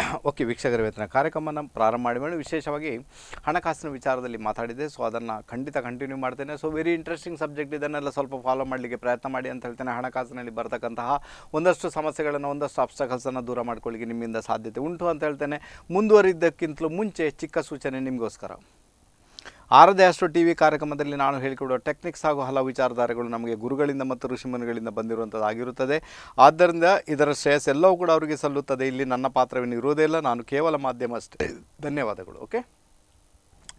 okay ವೀಕ್ಷಕರ ವೇತನ ಕಾರ್ಯಕ್ರಮವನ್ನು ಪ್ರಾರಂಭ ಮಾಡಿ ವಿಶೇಷವಾಗಿ ಹಣಕಾಸಿನ ವಿಚಾರದಲ್ಲಿ ಮಾತಾಡಿದೆ ಸೊ ಅದನ್ನು ಖಂಡಿತ ಕಂಟಿನ್ಯೂ ಮಾಡ್ತೇನೆ ಸೊ ವೆರಿ ಇಂಟ್ರೆಸ್ಟಿಂಗ್ ಸಬ್ಜೆಕ್ಟ್ ಇದನ್ನೆಲ್ಲ ಸ್ವಲ್ಪ ಫಾಲೋ ಮಾಡಲಿಕ್ಕೆ ಪ್ರಯತ್ನ ಮಾಡಿ ಅಂತ ಹೇಳ್ತೇನೆ ಹಣಕಾಸಿನಲ್ಲಿ ಬರ್ತಕ್ಕಂತಹ ಒಂದಷ್ಟು ಸಮಸ್ಯೆಗಳನ್ನು ಒಂದಷ್ಟು ಅಬ್ಸ್ಟಕಲ್ಸನ್ನು ದೂರ ಮಾಡ್ಕೊಳ್ಳಿಕ್ಕೆ ನಿಮ್ಮಿಂದ ಸಾಧ್ಯತೆ ಉಂಟು ಅಂತ ಹೇಳ್ತೇನೆ ಮುಂದುವರಿದ್ದಕ್ಕಿಂತಲೂ ಮುಂಚೆ ಚಿಕ್ಕ ಸೂಚನೆ ನಿಮಗೋಸ್ಕರ ಆರದೆ ಅಷ್ಟು ಟಿ ವಿ ಕಾರ್ಯಕ್ರಮದಲ್ಲಿ ನಾನು ಹೇಳಿಕೊಡುವ ಟೆಕ್ನಿಕ್ಸ್ ಹಾಗೂ ಹಲವು ವಿಚಾರಧಾರೆಗಳು ನಮಗೆ ಗುರುಗಳಿಂದ ಮತ್ತು ಋಷಿಮುನಿಗಳಿಂದ ಬಂದಿರುವಂಥದ್ದಾಗಿರುತ್ತದೆ ಆದ್ದರಿಂದ ಇದರ ಶ್ರೇಯಸ್ ಎಲ್ಲವೂ ಕೂಡ ಅವರಿಗೆ ಸಲ್ಲುತ್ತದೆ ಇಲ್ಲಿ ನನ್ನ ಪಾತ್ರವೇನು ಇರುವುದೇ ಇಲ್ಲ ನಾನು ಕೇವಲ ಮಾಧ್ಯಮ ಅಷ್ಟೇ ಧನ್ಯವಾದಗಳು ಓಕೆ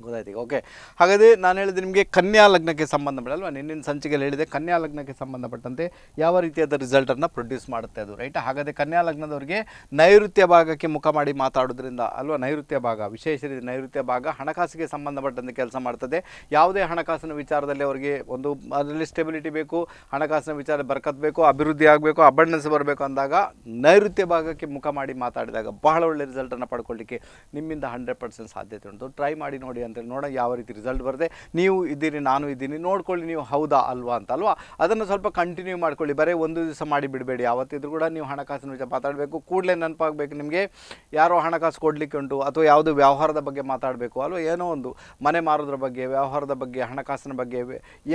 ಗೊತ್ತಾಯ್ತು ಈಗ ಓಕೆ ಹಾಗಾದರೆ ನಾನು ಹೇಳಿದೆ ನಿಮಗೆ ಕನ್ಯಾ ಲಗ್ನಕ್ಕೆ ಸಂಬಂಧಪಟ್ಟಲ್ವಾ ನಿನ್ನಿನ ಸಂಚಿಕೆಯಲ್ಲಿ ಹೇಳಿದೆ ಕನ್ಯಾ ಲಗ್ನಕ್ಕೆ ಸಂಬಂಧಪಟ್ಟಂತೆ ಯಾವ ರೀತಿಯಾದ ರಿಸಲ್ಟನ್ನು ಪ್ರೊಡ್ಯೂಸ್ ಮಾಡುತ್ತೆ ಅದು ರೈಟ್ ಹಾಗಾದರೆ ಕನ್ಯಾ ಲಗ್ನದವರಿಗೆ ನೈಋತ್ಯ ಭಾಗಕ್ಕೆ ಮುಖ ಮಾಡಿ ಮಾತಾಡೋದ್ರಿಂದ ಅಲ್ವಾ ನೈಋತ್ಯ ಭಾಗ ವಿಶೇಷ ರೀತಿ ನೈಋತ್ಯ ಭಾಗ ಹಣಕಾಸಿಗೆ ಸಂಬಂಧಪಟ್ಟಂತೆ ಕೆಲಸ ಮಾಡ್ತದೆ ಯಾವುದೇ ಹಣಕಾಸಿನ ವಿಚಾರದಲ್ಲಿ ಅವರಿಗೆ ಒಂದು ಅದರಲ್ಲಿ ಸ್ಟೆಬಿಲಿಟಿ ಬೇಕು ಹಣಕಾಸಿನ ವಿಚಾರ ಬರ್ಕತ್ ಬೇಕು ಅಭಿವೃದ್ಧಿ ಆಗಬೇಕು ಅಬಂಡೆನ್ಸ್ ಬರಬೇಕು ಅಂದಾಗ ನೈಋತ್ಯ ಭಾಗಕ್ಕೆ ಮುಖ ಮಾಡಿ ಮಾತಾಡಿದಾಗ ಬಹಳ ಒಳ್ಳೆ ರಿಸಲ್ಟನ್ನು ಪಡ್ಕೊಳ್ಳಿಕ್ಕೆ ನಿಮ್ಮಿಂದ ಹಂಡ್ರೆಡ್ ಪರ್ಸೆಂಟ್ ಸಾಧ್ಯತೆ ಉಂಟು ಟ್ರೈ ಮಾಡಿ ನೋಡಿ ಅಂತೇಳಿ ನೋಡೋಣ ಯಾವ ರೀತಿ ರಿಸಲ್ಟ್ ಬರದೆ ನೀವು ಇದ್ದೀರಿ ನಾನು ಇದ್ದೀನಿ ನೋಡ್ಕೊಳ್ಳಿ ನೀವು ಹೌದಾ ಅಲ್ವಾ ಅಂತ ಅಲ್ವಾ ಅದನ್ನು ಸ್ವಲ್ಪ ಕಂಟಿನ್ಯೂ ಮಾಡ್ಕೊಳ್ಳಿ ಬರೀ ಒಂದು ದಿವಸ ಮಾಡಿ ಬಿಡಬೇಡಿ ಯಾವತ್ತಿದ್ರೂ ಕೂಡ ನೀವು ಹಣಕಾಸಿನ ವಿಚಾರ ಮಾತಾಡಬೇಕು ಕೂಡಲೇ ನೆನಪಾಗಬೇಕು ನಿಮಗೆ ಯಾರೋ ಹಣಕಾಸು ಕೊಡಲಿಕ್ಕೆ ಉಂಟು ಅಥವಾ ಯಾವುದು ವ್ಯವಹಾರದ ಬಗ್ಗೆ ಮಾತಾಡಬೇಕು ಅಲ್ವಾ ಏನೋ ಒಂದು ಮನೆ ಮಾರೋದ್ರ ಬಗ್ಗೆ ವ್ಯವಹಾರದ ಬಗ್ಗೆ ಹಣಕಾಸಿನ ಬಗ್ಗೆ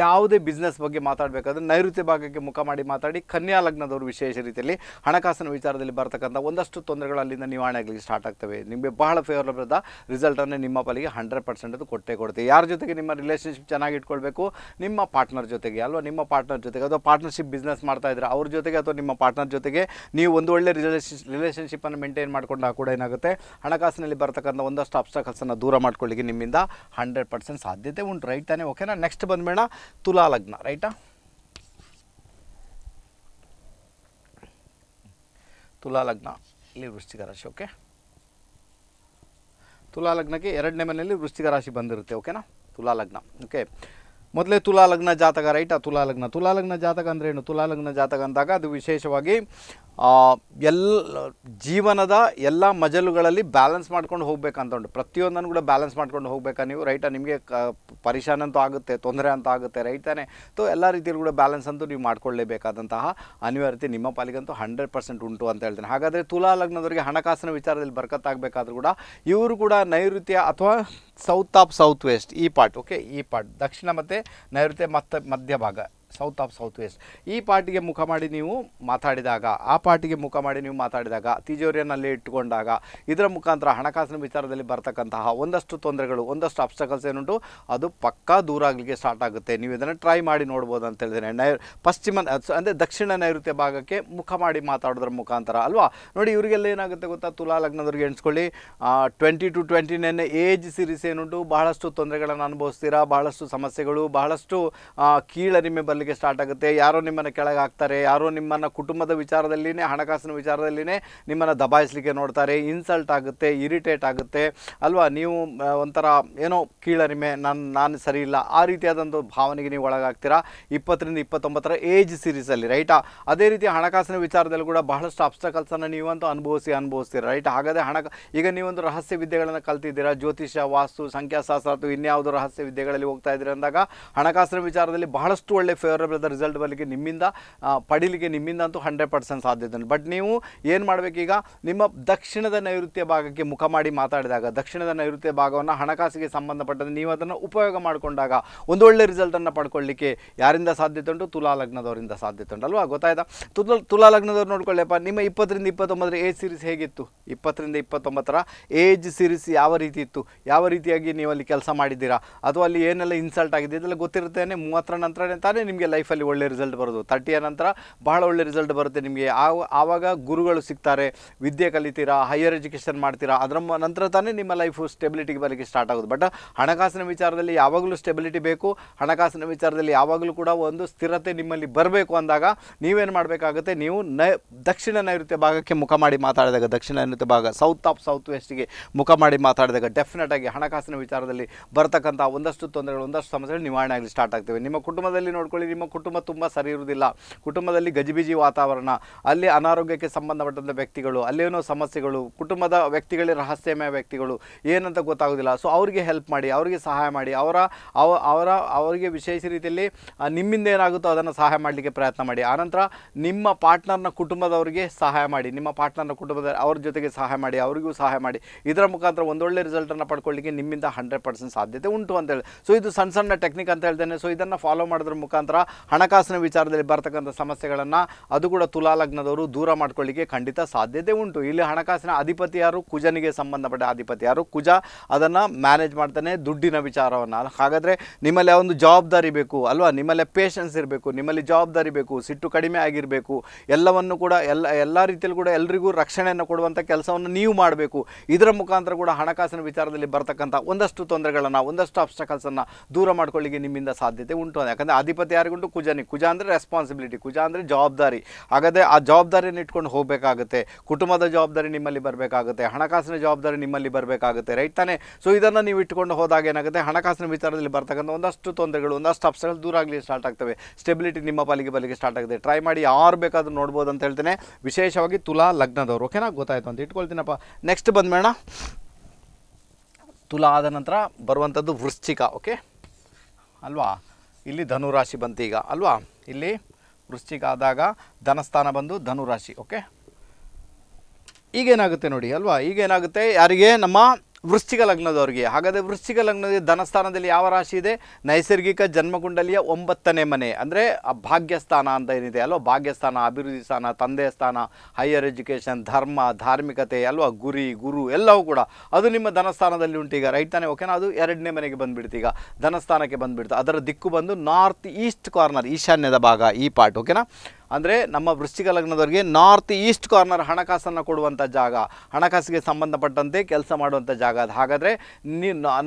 ಯಾವುದೇ ಬಿಸ್ನೆಸ್ ಬಗ್ಗೆ ಮಾತಾಡಬೇಕಾದ್ರೆ ನೈಋತ್ಯ ಭಾಗಕ್ಕೆ ಮುಖ ಮಾಡಿ ಮಾತಾಡಿ ಕನ್ಯಾ ಲಗ್ನದವರು ವಿಶೇಷ ರೀತಿಯಲ್ಲಿ ಹಣಕಾಸಿನ ವಿಚಾರದಲ್ಲಿ ಬರ್ತಕ್ಕಂಥ ಒಂದಷ್ಟು ತೊಂದರೆಗಳು ಅಲ್ಲಿಂದ ನಿವಾರಣೆ ಆಗಲಿಕ್ಕೆ ಸ್ಟಾರ್ಟ್ ಆಗ್ತವೆ ನಿಮಗೆ ಬಹಳ ಫೇವರಬಲ್ ರಿಸಲ್ಟನ್ನು ನಿಮ್ಮ ಪಾಲಿಗೆ ಹಂಡ್ರೆಡ್ ಪರ್ಸೆಂಟ್ ಅದು ಕೊಟ್ಟೇ ಕೊಡ್ತೀವಿ ಯಾರ ಜೊತೆಗೆ ನಿಮ್ಮ ರಿಲೇಷನ್ಶಿಪ್ ಚೆನ್ನಾಗಿ ಇಟ್ಕೊಳ್ಬೇಕು ನಿಮ್ಮ ಪಾರ್ಟ್ನರ್ ಜೊತೆಗೆ ಅಲ್ವಾ ನಿಮ್ಮ ಪಾರ್ಟ್ನರ್ ಜೊತೆಗೆ ಅಥವಾ ಪಾರ್ಟ್ನರ್ಶಿಪ್ ಬಿಸ್ನೆಸ್ ಮಾಡ್ತಾ ಇದ್ರೆ ಅವ್ರ ಜೊತೆಗೆ ಅಥವಾ ನಿಮ್ಮ ಪಾರ್ಟ್ನರ್ ಜೊತೆಗೆ ನೀವು ಒಂದು ಒಳ್ಳೆ ರಿಲೇಷನ್ ರಿಲೇಷನ್ಶಿಪ್ಪನ್ನು ಮೇಂಟೈನ್ ಮಾಡ್ಕೊಂಡಾಗ ಕೂಡ ಏನಾಗುತ್ತೆ ಹಣಕಾಸಿನಲ್ಲಿ ಬರ್ತಕ್ಕಂಥ ಒಂದಷ್ಟು ಅಬ್ಸ್ಟಾಕಲ್ಸನ್ನು ದೂರ ಮಾಡ್ಕೊಳ್ಳಿಕ್ಕೆ ನಿಮ್ಮಿಂದ ಹಂಡ್ರೆಡ್ ಪರ್ಸೆಂಟ್ ಸಾಧ್ಯತೆ ಉಂಟು ರೈಟ್ ತಾನೇ ಓಕೆನಾ ನೆಕ್ಸ್ಟ್ ಬಂದ್ಬೇಡ ತುಲಾ ಲಗ್ನ ರೈಟಾ ತುಲಾ ಲಗ್ನ ಇಲ್ಲಿ ವೃಷ್ಟಿಕ ರಾಶಿ ಓಕೆ ತುಲಾ ಲಗ್ನಕ್ಕೆ ಎರಡನೇ ಮನೆಯಲ್ಲಿ ವೃಶ್ಚಿಕ ರಾಶಿ ಬಂದಿರುತ್ತೆ ಓಕೆನಾ ತುಲಾ ಲಗ್ನ ಓಕೆ ಮೊದಲೇ ತುಲಾ ಲಗ್ನ ಜಾತಕ ರೈಟಾ ತುಲಾ ಲಗ್ನ ತುಲಾ ಲಗ್ನ ಜಾತಕ ಅಂದರೆ ಏನು ತುಲಾ ಲಗ್ನ ಜಾತಕ ಅಂದಾಗ ಅದು ವಿಶೇಷವಾಗಿ ಎಲ್ಲ ಜೀವನದ ಎಲ್ಲ ಮಜಲುಗಳಲ್ಲಿ ಬ್ಯಾಲೆನ್ಸ್ ಮಾಡ್ಕೊಂಡು ಹೋಗ್ಬೇಕಂತ ಉಂಟು ಪ್ರತಿಯೊಂದನ್ನು ಕೂಡ ಬ್ಯಾಲೆನ್ಸ್ ಮಾಡ್ಕೊಂಡು ಹೋಗ್ಬೇಕಾ ನೀವು ರೈಟಾ ನಿಮಗೆ ಕ ಪರಿಶಾನ ಅಂತೂ ಆಗುತ್ತೆ ತೊಂದರೆ ಅಂತ ಆಗುತ್ತೆ ರೈತಾನೆ ತೋ ಎಲ್ಲ ರೀತಿಯಲ್ಲಿ ಕೂಡ ಬ್ಯಾಲೆನ್ಸ್ ಅಂತೂ ನೀವು ಮಾಡ್ಕೊಳ್ಳೇಬೇಕಾದಂತಹ ಅನಿವಾರ್ಯತೆ ನಿಮ್ಮ ಪಾಲಿಗಂತೂ ಹಂಡ್ರೆಡ್ ಪರ್ಸೆಂಟ್ ಉಂಟು ಅಂತ ಹೇಳ್ತೀನಿ ಹಾಗಾದರೆ ತುಲಾ ಲಗ್ನದವರಿಗೆ ಹಣಕಾಸಿನ ವಿಚಾರದಲ್ಲಿ ಬರ್ಕತ್ತಾಗಬೇಕಾದ್ರೂ ಕೂಡ ಇವರು ಕೂಡ ನೈಋತ್ಯ ಅಥವಾ ಸೌತ್ ಆಫ್ ಸೌತ್ ವೆಸ್ಟ್ ಈ ಪಾರ್ಟ್ ಓಕೆ ಈ ಪಾರ್ಟ್ ದಕ್ಷಿಣ ಮತ್ತು ನೈಋತ್ಯ ಮತ್ತ ಮಧ್ಯಭಾಗ ಸೌತ್ ಆಫ್ ಸೌತ್ ವೆಸ್ಟ್ ಈ ಪಾರ್ಟಿಗೆ ಮುಖ ಮಾಡಿ ನೀವು ಮಾತಾಡಿದಾಗ ಆ ಪಾರ್ಟಿಗೆ ಮುಖ ಮಾಡಿ ನೀವು ಮಾತಾಡಿದಾಗ ತಿಜೋರಿಯನ್ನಲ್ಲಿ ಇಟ್ಟುಕೊಂಡಾಗ ಇದರ ಮುಖಾಂತರ ಹಣಕಾಸಿನ ವಿಚಾರದಲ್ಲಿ ಬರ್ತಕ್ಕಂತಹ ಒಂದಷ್ಟು ತೊಂದರೆಗಳು ಒಂದಷ್ಟು ಅಬ್ಸ್ಟಕಲ್ಸ್ ಏನುಂಟು ಅದು ಪಕ್ಕಾ ದೂರ ಆಗಲಿಕ್ಕೆ ಸ್ಟಾರ್ಟ್ ಆಗುತ್ತೆ ನೀವು ಇದನ್ನು ಟ್ರೈ ಮಾಡಿ ನೋಡ್ಬೋದು ಅಂತ ಹೇಳಿದ್ರೆ ನೈ ಪಶ್ಚಿಮ ಅಂದರೆ ದಕ್ಷಿಣ ನೈಋತ್ಯ ಭಾಗಕ್ಕೆ ಮುಖ ಮಾಡಿ ಮಾತಾಡೋದ್ರ ಮುಖಾಂತರ ಅಲ್ವಾ ನೋಡಿ ಇವರಿಗೆಲ್ಲ ಏನಾಗುತ್ತೆ ಗೊತ್ತಾ ತುಲಾ ಲಗ್ನದವ್ರಿಗೆ ಎಣಿಸ್ಕೊಳ್ಳಿ twenty two twenty nine age series ಏನುಂಟು ಬಹಳಷ್ಟು ತೊಂದರೆಗಳನ್ನು ಅನುಭವಿಸ್ತೀರಾ ಬಹಳಷ್ಟು ಸಮಸ್ಯೆಗಳು ಬಹಳಷ್ಟು ಕೀಳರಿಮೆ ಅಲ್ಲಿಗೆ ಸ್ಟಾರ್ಟ್ ಆಗುತ್ತೆ ಯಾರೋ ನಿಮ್ಮನ್ನು ಕೆಳಗೆ ಹಾಕ್ತಾರೆ ಯಾರೋ ನಿಮ್ಮನ್ನು ಕುಟುಂಬದ ವಿಚಾರದಲ್ಲಿನೇ ಹಣಕಾಸಿನ ವಿಚಾರದಲ್ಲಿನೇ ನಿಮ್ಮನ್ನು ದಬಾಯಿಸಲಿಕ್ಕೆ ನೋಡ್ತಾರೆ ಇನ್ಸಲ್ಟ್ ಆಗುತ್ತೆ ಇರಿಟೇಟ್ ಆಗುತ್ತೆ ಅಲ್ವಾ ನೀವು ಒಂಥರ ಏನೋ ಕೀಳರಿಮೆ ನಾನು ನಾನು ಸರಿ ಇಲ್ಲ ಆ ರೀತಿಯಾದಂಥ ಭಾವನೆಗೆ ನೀವು ಒಳಗಾಗ್ತೀರಾ ಇಪ್ಪತ್ತರಿಂದ ಇಪ್ಪತ್ತೊಂಬತ್ತರ ಏಜ್ ಸೀರೀಸಲ್ಲಿ ರೈಟಾ ಅದೇ ರೀತಿ ಹಣಕಾಸಿನ ವಿಚಾರದಲ್ಲಿ ಕೂಡ ಬಹಳಷ್ಟು ನೀವು ನೀವಂತೂ ಅನುಭವಿಸಿ ಅನುಭವಿಸ್ತೀರ ರೈಟ್ ಹಾಗಾದರೆ ಹಣ ಈಗ ನೀವೊಂದು ರಹಸ್ಯ ವಿದ್ಯೆಗಳನ್ನು ಕಲ್ತಿದ್ದೀರಾ ಜ್ಯೋತಿಷ್ಯ ವಾಸ್ತು ಸಂಖ್ಯಾಶಾಸ್ತ್ರ ಅಥವಾ ಇನ್ಯಾವುದು ರಹಸ್ಯ ವಿದ್ಯೆಗಳಲ್ಲಿ ಹೋಗ್ತಾ ಇದ್ದೀರ ಅಂದಾಗ ಹಣಕಾಸಿನ ವಿಚಾರದಲ್ಲಿ ಬಹಳಷ್ಟು ಒಳ್ಳೆ ಫೇವರೇಬಲ್ ಅದ ರಿಸಲ್ಟ್ ಬರಲಿಕ್ಕೆ ನಿಮ್ಮಿಂದ ಪಡೀಲಿಕ್ಕೆ ನಿಮ್ಮಿಂದ ಅಂತೂ ಹಂಡ್ರೆಡ್ ಪರ್ಸೆಂಟ್ ಸಾಧ್ಯತೆ ಬಟ್ ನೀವು ಏನು ಮಾಡಬೇಕೀಗ ನಿಮ್ಮ ದಕ್ಷಿಣದ ನೈಋತ್ಯ ಭಾಗಕ್ಕೆ ಮುಖ ಮಾಡಿ ಮಾತಾಡಿದಾಗ ದಕ್ಷಿಣದ ನೈಋತ್ಯ ಭಾಗವನ್ನು ಹಣಕಾಸಿಗೆ ಸಂಬಂಧಪಟ್ಟಂತೆ ನೀವು ಅದನ್ನು ಉಪಯೋಗ ಮಾಡಿಕೊಂಡಾಗ ಒಂದೊಳ್ಳೆ ರಿಸಲ್ಟನ್ನು ಪಡ್ಕೊಳ್ಳಿಕ್ಕೆ ಯಾರಿಂದ ಸಾಧ್ಯತೆ ಉಂಟು ತುಲಾ ಲಗ್ನದವರಿಂದ ಸಾಧ್ಯತೆ ಉಂಟು ಅಲ್ವಾ ಗೊತ್ತಾಯ್ತಾ ತುಲಾ ತುಲಾ ಲಗ್ನದವ್ರು ನೋಡ್ಕೊಳ್ಳಪ್ಪ ನಿಮ್ಮ ಇಪ್ಪತ್ತರಿಂದ ಇಪ್ಪತ್ತೊಂಬತ್ತರ ಏಜ್ ಸೀರೀಸ್ ಹೇಗಿತ್ತು ಇಪ್ಪತ್ತರಿಂದ ಇಪ್ಪತ್ತೊಂಬತ್ತರ ಏಜ್ ಸೀರೀಸ್ ಯಾವ ರೀತಿ ಇತ್ತು ಯಾವ ರೀತಿಯಾಗಿ ನೀವು ಅಲ್ಲಿ ಕೆಲಸ ಮಾಡಿದ್ದೀರಾ ಅಥವಾ ಅಲ್ಲಿ ಏನೆಲ್ಲ ಇನ್ಸಲ್ಟ್ ಆಗಿದೆ ಇದೆಲ್ಲ ಗೊತ್ತಿರುತ್ತೇನೆ ಮೂವತ್ತರ ನಂತರ ತಾನೇ ನಿಮ್ಮ ನಿಮಗೆ ಲೈಫಲ್ಲಿ ಒಳ್ಳೆ ರಿಸಲ್ಟ್ ಬರೋದು ತರ್ಟಿಯ ನಂತರ ಬಹಳ ಒಳ್ಳೆ ರಿಸಲ್ಟ್ ಬರುತ್ತೆ ನಿಮಗೆ ಆವಾಗ ಗುರುಗಳು ಸಿಗ್ತಾರೆ ವಿದ್ಯೆ ಕಲಿತೀರಾ ಹೈಯರ್ ಎಜುಕೇಷನ್ ಮಾಡ್ತೀರಾ ಅದರ ನಂತರ ತಾನೇ ನಿಮ್ಮ ಲೈಫು ಸ್ಟೆಬಿಲಿಟಿಗೆ ಬರಲಿಕ್ಕೆ ಸ್ಟಾರ್ಟ್ ಆಗೋದು ಬಟ್ ಹಣಕಾಸಿನ ವಿಚಾರದಲ್ಲಿ ಯಾವಾಗಲೂ ಸ್ಟೆಬಿಲಿಟಿ ಬೇಕು ಹಣಕಾಸಿನ ವಿಚಾರದಲ್ಲಿ ಯಾವಾಗಲೂ ಕೂಡ ಒಂದು ಸ್ಥಿರತೆ ನಿಮ್ಮಲ್ಲಿ ಬರಬೇಕು ಅಂದಾಗ ನೀವೇನು ಮಾಡಬೇಕಾಗುತ್ತೆ ನೀವು ನೈ ದಕ್ಷಿಣ ನೈಋತ್ಯ ಭಾಗಕ್ಕೆ ಮುಖ ಮಾಡಿ ಮಾತಾಡಿದಾಗ ದಕ್ಷಿಣ ನೈಋತ್ಯ ಭಾಗ ಸೌತ್ ಆಫ್ ಸೌತ್ ವೆಸ್ಟ್ಗೆ ಮುಖ ಮಾಡಿ ಮಾತಾಡಿದಾಗ ಡೆಫಿನೆಟ್ ಆಗಿ ಹಣಕಾಸಿನ ವಿಚಾರದಲ್ಲಿ ಬರ್ತಕ್ಕಂಥ ಒಂದಷ್ಟು ತೊಂದರೆಗಳು ಒಂದಷ್ಟು ಸಮಸ್ಯೆಗಳು ನಿವಾರಣೆ ಆಗಲಿ ಸ್ಟಾರ್ಟ್ ಆಗ್ತವೆ ನಿಮ್ಮ ಕುಟುಂಬದಲ್ಲಿ ನೋಡ್ಕೊಳ್ಳಿ ನಿಮ್ಮ ಕುಟುಂಬ ತುಂಬ ಸರಿ ಇರುವುದಿಲ್ಲ ಕುಟುಂಬದಲ್ಲಿ ಗಜಿಬಿಜಿ ವಾತಾವರಣ ಅಲ್ಲಿ ಅನಾರೋಗ್ಯಕ್ಕೆ ಸಂಬಂಧಪಟ್ಟಂಥ ವ್ಯಕ್ತಿಗಳು ಅಲ್ಲೇನೋ ಸಮಸ್ಯೆಗಳು ಕುಟುಂಬದ ವ್ಯಕ್ತಿಗಳೇ ರಹಸ್ಯಮಯ ವ್ಯಕ್ತಿಗಳು ಏನಂತ ಗೊತ್ತಾಗೋದಿಲ್ಲ ಸೊ ಅವರಿಗೆ ಹೆಲ್ಪ್ ಮಾಡಿ ಅವರಿಗೆ ಸಹಾಯ ಮಾಡಿ ಅವರ ಅವರ ಅವರಿಗೆ ವಿಶೇಷ ರೀತಿಯಲ್ಲಿ ನಿಮ್ಮಿಂದ ಏನಾಗುತ್ತೋ ಅದನ್ನು ಸಹಾಯ ಮಾಡಲಿಕ್ಕೆ ಪ್ರಯತ್ನ ಮಾಡಿ ಆನಂತರ ನಿಮ್ಮ ಪಾರ್ಟ್ನರ್ನ ಕುಟುಂಬದವರಿಗೆ ಸಹಾಯ ಮಾಡಿ ನಿಮ್ಮ ಪಾರ್ಟ್ನರ್ನ ಕುಟುಂಬದ ಅವ್ರ ಜೊತೆಗೆ ಸಹಾಯ ಮಾಡಿ ಅವರಿಗೂ ಸಹಾಯ ಮಾಡಿ ಇದರ ಮುಖಾಂತರ ಒಂದೊಳ್ಳೆ ರಿಸಲ್ಟನ್ನು ಪಡ್ಕೊಳ್ಳಿಕ್ಕೆ ನಿಮ್ಮಿಂದ ಹಂಡ್ರೆಡ್ ಪರ್ಸೆಂಟ್ ಸಾಧ್ಯತೆ ಉಂಟು ಅಂತೇಳಿ ಸೊ ಇದು ಸಣ್ಣ ಸಣ್ಣ ಟೆಕ್ನಿಕ್ ಅಂತ ಹೇಳ್ತೇನೆ ಸೊ ಇದನ್ನು ಫಾಲೋ ಮಾಡೋದ್ರ ಮುಖಾಂತರ ಹಣಕಾಸಿನ ವಿಚಾರದಲ್ಲಿ ಬರ್ತಕ್ಕಂಥ ಸಮಸ್ಯೆಗಳನ್ನು ಅದು ಕೂಡ ತುಲಾ ಲಗ್ನದವರು ದೂರ ಮಾಡ್ಕೊಳ್ಳಿಕ್ಕೆ ಖಂಡಿತ ಸಾಧ್ಯತೆ ಉಂಟು ಇಲ್ಲಿ ಹಣಕಾಸಿನ ಅಧಿಪತಿ ಯಾರು ಕುಜನಿಗೆ ಸಂಬಂಧಪಟ್ಟ ಅಧಿಪತಿ ಯಾರು ಕುಜ ಅದನ್ನು ಮ್ಯಾನೇಜ್ ಮಾಡ್ತಾನೆ ದುಡ್ಡಿನ ವಿಚಾರವನ್ನು ಹಾಗಾದರೆ ನಿಮ್ಮಲ್ಲಿ ಒಂದು ಜವಾಬ್ದಾರಿ ಬೇಕು ಅಲ್ವಾ ನಿಮ್ಮಲ್ಲಿ ಪೇಷನ್ಸ್ ಇರಬೇಕು ನಿಮ್ಮಲ್ಲಿ ಜವಾಬ್ದಾರಿ ಬೇಕು ಸಿಟ್ಟು ಕಡಿಮೆ ಆಗಿರಬೇಕು ಎಲ್ಲವನ್ನು ಕೂಡ ಎಲ್ಲ ಎಲ್ಲ ರೀತಿಯಲ್ಲೂ ಕೂಡ ಎಲ್ಲರಿಗೂ ರಕ್ಷಣೆಯನ್ನು ಕೊಡುವಂಥ ಕೆಲಸವನ್ನು ನೀವು ಮಾಡಬೇಕು ಇದರ ಮುಖಾಂತರ ಕೂಡ ಹಣಕಾಸಿನ ವಿಚಾರದಲ್ಲಿ ಬರ್ತಕ್ಕಂಥ ಒಂದಷ್ಟು ತೊಂದರೆಗಳನ್ನು ಒಂದಷ್ಟು ಅಬ್ಸ್ಟಕಲ್ಸನ್ನು ದೂರ ಮಾಡ್ಕೊಳ್ಳಿಕ್ಕೆ ನಿಮ್ಮಿಂದ ಸಾಧ್ಯತೆ ಉಂಟು ಯಾಕಂದರೆ ಅಧಿಪತಿ ಯಾರಿಗುಂಟು ಕುಜನಿ ಕುಜ ಅಂದರೆ ರೆಸ್ಪಾನ್ಸಿಬಿಲಿಟಿ ಕುಜ ಅಂದರೆ ಜವಾಬ್ದಾರಿ ಹಾಗಾದರೆ ಆ ಜವಾಬ್ದಾರಿಯನ್ನು ಇಟ್ಕೊಂಡು ಹೋಗಬೇಕಾಗುತ್ತೆ ಕುಟುಂಬದ ಜವಾಬ್ದಾರಿ ನಿಮ್ಮಲ್ಲಿ ಬರಬೇಕಾಗುತ್ತೆ ಹಣಕಾಸಿನ ಜವಾಬ್ದಾರಿ ನಿಮ್ಮಲ್ಲಿ ಬರಬೇಕಾಗುತ್ತೆ ರೈಟ್ ತಾನೇ ಸೊ ಇದನ್ನು ನೀವು ಇಟ್ಕೊಂಡು ಹೋದಾಗ ಏನಾಗುತ್ತೆ ಹಣಕಾಸಿನ ವಿಚಾರದಲ್ಲಿ ಬರ್ತಕ್ಕಂಥ ಒಂದಷ್ಟು ತೊಂದರೆಗಳು ಒಂದಷ್ಟು ಅಪ್ಸಗಳು ದೂರ ಆಗಲಿ ಸ್ಟಾರ್ಟ್ ಆಗ್ತವೆ ಸ್ಟೆಬಿಲಿಟಿ ನಿಮ್ಮ ಪಾಲಿಗೆ ಬಲಿಗೆ ಸ್ಟಾರ್ಟ್ ಆಗುತ್ತೆ ಟ್ರೈ ಮಾಡಿ ಯಾರು ಬೇಕಾದರೂ ನೋಡ್ಬೋದು ಅಂತ ಹೇಳ್ತೇನೆ ವಿಶೇಷವಾಗಿ ತುಲಾ ಲಗ್ನದವರು ಓಕೆನಾ ಗೊತ್ತಾಯಿತು ಅಂತ ಇಟ್ಕೊಳ್ತೀನಪ್ಪ ನೆಕ್ಸ್ಟ್ ಬಂದ ಬಂದ್ಮೇಣ ತುಲಾ ಆದ ನಂತರ ಬರುವಂಥದ್ದು ವೃಶ್ಚಿಕ ಓಕೆ ಅಲ್ವಾ ಇಲ್ಲಿ ಧನುರಾಶಿ ಬಂತು ಈಗ ಅಲ್ವಾ ಇಲ್ಲಿ ವೃಶ್ಚಿಗಾದಾಗ ಆದಾಗ ಧನಸ್ಥಾನ ಬಂದು ಧನುರಾಶಿ ಓಕೆ ಈಗೇನಾಗುತ್ತೆ ನೋಡಿ ಅಲ್ವಾ ಈಗೇನಾಗುತ್ತೆ ಯಾರಿಗೆ ನಮ್ಮ ವೃಶ್ಚಿಕ ಲಗ್ನದವ್ರಿಗೆ ಹಾಗಾದರೆ ವೃಶ್ಚಿಕ ಲಗ್ನದ ಧನಸ್ಥಾನದಲ್ಲಿ ಯಾವ ರಾಶಿ ಇದೆ ನೈಸರ್ಗಿಕ ಜನ್ಮಕುಂಡಲಿಯ ಒಂಬತ್ತನೇ ಮನೆ ಅಂದರೆ ಭಾಗ್ಯಸ್ಥಾನ ಅಂತ ಏನಿದೆ ಅಲ್ವ ಭಾಗ್ಯಸ್ಥಾನ ಅಭಿವೃದ್ಧಿ ಸ್ಥಾನ ತಂದೆಯ ಸ್ಥಾನ ಹೈಯರ್ ಎಜುಕೇಷನ್ ಧರ್ಮ ಧಾರ್ಮಿಕತೆ ಅಲ್ವಾ ಗುರಿ ಗುರು ಎಲ್ಲವೂ ಕೂಡ ಅದು ನಿಮ್ಮ ಧನಸ್ಥಾನದಲ್ಲಿ ಉಂಟು ಈಗ ರೈಟ್ ತಾನೆ ಓಕೆನಾ ಅದು ಎರಡನೇ ಮನೆಗೆ ಬಂದುಬಿಡ್ತು ಈಗ ಧನಸ್ಥಾನಕ್ಕೆ ಬಂದುಬಿಡ್ತು ಅದರ ದಿಕ್ಕು ಬಂದು ನಾರ್ತ್ ಈಸ್ಟ್ ಕಾರ್ನರ್ ಈಶಾನ್ಯದ ಭಾಗ ಈ ಪಾರ್ಟ್ ಓಕೆನಾ ಅಂದರೆ ನಮ್ಮ ವೃಶ್ಚಿಕ ಲಗ್ನದವರಿಗೆ ನಾರ್ತ್ ಈಸ್ಟ್ ಕಾರ್ನರ್ ಹಣಕಾಸನ್ನು ಕೊಡುವಂಥ ಜಾಗ ಹಣಕಾಸಿಗೆ ಸಂಬಂಧಪಟ್ಟಂತೆ ಕೆಲಸ ಮಾಡುವಂಥ ಜಾಗ ಅದು ಹಾಗಾದರೆ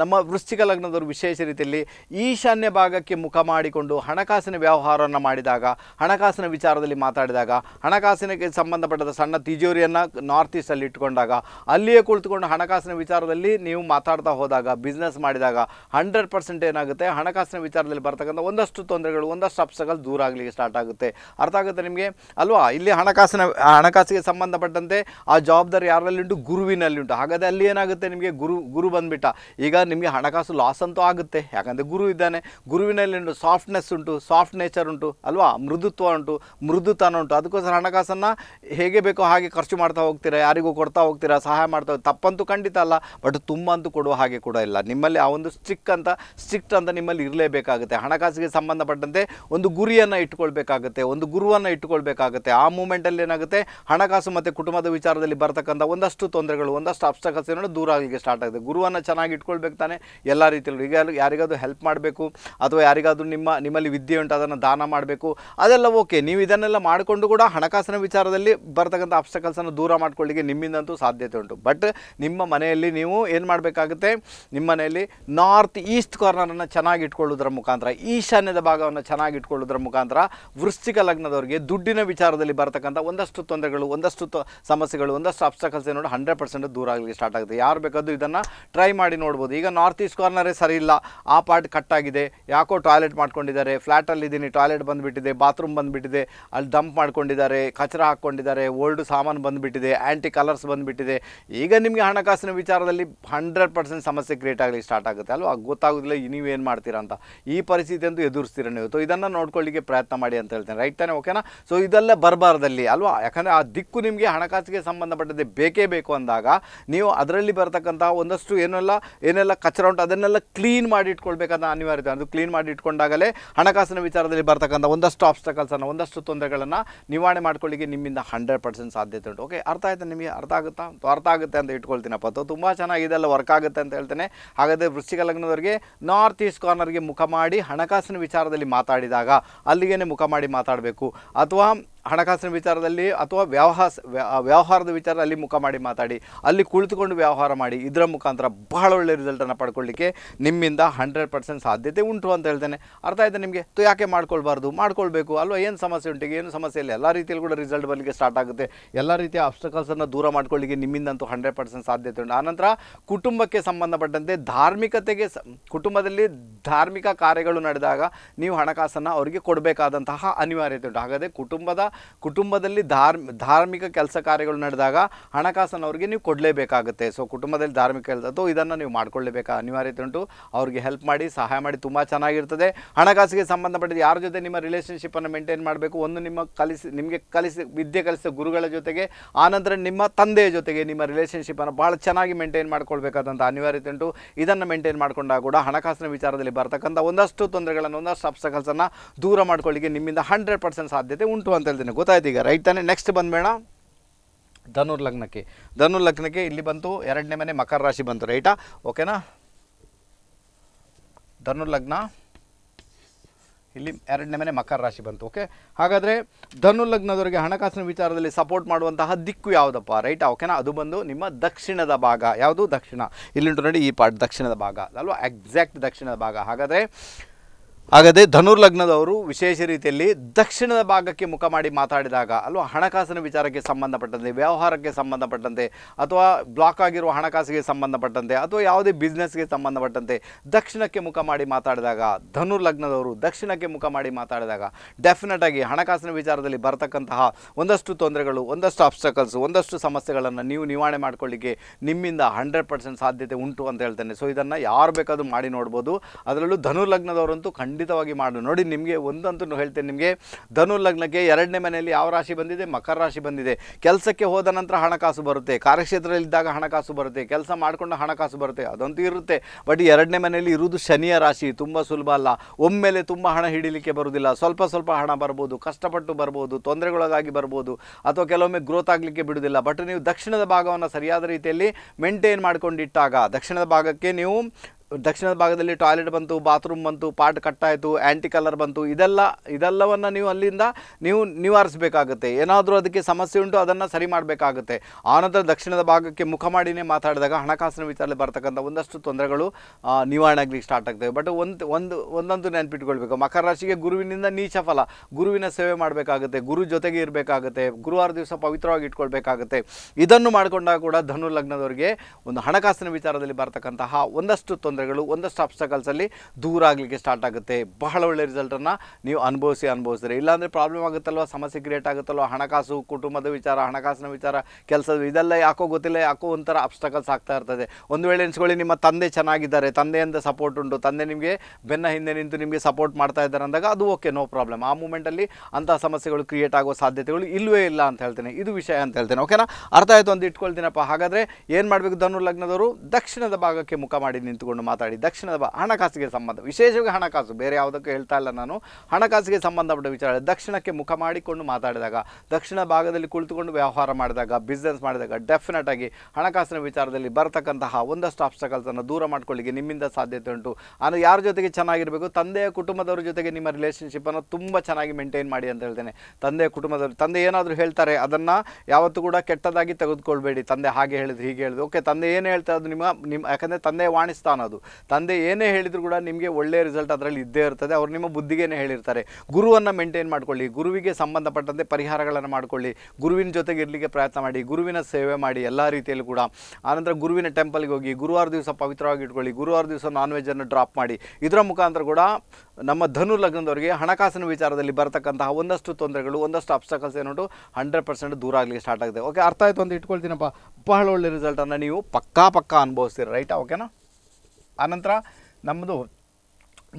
ನಮ್ಮ ವೃಶ್ಚಿಕ ಲಗ್ನದವರು ವಿಶೇಷ ರೀತಿಯಲ್ಲಿ ಈಶಾನ್ಯ ಭಾಗಕ್ಕೆ ಮುಖ ಮಾಡಿಕೊಂಡು ಹಣಕಾಸಿನ ವ್ಯವಹಾರವನ್ನು ಮಾಡಿದಾಗ ಹಣಕಾಸಿನ ವಿಚಾರದಲ್ಲಿ ಮಾತಾಡಿದಾಗ ಹಣಕಾಸಿನಕ್ಕೆ ಸಂಬಂಧಪಟ್ಟ ಸಣ್ಣ ತಿಜೋರಿಯನ್ನು ನಾರ್ತ್ ಈಸ್ಟಲ್ಲಿ ಇಟ್ಕೊಂಡಾಗ ಅಲ್ಲಿಯೇ ಕುಳಿತುಕೊಂಡು ಹಣಕಾಸಿನ ವಿಚಾರದಲ್ಲಿ ನೀವು ಮಾತಾಡ್ತಾ ಹೋದಾಗ ಬಿಸ್ನೆಸ್ ಮಾಡಿದಾಗ ಹಂಡ್ರೆಡ್ ಪರ್ಸೆಂಟ್ ಏನಾಗುತ್ತೆ ಹಣಕಾಸಿನ ವಿಚಾರದಲ್ಲಿ ಬರ್ತಕ್ಕಂಥ ಒಂದಷ್ಟು ತೊಂದರೆಗಳು ಒಂದಷ್ಟು ಅಪ್ಸಗಳು ದೂರ ಆಗಲಿಕ್ಕೆ ಸ್ಟಾರ್ಟ್ ಆಗುತ್ತೆ ಅರ್ಥ ಆಗುತ್ತೆ ಆಗುತ್ತೆ ನಿಮಗೆ ಅಲ್ವಾ ಇಲ್ಲಿ ಹಣಕಾಸಿನ ಹಣಕಾಸಿಗೆ ಸಂಬಂಧಪಟ್ಟಂತೆ ಆ ಜವಾಬ್ದಾರಿ ಯಾರಲ್ಲಿ ಉಂಟು ಗುರುವಿನಲ್ಲಿ ಉಂಟು ಹಾಗಾದರೆ ಅಲ್ಲಿ ಏನಾಗುತ್ತೆ ನಿಮಗೆ ಗುರು ಗುರು ಬಂದುಬಿಟ್ಟ ಈಗ ನಿಮಗೆ ಹಣಕಾಸು ಲಾಸ್ ಅಂತೂ ಆಗುತ್ತೆ ಯಾಕಂದರೆ ಗುರು ಇದ್ದಾನೆ ಗುರುವಿನಲ್ಲಿ ಉಂಟು ಸಾಫ್ಟ್ನೆಸ್ ಉಂಟು ಸಾಫ್ಟ್ ನೇಚರ್ ಉಂಟು ಅಲ್ವಾ ಮೃದುತ್ವ ಉಂಟು ಮೃದುತನ ಉಂಟು ಅದಕ್ಕೋಸ್ಕರ ಹಣಕಾಸನ್ನು ಹೇಗೆ ಬೇಕೋ ಹಾಗೆ ಖರ್ಚು ಮಾಡ್ತಾ ಹೋಗ್ತೀರಾ ಯಾರಿಗೂ ಕೊಡ್ತಾ ಹೋಗ್ತೀರಾ ಸಹಾಯ ಮಾಡ್ತಾ ತಪ್ಪಂತೂ ಖಂಡಿತ ಅಲ್ಲ ಬಟ್ ತುಂಬ ಅಂತೂ ಕೊಡುವ ಹಾಗೆ ಕೂಡ ಇಲ್ಲ ನಿಮ್ಮಲ್ಲಿ ಆ ಒಂದು ಸ್ಟಿಕ್ ಅಂತ ಸ್ಟ್ರಿಕ್ಟ್ ಅಂತ ನಿಮ್ಮಲ್ಲಿ ಇರಲೇಬೇಕಾಗುತ್ತೆ ಹಣಕಾಸಿಗೆ ಸಂಬಂಧಪಟ್ಟಂತೆ ಒಂದು ಗುರಿಯನ್ನು ಇಟ್ಕೊಳ್ಬೇಕಾಗುತ್ತೆ ಒಂದು ಗುರುವನ್ನು ಹಣವನ್ನು ಇಟ್ಟುಕೊಳ್ಬೇಕಾಗುತ್ತೆ ಆ ಮೂಮೆಂಟಲ್ಲಿ ಏನಾಗುತ್ತೆ ಹಣಕಾಸು ಮತ್ತು ಕುಟುಂಬದ ವಿಚಾರದಲ್ಲಿ ಬರ್ತಕ್ಕಂಥ ಒಂದಷ್ಟು ತೊಂದರೆಗಳು ಒಂದಷ್ಟು ಅಬ್ಸ್ಟಕಲ್ಸ್ ಏನೋ ದೂರ ಆಗಲಿಕ್ಕೆ ಸ್ಟಾರ್ಟ್ ಆಗುತ್ತೆ ಗುರುವನ್ನು ಚೆನ್ನಾಗಿ ಇಟ್ಕೊಳ್ಬೇಕು ತಾನೆ ಎಲ್ಲ ರೀತಿಯಲ್ಲೂ ಈಗ ಯಾರಿಗಾದ್ರೂ ಹೆಲ್ಪ್ ಮಾಡಬೇಕು ಅಥವಾ ಯಾರಿಗಾದರೂ ನಿಮ್ಮ ನಿಮ್ಮಲ್ಲಿ ವಿದ್ಯೆ ಉಂಟು ಅದನ್ನು ದಾನ ಮಾಡಬೇಕು ಅದೆಲ್ಲ ಓಕೆ ನೀವು ಇದನ್ನೆಲ್ಲ ಮಾಡಿಕೊಂಡು ಕೂಡ ಹಣಕಾಸಿನ ವಿಚಾರದಲ್ಲಿ ಬರ್ತಕ್ಕಂಥ ಅಬ್ಸ್ಟಕಲ್ಸನ್ನು ದೂರ ಮಾಡ್ಕೊಳ್ಳಿಕ್ಕೆ ನಿಮ್ಮಿಂದಂತೂ ಸಾಧ್ಯತೆ ಉಂಟು ಬಟ್ ನಿಮ್ಮ ಮನೆಯಲ್ಲಿ ನೀವು ಏನು ಮಾಡಬೇಕಾಗುತ್ತೆ ನಿಮ್ಮ ಮನೆಯಲ್ಲಿ ನಾರ್ತ್ ಈಸ್ಟ್ ಕಾರ್ನರನ್ನು ಚೆನ್ನಾಗಿ ಇಟ್ಕೊಳ್ಳೋದ್ರ ಮುಖಾಂತರ ಈಶಾನ್ಯದ ಭಾಗವನ್ನು ಚೆನ್ನಾಗಿ ಇಟ್ಕೊಳ್ಳೋದ್ರ ಮುಖಾಂತರ ವೃಶ್ಚಿಕ ಲಗ್ನದವರಿಗೆ ದುಡ್ಡಿನ ವಿಚಾರದಲ್ಲಿ ಬರತಕ್ಕಂಥ ಒಂದಷ್ಟು ತೊಂದರೆಗಳು ಒಂದಷ್ಟು ಸಮಸ್ಯೆಗಳು ಒಂದಷ್ಟು ಅಬ್ಸ್ಟಕಲ್ಸ್ ಏನೋ ಹಂಡ್ರೆಡ್ ಪರ್ಸೆಂಟ್ ದೂರ ಆಗಲಿಕ್ಕೆ ಸ್ಟಾರ್ಟ್ ಆಗುತ್ತೆ ಯಾರು ಬೇಕಾದರೂ ಇದನ್ನು ಟ್ರೈ ಮಾಡಿ ನೋಡ್ಬೋದು ಈಗ ನಾರ್ತ್ ಈಸ್ಟ್ ಕಾರ್ನರೇ ಸರಿ ಇಲ್ಲ ಆ ಪಾರ್ಟ್ ಕಟ್ ಆಗಿದೆ ಯಾಕೋ ಟಾಯ್ಲೆಟ್ ಮಾಡ್ಕೊಂಡಿದ್ದಾರೆ ಫ್ಲ್ಯಾಟಲ್ಲಿ ಇದ್ದೀನಿ ಟಾಯ್ಲೆಟ್ ಬಂದುಬಿಟ್ಟಿದೆ ಬಾತ್ರೂಮ್ ಬಂದುಬಿಟ್ಟಿದೆ ಅಲ್ಲಿ ಡಂಪ್ ಮಾಡ್ಕೊಂಡಿದ್ದಾರೆ ಕಚರ ಹಾಕ್ಕೊಂಡಿದ್ದಾರೆ ಓಲ್ಡ್ ಸಾಮಾನು ಬಂದುಬಿಟ್ಟಿದೆ ಆ್ಯಂಟಿ ಕಲರ್ಸ್ ಬಂದುಬಿಟ್ಟಿದೆ ಈಗ ನಿಮಗೆ ಹಣಕಾಸಿನ ವಿಚಾರದಲ್ಲಿ ಹಂಡ್ರೆಡ್ ಪರ್ಸೆಂಟ್ ಸಮಸ್ಯೆ ಕ್ರಿಯೇಟ್ ಆಗಲಿಕ್ಕೆ ಸ್ಟಾರ್ಟ್ ಆಗುತ್ತೆ ಅಲ್ವಾ ಗೊತ್ತಾಗೋದಿಲ್ಲ ನೀವೇನು ಮಾಡ್ತೀರಾ ಅಂತ ಈ ಪರಿಸ್ಥಿತಿ ಎಂದು ಎದುರಿಸ್ತೀರ ನೀವು ಇದನ್ನು ನೋಡ್ಕೊಳ್ಳಿಕ್ಕೆ ಪ್ರಯತ್ನ ಮಾಡಿ ಅಂತ ಹೇಳ್ತೇನೆ ರೈಟ್ ತಾನೆ ಓಕೆನಾ ಸೊ ಇದೆಲ್ಲ ಬರಬಾರ್ದಲ್ಲಿ ಅಲ್ವಾ ಯಾಕಂದರೆ ಆ ದಿಕ್ಕು ನಿಮಗೆ ಹಣಕಾಸಿಗೆ ಸಂಬಂಧಪಟ್ಟದ್ದು ಬೇಕೇ ಬೇಕು ಅಂದಾಗ ನೀವು ಅದರಲ್ಲಿ ಬರತಕ್ಕಂಥ ಒಂದಷ್ಟು ಏನೆಲ್ಲ ಏನೆಲ್ಲ ಕಚರ ಉಂಟು ಅದನ್ನೆಲ್ಲ ಕ್ಲೀನ್ ಮಾಡಿ ಇಟ್ಕೊಳ್ಬೇಕಂತ ಅನಿವಾರ್ಯತೆ ಅದು ಕ್ಲೀನ್ ಮಾಡಿ ಇಟ್ಕೊಂಡಾಗಲೇ ಹಣಕಾಸಿನ ವಿಚಾರದಲ್ಲಿ ಬರ್ತಕ್ಕಂಥ ಒಂದಷ್ಟು ಆಬ್ಸ್ಟಕಲ್ಸನ್ನು ಒಂದಷ್ಟು ತೊಂದರೆಗಳನ್ನು ನಿವಾರಣೆ ಮಾಡ್ಕೊಳ್ಳಿಕ್ಕೆ ನಿಮ್ಮಿಂದ ಹಂಡ್ರೆಡ್ ಪರ್ಸೆಂಟ್ ಸಾಧ್ಯತೆ ಉಂಟು ಓಕೆ ಅರ್ಥ ಆಯ್ತಾ ನಿಮಗೆ ಅರ್ಥ ಆಗುತ್ತಾ ಅರ್ಥ ಆಗುತ್ತೆ ಅಂತ ಇಟ್ಕೊಳ್ತೀನಪ್ಪ ಅಥವಾ ತುಂಬ ಚೆನ್ನಾಗಿ ಇದೆಲ್ಲ ವರ್ಕ್ ಆಗುತ್ತೆ ಅಂತ ಹೇಳ್ತೇನೆ ಹಾಗಾದರೆ ವೃಷ್ಟಿಕ ಲಗ್ನದವರಿಗೆ ನಾರ್ತ್ ಈಸ್ಟ್ ಕಾರ್ನರ್ಗೆ ಮುಖ ಮಾಡಿ ಹಣಕಾಸಿನ ವಿಚಾರದಲ್ಲಿ ಮಾತಾಡಿದಾಗ ಅಲ್ಲಿಗೇ ಮುಖ ಮಾಡಿ ಮಾತಾಡಬೇಕು अथवा ಹಣಕಾಸಿನ ವಿಚಾರದಲ್ಲಿ ಅಥವಾ ವ್ಯವಹಾಸ ವ್ಯವಹಾರದ ವಿಚಾರದಲ್ಲಿ ಮುಖ ಮಾಡಿ ಮಾತಾಡಿ ಅಲ್ಲಿ ಕುಳಿತುಕೊಂಡು ವ್ಯವಹಾರ ಮಾಡಿ ಇದರ ಮುಖಾಂತರ ಬಹಳ ಒಳ್ಳೆಯ ರಿಸಲ್ಟನ್ನು ಪಡ್ಕೊಳ್ಳಿಕ್ಕೆ ನಿಮ್ಮಿಂದ ಹಂಡ್ರೆಡ್ ಪರ್ಸೆಂಟ್ ಸಾಧ್ಯತೆ ಉಂಟು ಅಂತ ಹೇಳ್ತೇನೆ ಅರ್ಥ ಆಯಿತು ನಿಮಗೆ ತು ಯಾಕೆ ಮಾಡ್ಕೊಳ್ಬಾರ್ದು ಮಾಡ್ಕೊಳ್ಬೇಕು ಅಲ್ವಾ ಏನು ಸಮಸ್ಯೆ ಉಂಟಿಗೆ ಏನು ಸಮಸ್ಯೆ ಇಲ್ಲ ಎಲ್ಲ ರೀತಿಯಲ್ಲಿ ಕೂಡ ರಿಸಲ್ಟ್ ಬರಲಿಕ್ಕೆ ಸ್ಟಾರ್ಟ್ ಆಗುತ್ತೆ ಎಲ್ಲ ರೀತಿಯ ಅಬ್ಸ್ಟಕಲ್ಸನ್ನು ದೂರ ಮಾಡ್ಕೊಳ್ಳಿಕ್ಕೆ ನಿಮ್ಮಿಂದಂತೂ ಹಂಡ್ರೆಡ್ ಪರ್ಸೆಂಟ್ ಸಾಧ್ಯತೆ ಉಂಟು ಆನಂತರ ಕುಟುಂಬಕ್ಕೆ ಸಂಬಂಧಪಟ್ಟಂತೆ ಧಾರ್ಮಿಕತೆಗೆ ಕುಟುಂಬದಲ್ಲಿ ಧಾರ್ಮಿಕ ಕಾರ್ಯಗಳು ನಡೆದಾಗ ನೀವು ಹಣಕಾಸನ್ನು ಅವರಿಗೆ ಕೊಡಬೇಕಾದಂತಹ ಅನಿವಾರ್ಯತೆ ಉಂಟು ಹಾಗಾದರೆ ಕುಟುಂಬದ ಕುಟುಂಬದಲ್ಲಿ ಧಾರ್ಮ ಧಾರ್ಮಿಕ ಕೆಲಸ ಕಾರ್ಯಗಳು ನಡೆದಾಗ ಹಣಕಾಸನ್ನು ಅವರಿಗೆ ನೀವು ಕೊಡಲೇಬೇಕಾಗುತ್ತೆ ಸೊ ಕುಟುಂಬದಲ್ಲಿ ಧಾರ್ಮಿಕ ಕೆಲಸ ಅಥವಾ ಇದನ್ನು ನೀವು ಮಾಡಿಕೊಳ್ಳೇಬೇಕಾ ಅನಿವಾರ್ಯತೆ ಉಂಟು ಅವರಿಗೆ ಹೆಲ್ಪ್ ಮಾಡಿ ಸಹಾಯ ಮಾಡಿ ತುಂಬ ಚೆನ್ನಾಗಿರ್ತದೆ ಹಣಕಾಸಿಗೆ ಸಂಬಂಧಪಟ್ಟಿದ್ದು ಯಾರ ಜೊತೆ ನಿಮ್ಮ ರಿಲೇಷನ್ಶಿಪ್ಪನ್ನು ಮೇಂಟೈನ್ ಮಾಡಬೇಕು ಒಂದು ನಿಮ್ಮ ಕಲಿಸಿ ನಿಮಗೆ ಕಲಿಸಿ ವಿದ್ಯೆ ಕಲಿಸಿದ ಗುರುಗಳ ಜೊತೆಗೆ ಆನಂತರ ನಿಮ್ಮ ತಂದೆಯ ಜೊತೆಗೆ ನಿಮ್ಮ ರಿಲೇಷನ್ಶಿಪ್ಪನ್ನು ಭಾಳ ಚೆನ್ನಾಗಿ ಮೇಂಟೈನ್ ಮಾಡ್ಕೊಳ್ಬೇಕಾದಂಥ ಅನಿವಾರ್ಯತೆ ಉಂಟು ಇದನ್ನು ಮೇಂಟೈನ್ ಮಾಡಿಕೊಂಡಾಗ ಕೂಡ ಹಣಕಾಸಿನ ವಿಚಾರದಲ್ಲಿ ಬರ್ತಕ್ಕಂಥ ಒಂದಷ್ಟು ತೊಂದರೆಗಳನ್ನು ಒಂದಷ್ಟು ಅಪ್ಸಕಲ್ಸನ್ನು ದೂರ ಮಾಡ್ಕೊಳ್ಳಿಕ್ಕೆ ನಿಮ್ಮಿಂದ ಹಂಡ್ರೆಡ್ ಪರ್ಸೆಂಟ್ ಸಾಧ್ಯತೆ ಉಂಟು ಅಂತ ಇದ್ದೀನಿ ಗೊತ್ತಾಯ್ತು ಈಗ ರೈಟ್ ತಾನೇ ನೆಕ್ಸ್ಟ್ ಬಂದ್ಬೇಡ ಧನುರ್ ಲಗ್ನಕ್ಕೆ ಧನುರ್ ಲಗ್ನಕ್ಕೆ ಇಲ್ಲಿ ಬಂತು ಎರಡನೇ ಮನೆ ಮಕರ ರಾಶಿ ಬಂತು ರೈಟಾ ಓಕೆನಾ ಧನುರ್ ಲಗ್ನ ಇಲ್ಲಿ ಎರಡನೇ ಮನೆ ಮಕರ ರಾಶಿ ಬಂತು ಓಕೆ ಹಾಗಾದರೆ ಧನು ಲಗ್ನದವರಿಗೆ ಹಣಕಾಸಿನ ವಿಚಾರದಲ್ಲಿ ಸಪೋರ್ಟ್ ಮಾಡುವಂತಹ ದಿಕ್ಕು ಯಾವುದಪ್ಪ ರೈಟ್ ಓಕೆನಾ ಅದು ಬಂದು ನಿಮ್ಮ ದಕ್ಷಿಣದ ಭಾಗ ಯಾವುದು ದಕ್ಷಿಣ ಇಲ್ಲಿಂಟು ನೋಡಿ ಈ ಪಾಟ್ ದಕ್ಷಿಣದ ಭಾಗ ಅಲ್ವಾ ಎಕ್ಸಾಕ್ಟ್ ದಕ್ಷಿಣದ ಭಾಗ ಹಾಗಾದರೆ ಆಗದೆ ಧನುರ್ಲಗ್ನದವರು ವಿಶೇಷ ರೀತಿಯಲ್ಲಿ ದಕ್ಷಿಣದ ಭಾಗಕ್ಕೆ ಮುಖ ಮಾಡಿ ಮಾತಾಡಿದಾಗ ಅಲ್ವಾ ಹಣಕಾಸಿನ ವಿಚಾರಕ್ಕೆ ಸಂಬಂಧಪಟ್ಟಂತೆ ವ್ಯವಹಾರಕ್ಕೆ ಸಂಬಂಧಪಟ್ಟಂತೆ ಅಥವಾ ಬ್ಲಾಕ್ ಆಗಿರುವ ಹಣಕಾಸಿಗೆ ಸಂಬಂಧಪಟ್ಟಂತೆ ಅಥವಾ ಯಾವುದೇ ಬಿಸ್ನೆಸ್ಗೆ ಸಂಬಂಧಪಟ್ಟಂತೆ ದಕ್ಷಿಣಕ್ಕೆ ಮುಖ ಮಾಡಿ ಮಾತಾಡಿದಾಗ ಧನುರ್ಲಗ್ನದವರು ದಕ್ಷಿಣಕ್ಕೆ ಮುಖ ಮಾಡಿ ಮಾತಾಡಿದಾಗ ಡೆಫಿನೆಟಾಗಿ ಆಗಿ ಹಣಕಾಸಿನ ವಿಚಾರದಲ್ಲಿ ಬರತಕ್ಕಂತಹ ಒಂದಷ್ಟು ತೊಂದರೆಗಳು ಒಂದಷ್ಟು ಅಬ್ಸ್ಟಕಲ್ಸ್ ಒಂದಷ್ಟು ಸಮಸ್ಯೆಗಳನ್ನು ನೀವು ನಿವಾರಣೆ ಮಾಡಿಕೊಳ್ಳಿಕ್ಕೆ ನಿಮ್ಮಿಂದ ಹಂಡ್ರೆಡ್ ಪರ್ಸೆಂಟ್ ಸಾಧ್ಯತೆ ಉಂಟು ಅಂತ ಹೇಳ್ತೇನೆ ಸೊ ಇದನ್ನು ಯಾರು ಬೇಕಾದರೂ ಮಾಡಿ ನೋಡ್ಬೋದು ಅದರಲ್ಲೂ ಧನುರ್ಲಗ್ನದವರಂತೂ ಖಂಡಿತ ಖಂಡಿತವಾಗಿ ಮಾಡು ನೋಡಿ ನಿಮಗೆ ಒಂದಂತೂ ಹೇಳ್ತೇನೆ ನಿಮಗೆ ಧನು ಲಗ್ನಕ್ಕೆ ಎರಡನೇ ಮನೆಯಲ್ಲಿ ಯಾವ ರಾಶಿ ಬಂದಿದೆ ಮಕರ ರಾಶಿ ಬಂದಿದೆ ಕೆಲಸಕ್ಕೆ ಹೋದ ನಂತರ ಹಣಕಾಸು ಬರುತ್ತೆ ಕಾರ್ಯಕ್ಷೇತ್ರದಲ್ಲಿದ್ದಾಗ ಹಣಕಾಸು ಬರುತ್ತೆ ಕೆಲಸ ಮಾಡಿಕೊಂಡು ಹಣಕಾಸು ಬರುತ್ತೆ ಅದಂತೂ ಇರುತ್ತೆ ಬಟ್ ಎರಡನೇ ಮನೆಯಲ್ಲಿ ಇರುವುದು ಶನಿಯ ರಾಶಿ ತುಂಬ ಸುಲಭ ಅಲ್ಲ ಒಮ್ಮೆಲೆ ತುಂಬ ಹಣ ಹಿಡಿಲಿಕ್ಕೆ ಬರುವುದಿಲ್ಲ ಸ್ವಲ್ಪ ಸ್ವಲ್ಪ ಹಣ ಬರ್ಬೋದು ಕಷ್ಟಪಟ್ಟು ಬರ್ಬೋದು ತೊಂದರೆಗೊಳಗಾಗಿ ಬರ್ಬೋದು ಅಥವಾ ಕೆಲವೊಮ್ಮೆ ಗ್ರೋತ್ ಆಗಲಿಕ್ಕೆ ಬಿಡುವುದಿಲ್ಲ ಬಟ್ ನೀವು ದಕ್ಷಿಣದ ಭಾಗವನ್ನು ಸರಿಯಾದ ರೀತಿಯಲ್ಲಿ ಮೇಂಟೈನ್ ಮಾಡಿಕೊಂಡಿಟ್ಟಾಗ ದಕ್ಷಿಣದ ಭಾಗಕ್ಕೆ ನೀವು ದಕ್ಷಿಣದ ಭಾಗದಲ್ಲಿ ಟಾಯ್ಲೆಟ್ ಬಂತು ಬಾತ್ರೂಮ್ ಬಂತು ಪಾಟ್ ಕಟ್ಟಾಯಿತು ಆ್ಯಂಟಿ ಕಲರ್ ಬಂತು ಇದೆಲ್ಲ ಇದೆಲ್ಲವನ್ನು ನೀವು ಅಲ್ಲಿಂದ ನೀವು ನಿವಾರಿಸಬೇಕಾಗುತ್ತೆ ಏನಾದರೂ ಅದಕ್ಕೆ ಸಮಸ್ಯೆ ಉಂಟು ಅದನ್ನು ಸರಿ ಮಾಡಬೇಕಾಗುತ್ತೆ ಆನಂತರ ದಕ್ಷಿಣದ ಭಾಗಕ್ಕೆ ಮುಖ ಮಾಡಿನೇ ಮಾತಾಡಿದಾಗ ಹಣಕಾಸಿನ ವಿಚಾರದಲ್ಲಿ ಬರ್ತಕ್ಕಂಥ ಒಂದಷ್ಟು ತೊಂದರೆಗಳು ನಿವಾರಣೆ ಆಗಲಿಕ್ಕೆ ಸ್ಟಾರ್ಟ್ ಆಗ್ತವೆ ಬಟ್ ಒಂದು ಒಂದು ಒಂದೊಂದು ನೆನಪಿಟ್ಕೊಳ್ಬೇಕು ಮಕರ ರಾಶಿಗೆ ಗುರುವಿನಿಂದ ನೀಚ ಫಲ ಗುರುವಿನ ಸೇವೆ ಮಾಡಬೇಕಾಗುತ್ತೆ ಗುರು ಜೊತೆಗೆ ಇರಬೇಕಾಗುತ್ತೆ ಗುರುವಾರ ದಿವಸ ಪವಿತ್ರವಾಗಿ ಇಟ್ಕೊಳ್ಬೇಕಾಗುತ್ತೆ ಇದನ್ನು ಮಾಡಿಕೊಂಡಾಗ ಕೂಡ ಧನು ಲಗ್ನದವರಿಗೆ ಒಂದು ಹಣಕಾಸಿನ ವಿಚಾರದಲ್ಲಿ ಬರ್ತಕ್ಕಂತಹ ಒಂದಷ್ಟು ತೊಂದರೆ ತೊಂದರೆಗಳು ಒಂದಷ್ಟು ಅಲ್ಲಿ ದೂರ ಆಗಲಿಕ್ಕೆ ಸ್ಟಾರ್ಟ್ ಆಗುತ್ತೆ ಬಹಳ ಒಳ್ಳೆ ರಿಸಲ್ಟನ್ನು ನೀವು ಅನುಭವಿಸಿ ಅನುಭವಿಸಿದ್ರೆ ಇಲ್ಲಾಂದರೆ ಪ್ರಾಬ್ಲಮ್ ಆಗುತ್ತಲ್ವ ಸಮಸ್ಯೆ ಕ್ರಿಯೇಟ್ ಆಗುತ್ತಲ್ವ ಹಣಕಾಸು ಕುಟುಂಬದ ವಿಚಾರ ಹಣಕಾಸಿನ ವಿಚಾರ ಕೆಲಸದ ಇದೆಲ್ಲ ಯಾಕೋ ಗೊತ್ತಿಲ್ಲ ಯಾಕೋ ಒಂಥರ ಅಪ್ಸ್ಟಕಲ್ಸ್ ಆಗ್ತಾ ಇರ್ತದೆ ಒಂದು ವೇಳೆ ಎನಿಸ್ಕೊಳ್ಳಿ ನಿಮ್ಮ ತಂದೆ ಚೆನ್ನಾಗಿದ್ದಾರೆ ತಂದೆಯಿಂದ ಸಪೋರ್ಟ್ ಉಂಟು ತಂದೆ ನಿಮಗೆ ಬೆನ್ನ ಹಿಂದೆ ನಿಂತು ನಿಮಗೆ ಸಪೋರ್ಟ್ ಮಾಡ್ತಾ ಇದ್ದಾರೆ ಅಂದಾಗ ಅದು ಓಕೆ ನೋ ಪ್ರಾಬ್ಲಮ್ ಆ ಮೂಮೆಂಟಲ್ಲಿ ಅಂತಹ ಸಮಸ್ಯೆಗಳು ಕ್ರಿಯೇಟ್ ಆಗೋ ಸಾಧ್ಯತೆಗಳು ಇಲ್ಲವೇ ಇಲ್ಲ ಅಂತ ಹೇಳ್ತೇನೆ ಇದು ವಿಷಯ ಅಂತ ಹೇಳ್ತೇನೆ ಓಕೆನಾ ಅರ್ಥ ಆಯಿತು ಅಂತ ಇಟ್ಕೊಳ್ತೀನಪ್ಪ ಹಾಗಾದರೆ ಏನು ಮಾಡಬೇಕು ಧನು ಲಗ್ನದವರು ದಕ್ಷಿಣದ ಭಾಗಕ್ಕೆ ಮುಖ ಮಾಡಿ ನಿಂತುಕೊಂಡು ಮಾತಾಡಿ ದಕ್ಷಿಣದ ಹಣಕಾಸಿಗೆ ಸಂಬಂಧ ವಿಶೇಷವಾಗಿ ಹಣಕಾಸು ಬೇರೆ ಯಾವುದಕ್ಕೂ ಹೇಳ್ತಾ ಇಲ್ಲ ನಾನು ಹಣಕಾಸಿಗೆ ಸಂಬಂಧಪಟ್ಟ ವಿಚಾರ ದಕ್ಷಿಣಕ್ಕೆ ಮುಖ ಮಾಡಿಕೊಂಡು ಮಾತಾಡಿದಾಗ ದಕ್ಷಿಣ ಭಾಗದಲ್ಲಿ ಕುಳಿತುಕೊಂಡು ವ್ಯವಹಾರ ಮಾಡಿದಾಗ ಬಿಸ್ನೆಸ್ ಮಾಡಿದಾಗ ಡೆಫಿನೆಟ್ ಆಗಿ ಹಣಕಾಸಿನ ವಿಚಾರದಲ್ಲಿ ಬರತಕ್ಕಂತಹ ಒಂದಷ್ಟು ಅನ್ನು ದೂರ ಮಾಡಿಕೊಳ್ಳಿಗೆ ನಿಮ್ಮಿಂದ ಸಾಧ್ಯತೆ ಉಂಟು ಅದು ಯಾರ ಜೊತೆಗೆ ಚೆನ್ನಾಗಿರಬೇಕು ತಂದೆಯ ಕುಟುಂಬದವ್ರ ಜೊತೆಗೆ ನಿಮ್ಮ ರಿಲೇಷನ್ಶಿಪ್ಪನ್ನು ತುಂಬ ಚೆನ್ನಾಗಿ ಮೇಂಟೈನ್ ಮಾಡಿ ಅಂತ ಹೇಳ್ತೇನೆ ತಂದೆಯ ಕುಟುಂಬದವರು ತಂದೆ ಏನಾದರೂ ಹೇಳ್ತಾರೆ ಅದನ್ನು ಯಾವತ್ತೂ ಕೂಡ ಕೆಟ್ಟದಾಗಿ ತೆಗೆದುಕೊಳ್ಬೇಡಿ ತಂದೆ ಹಾಗೆ ಹೇಳಿದ್ರು ಹೀಗೆ ಹೇಳಿದ್ರು ಓಕೆ ತಂದೆ ಏನು ಹೇಳ್ತಾ ಅದು ನಿಮ್ಮ ನಿಮ್ಮ ಯಾಕಂದರೆ ತಂದೆ ವಾಣಿಸ್ತಾನ ಅದು ತಂದೆ ಏನೇ ಹೇಳಿದ್ರು ಕೂಡ ನಿಮಗೆ ಒಳ್ಳೆಯ ರಿಸಲ್ಟ್ ಅದರಲ್ಲಿ ಇದ್ದೇ ಇರ್ತದೆ ಅವ್ರು ನಿಮ್ಮ ಬುದ್ಧಿಗೇನೆ ಹೇಳಿರ್ತಾರೆ ಗುರುವನ್ನು ಮೇಂಟೈನ್ ಮಾಡಿಕೊಳ್ಳಿ ಗುರುವಿಗೆ ಸಂಬಂಧಪಟ್ಟಂತೆ ಪರಿಹಾರಗಳನ್ನು ಮಾಡಿಕೊಳ್ಳಿ ಗುರುವಿನ ಜೊತೆಗೆ ಇರಲಿಕ್ಕೆ ಪ್ರಯತ್ನ ಮಾಡಿ ಗುರುವಿನ ಸೇವೆ ಮಾಡಿ ಎಲ್ಲ ರೀತಿಯಲ್ಲೂ ಕೂಡ ಆನಂತರ ಗುರುವಿನ ಟೆಂಪಲ್ಗೆ ಹೋಗಿ ಗುರುವಾರ ದಿವಸ ಪವಿತ್ರವಾಗಿ ಇಟ್ಕೊಳ್ಳಿ ಗುರುವಾರ ದಿವಸ ನಾನ್ ವೆಜ್ಜನ್ನು ಡ್ರಾಪ್ ಮಾಡಿ ಇದರ ಮುಖಾಂತರ ಕೂಡ ನಮ್ಮ ಧನು ಲಗ್ನದವರಿಗೆ ಹಣಕಾಸಿನ ವಿಚಾರದಲ್ಲಿ ಬರತಕ್ಕಂತಹ ಒಂದಷ್ಟು ತೊಂದರೆಗಳು ಒಂದಷ್ಟು ಅಬ್ಸ್ಟಕಲ್ಸ್ ಏನೋ ಹಂಡ್ರೆಡ್ ಪರ್ಸೆಂಟ್ ದೂರ ಆಗಲಿ ಸ್ಟಾರ್ಟ್ ಆಗಿದೆ ಓಕೆ ಅರ್ಥ ಆಯಿತು ಅಂತ ಇಟ್ಕೊಳ್ತೀನಪ್ಪ ಬಹಳ ಒಳ್ಳೆ ರಿಸಲ್ಟನ್ನು ನೀವು ಪಕ್ಕಾ ಪಕ್ಕಾ ಅನುಭವಿಸ್ತೀರ ರೈಟಾ ಓಕೆನಾ ಆನಂತರ ನಮ್ಮದು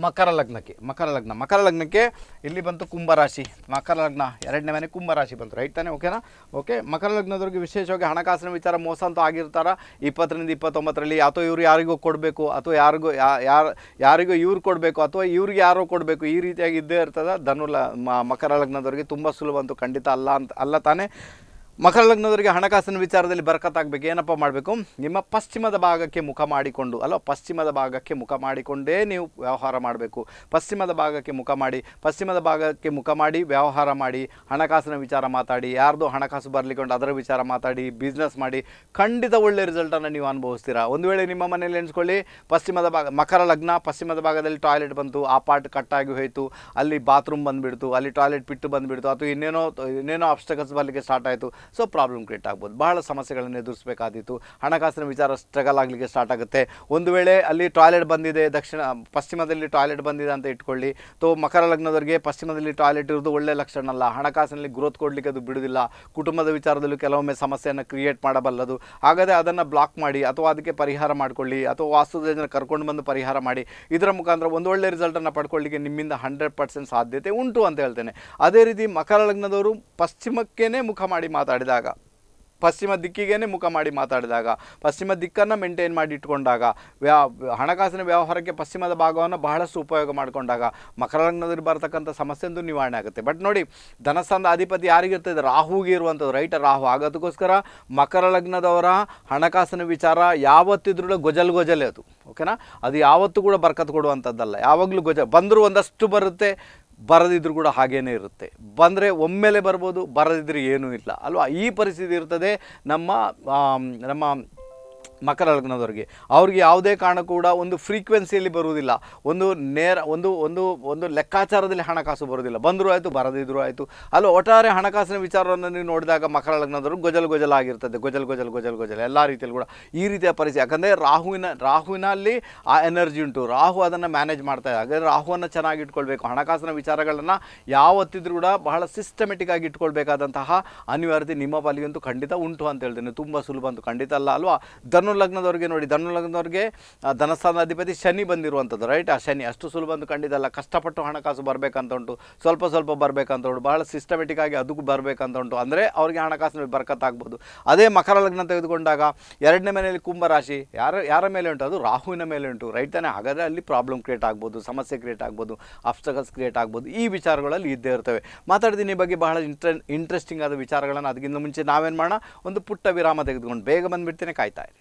ಮಕರ ಲಗ್ನಕ್ಕೆ ಮಕರ ಲಗ್ನ ಮಕರ ಲಗ್ನಕ್ಕೆ ಇಲ್ಲಿ ಬಂತು ಕುಂಭರಾಶಿ ಮಕರ ಲಗ್ನ ಎರಡನೇ ಮನೆ ಕುಂಭರಾಶಿ ಬಂತು ರೈಟ್ ತಾನೆ ಓಕೆನಾ ಓಕೆ ಮಕರ ಲಗ್ನದವ್ರಿಗೆ ವಿಶೇಷವಾಗಿ ಹಣಕಾಸಿನ ವಿಚಾರ ಮೋಸ ಅಂತೂ ಆಗಿರ್ತಾರ ಇಪ್ಪತ್ತರಿಂದ ಇಪ್ಪತ್ತೊಂಬತ್ತರಲ್ಲಿ ಅಥವಾ ಇವರು ಯಾರಿಗೂ ಕೊಡಬೇಕು ಅಥವಾ ಯಾರಿಗೂ ಯಾರು ಯಾರಿಗೂ ಇವ್ರು ಕೊಡಬೇಕು ಅಥವಾ ಇವ್ರಿಗೆ ಯಾರೋ ಕೊಡಬೇಕು ಈ ರೀತಿಯಾಗಿ ಇದ್ದೇ ಇರ್ತದೆ ಧನು ಮಕರ ಲಗ್ನದವ್ರಿಗೆ ತುಂಬ ಸುಲಭ ಅಂತೂ ಖಂಡಿತ ಅಲ್ಲ ಅಂತ ಅಲ್ಲ ತಾನೇ ಮಕರ ಲಗ್ನದವರಿಗೆ ಹಣಕಾಸಿನ ವಿಚಾರದಲ್ಲಿ ಬರಕತ್ತಾಗಬೇಕು ಏನಪ್ಪ ಮಾಡಬೇಕು ನಿಮ್ಮ ಪಶ್ಚಿಮದ ಭಾಗಕ್ಕೆ ಮುಖ ಮಾಡಿಕೊಂಡು ಅಲ್ಲ ಪಶ್ಚಿಮದ ಭಾಗಕ್ಕೆ ಮುಖ ಮಾಡಿಕೊಂಡೇ ನೀವು ವ್ಯವಹಾರ ಮಾಡಬೇಕು ಪಶ್ಚಿಮದ ಭಾಗಕ್ಕೆ ಮುಖ ಮಾಡಿ ಪಶ್ಚಿಮದ ಭಾಗಕ್ಕೆ ಮುಖ ಮಾಡಿ ವ್ಯವಹಾರ ಮಾಡಿ ಹಣಕಾಸಿನ ವಿಚಾರ ಮಾತಾಡಿ ಯಾರ್ದು ಹಣಕಾಸು ಬರಲಿಕೊಂಡು ಅದರ ವಿಚಾರ ಮಾತಾಡಿ ಬಿಸ್ನೆಸ್ ಮಾಡಿ ಖಂಡಿತ ಒಳ್ಳೆಯ ರಿಸಲ್ಟನ್ನು ನೀವು ಅನುಭವಿಸ್ತೀರಾ ಒಂದು ವೇಳೆ ನಿಮ್ಮ ಮನೆಯಲ್ಲಿ ಎಣಿಸ್ಕೊಳ್ಳಿ ಪಶ್ಚಿಮದ ಭಾಗ ಮಕರ ಲಗ್ನ ಪಶ್ಚಿಮದ ಭಾಗದಲ್ಲಿ ಟಾಯ್ಲೆಟ್ ಬಂತು ಆ ಪಾರ್ಟ್ ಕಟ್ಟಾಗಿ ಹೋಯಿತು ಅಲ್ಲಿ ಬಾತ್ರೂಮ್ ಬಂದುಬಿಡ್ತು ಅಲ್ಲಿ ಟಾಯ್ಲೆಟ್ ಬಿಟ್ಟು ಬಂದುಬಿಡ್ತು ಅಥವಾ ಇನ್ನೇನೋ ಇನ್ನೇನೋ ಆಪ್ಸ್ಟಕಲ್ಸ್ ಬರಲಿಕ್ಕೆ ಸ್ಟಾರ್ಟ್ ಆಯಿತು ಸೊ ಪ್ರಾಬ್ಲಮ್ ಕ್ರಿಯೇಟ್ ಆಗ್ಬೋದು ಬಹಳ ಸಮಸ್ಯೆಗಳನ್ನು ಎದುರಿಸಬೇಕಾದೀತು ಹಣಕಾಸಿನ ವಿಚಾರ ಸ್ಟ್ರಗಲ್ ಆಗಲಿಕ್ಕೆ ಸ್ಟಾರ್ಟ್ ಆಗುತ್ತೆ ಒಂದು ವೇಳೆ ಅಲ್ಲಿ ಟಾಯ್ಲೆಟ್ ಬಂದಿದೆ ದಕ್ಷಿಣ ಪಶ್ಚಿಮದಲ್ಲಿ ಟಾಯ್ಲೆಟ್ ಬಂದಿದೆ ಅಂತ ಇಟ್ಕೊಳ್ಳಿ ಸೊ ಮಕರ ಲಗ್ನದವರಿಗೆ ಪಶ್ಚಿಮದಲ್ಲಿ ಟಾಯ್ಲೆಟ್ ಇರೋದು ಒಳ್ಳೆಯ ಲಕ್ಷಣ ಅಲ್ಲ ಹಣಕಾಸಿನಲ್ಲಿ ಗ್ರೋತ್ ಕೊಡಲಿಕ್ಕೆ ಅದು ಬಿಡೋದಿಲ್ಲ ಕುಟುಂಬದ ವಿಚಾರದಲ್ಲೂ ಕೆಲವೊಮ್ಮೆ ಸಮಸ್ಯೆಯನ್ನು ಕ್ರಿಯೇಟ್ ಮಾಡಬಲ್ಲದು ಹಾಗಾದರೆ ಅದನ್ನು ಬ್ಲಾಕ್ ಮಾಡಿ ಅಥವಾ ಅದಕ್ಕೆ ಪರಿಹಾರ ಮಾಡಿಕೊಳ್ಳಿ ಅಥವಾ ಜನ ಕರ್ಕೊಂಡು ಬಂದು ಪರಿಹಾರ ಮಾಡಿ ಇದರ ಮುಖಾಂತರ ಒಂದು ಒಳ್ಳೆ ರಿಸಲ್ಟನ್ನು ಪಡ್ಕೊಳ್ಳಿಕ್ಕೆ ನಿಮ್ಮಿಂದ ಹಂಡ್ರೆಡ್ ಪರ್ಸೆಂಟ್ ಸಾಧ್ಯತೆ ಉಂಟು ಅಂತ ಹೇಳ್ತೇನೆ ಅದೇ ರೀತಿ ಮಕರ ಲಗ್ನದವರು ಪಶ್ಚಿಮಕ್ಕೇ ಮುಖ ಮಾಡಿ ಮಾತಾಡ್ತಾರೆ ಮಾತಾಡಿದಾಗ ಪಶ್ಚಿಮ ದಿಕ್ಕಿಗೇನೆ ಮುಖ ಮಾಡಿ ಮಾತಾಡಿದಾಗ ಪಶ್ಚಿಮ ದಿಕ್ಕನ್ನು ಮೇಂಟೈನ್ ಮಾಡಿ ಇಟ್ಕೊಂಡಾಗ ವ್ಯಾ ಹಣಕಾಸಿನ ವ್ಯವಹಾರಕ್ಕೆ ಪಶ್ಚಿಮದ ಭಾಗವನ್ನು ಬಹಳಷ್ಟು ಉಪಯೋಗ ಮಾಡಿಕೊಂಡಾಗ ಮಕರ ಲಗ್ನದಲ್ಲಿ ಬರತಕ್ಕಂಥ ಸಮಸ್ಯೆ ಒಂದು ನಿವಾರಣೆ ಆಗುತ್ತೆ ಬಟ್ ನೋಡಿ ಧನಸ್ಥಾನದ ಅಧಿಪತಿ ಯಾರಿಗಿರ್ತದೆ ರಾಹುಗೆ ಇರುವಂಥದ್ದು ರೈಟ್ ರಾಹು ಆಗೋದಕ್ಕೋಸ್ಕರ ಮಕರ ಲಗ್ನದವರ ಹಣಕಾಸಿನ ವಿಚಾರ ಯಾವತ್ತಿದ್ರೂ ಗೊಜಲ್ ಗೊಜಲೇ ಅದು ಓಕೆನಾ ಅದು ಯಾವತ್ತೂ ಕೂಡ ಬರ್ಕತ್ ಕೊಡುವಂಥದ್ದಲ್ಲ ಯಾವಾಗಲೂ ಗೊಜ ಬಂದರೂ ಒಂದಷ್ಟು ಬರುತ್ತೆ ಬರದಿದ್ರು ಕೂಡ ಹಾಗೇ ಇರುತ್ತೆ ಬಂದರೆ ಒಮ್ಮೆಲೆ ಬರ್ಬೋದು ಬರದಿದ್ದರೆ ಏನೂ ಇಲ್ಲ ಅಲ್ವಾ ಈ ಪರಿಸ್ಥಿತಿ ಇರ್ತದೆ ನಮ್ಮ ನಮ್ಮ ಮಕರ ಲಗ್ನದವರಿಗೆ ಅವ್ರಿಗೆ ಯಾವುದೇ ಕಾರಣ ಕೂಡ ಒಂದು ಫ್ರೀಕ್ವೆನ್ಸಿಯಲ್ಲಿ ಬರುವುದಿಲ್ಲ ಒಂದು ನೇರ ಒಂದು ಒಂದು ಒಂದು ಲೆಕ್ಕಾಚಾರದಲ್ಲಿ ಹಣಕಾಸು ಬರುವುದಿಲ್ಲ ಬಂದರೂ ಆಯಿತು ಬರದಿದ್ದರೂ ಆಯಿತು ಅಲ್ಲಿ ಒಟ್ಟಾರೆ ಹಣಕಾಸಿನ ವಿಚಾರವನ್ನು ನೀವು ನೋಡಿದಾಗ ಮಕರ ಲಗ್ನದವರು ಗೊಜಲ್ ಗೊಜಲ್ ಆಗಿರ್ತದೆ ಗೊಜಲ್ ಗೊಜಲ್ ಗೊಜಲ್ ಗೊಜಲ್ ಎಲ್ಲ ರೀತಿಯಲ್ಲಿ ಕೂಡ ಈ ರೀತಿಯ ಪರಿಸ್ಥಿತಿ ಯಾಕಂದರೆ ರಾಹುವಿನ ರಾಹುವಿನಲ್ಲಿ ಆ ಎನರ್ಜಿ ಉಂಟು ರಾಹು ಅದನ್ನು ಮ್ಯಾನೇಜ್ ಮಾಡ್ತಾ ಇದೆ ಹಾಗಾದರೆ ರಾಹುವನ್ನು ಚೆನ್ನಾಗಿ ಇಟ್ಕೊಳ್ಬೇಕು ಹಣಕಾಸಿನ ವಿಚಾರಗಳನ್ನು ಯಾವತ್ತಿದ್ರೂ ಕೂಡ ಬಹಳ ಸಿಸ್ಟಮೆಟಿಕ್ ಆಗಿ ಇಟ್ಕೊಳ್ಬೇಕಾದಂತಹ ಅನಿವಾರ್ಯತೆ ನಿಮ್ಮ ಪಾಲಿಗಂತೂ ಖಂಡಿತ ಉಂಟು ಅಂತ ಹೇಳ್ತೇನೆ ತುಂಬ ಸುಲಭ ಅಂತೂ ಖಂಡಿತ ಅಲ್ಲ ಅಲ್ವಾ ಧನು ಧನು ಲಗ್ನದವ್ರಿಗೆ ನೋಡಿ ಧನು ಲಗ್ನದವ್ರಿಗೆ ಅಧಿಪತಿ ಶನಿ ಬಂದಿರುವಂಥದ್ದು ರೈಟ್ ಆ ಶನಿ ಅಷ್ಟು ಸುಲಭ ಅಂತ ಕಂಡಿದ್ದಲ್ಲ ಕಷ್ಟಪಟ್ಟು ಹಣಕಾಸು ಬರಬೇಕಂತ ಉಂಟು ಸ್ವಲ್ಪ ಸ್ವಲ್ಪ ಬರಬೇಕಂತ ಉಂಟು ಬಹಳ ಸಿಸ್ಟಮೆಟಿಕ್ ಆಗಿ ಅದಕ್ಕೂ ಬರಬೇಕಂತ ಉಂಟು ಅಂದರೆ ಅವ್ರಿಗೆ ಹಣಕಾಸಿನ ಬರ್ಕತ್ತಾಗ್ಬೋದು ಅದೇ ಮಕರ ಲಗ್ನ ತೆಗೆದುಕೊಂಡಾಗ ಎರಡನೇ ಮನೆಯಲ್ಲಿ ಕುಂಭರಾಶಿ ಯಾರ ಯಾರ ಮೇಲೆ ಉಂಟು ಅದು ರಾಹುವಿನ ಮೇಲೆ ಉಂಟು ರೈಟ್ ಹಾಗಾದರೆ ಅಲ್ಲಿ ಪ್ರಾಬ್ಲಮ್ ಕ್ರಿಯೇಟ್ ಆಗ್ಬೋದು ಸಮಸ್ಯೆ ಕ್ರಿಯೇಟ್ ಆಗ್ಬೋದು ಅಫ್ಸಕಲ್ಸ್ ಕ್ರಿಯೇಟ್ ಆಗ್ಬೋದು ಈ ವಿಚಾರಗಳಲ್ಲಿ ಇದ್ದೇ ಇರ್ತವೆ ಮಾತಾಡ್ತೀನಿ ಈ ಬಗ್ಗೆ ಬಹಳ ಇಂಟ್ರೆ ಇಂಟ್ರೆಸ್ಟಿಂಗ್ ಆದ ವಿಚಾರಗಳನ್ನು ಅದಕ್ಕಿಂತ ಮುಂಚೆ ನಾವೇನು ಮಾಡೋಣ ಒಂದು ಪುಟ್ಟ ವಿರಾಮ ತೆಗೆದುಕೊಂಡು ಬೇಗ ಬಂದುಬಿಡ್ತೇನೆ ಕಾಯ್ತಾ ಇರಿ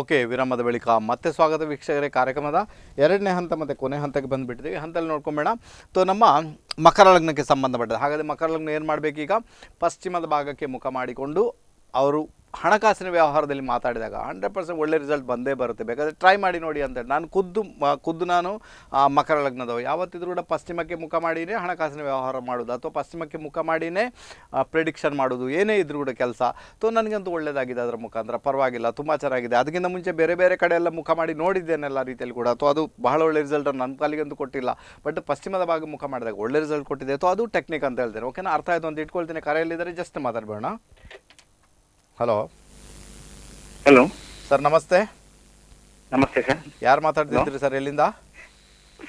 ಓಕೆ ವಿರಾಮದ ಬಳಿಕ ಮತ್ತೆ ಸ್ವಾಗತ ವೀಕ್ಷಕರೇ ಕಾರ್ಯಕ್ರಮದ ಎರಡನೇ ಹಂತ ಮತ್ತು ಕೊನೆ ಹಂತಕ್ಕೆ ಬಂದುಬಿಟ್ಟಿದ್ದೀವಿ ಹಂತಲ್ಲಿ ನೋಡ್ಕೊಂಬೇಡ ತೋ ನಮ್ಮ ಮಕರ ಲಗ್ನಕ್ಕೆ ಸಂಬಂಧಪಟ್ಟದ್ದು ಹಾಗಾದರೆ ಮಕರ ಲಗ್ನ ಏನು ಮಾಡಬೇಕೀಗ ಪಶ್ಚಿಮದ ಭಾಗಕ್ಕೆ ಮುಖ ಮಾಡಿಕೊಂಡು ಅವರು ಹಣಕಾಸಿನ ವ್ಯವಹಾರದಲ್ಲಿ ಮಾತಾಡಿದಾಗ ಹಂಡ್ರೆಡ್ ಪರ್ಸೆಂಟ್ ಒಳ್ಳೆ ರಿಸಲ್ಟ್ ಬಂದೇ ಬರುತ್ತೆ ಬೇಕಾದರೆ ಟ್ರೈ ಮಾಡಿ ನೋಡಿ ಅಂತೇಳಿ ನಾನು ಖುದ್ದು ಖುದ್ದು ನಾನು ಮಕರ ಲಗ್ನದವ ಯಾವತ್ತಿದ್ರೂ ಕೂಡ ಪಶ್ಚಿಮಕ್ಕೆ ಮುಖ ಮಾಡಿನೇ ಹಣಕಾಸಿನ ವ್ಯವಹಾರ ಮಾಡೋದು ಅಥವಾ ಪಶ್ಚಿಮಕ್ಕೆ ಮುಖ ಮಾಡಿನೇ ಪ್ರಿಡಿಕ್ಷನ್ ಮಾಡೋದು ಏನೇ ಇದ್ರೂ ಕೂಡ ಕೆಲಸ ಸೊ ನನಗಂತೂ ಒಳ್ಳೆಯದಾಗಿದೆ ಅದರ ಮುಖಾಂತರ ಪರವಾಗಿಲ್ಲ ತುಂಬ ಚೆನ್ನಾಗಿದೆ ಅದಕ್ಕಿಂತ ಮುಂಚೆ ಬೇರೆ ಬೇರೆ ಕಡೆ ಎಲ್ಲ ಮುಖ ಮಾಡಿ ನೋಡಿದ್ದೇನೆ ಎಲ್ಲ ರೀತಿಯಲ್ಲಿ ಕೂಡ ಅಥವಾ ಅದು ಬಹಳ ಒಳ್ಳೆ ರಿಸಲ್ಟ್ ನನ್ನ ಕಾಲಿಗಂತೂ ಕೊಟ್ಟಿಲ್ಲ ಬಟ್ ಪಶ್ಚಿಮದ ಭಾಗ ಮುಖ ಮಾಡಿದಾಗ ಒಳ್ಳೆ ರಿಸಲ್ಟ್ ಕೊಟ್ಟಿದೆ ಅಥವಾ ಅದು ಟೆಕ್ನಿಕ್ ಅಂತ ಹೇಳ್ತೇನೆ ಓಕೆನಾ ಅರ್ಥ ಆಯಿತು ಅಂತ ಇಟ್ಕೊಳ್ತೀನಿ ಕರೆಯಲ್ಲಿದ್ದರೆ ಜಸ್ಟ್ ಮಾತಾಡಬೇಡ ಹಲೋ ಹಲೋ ಸರ್ ನಮಸ್ತೆ ನಮಸ್ತೆ ಸರ್ ಯಾರು ಮಾತಾಡ್ತಿದ್ರಿ ಸರ್ ಎಲ್ಲಿಂದ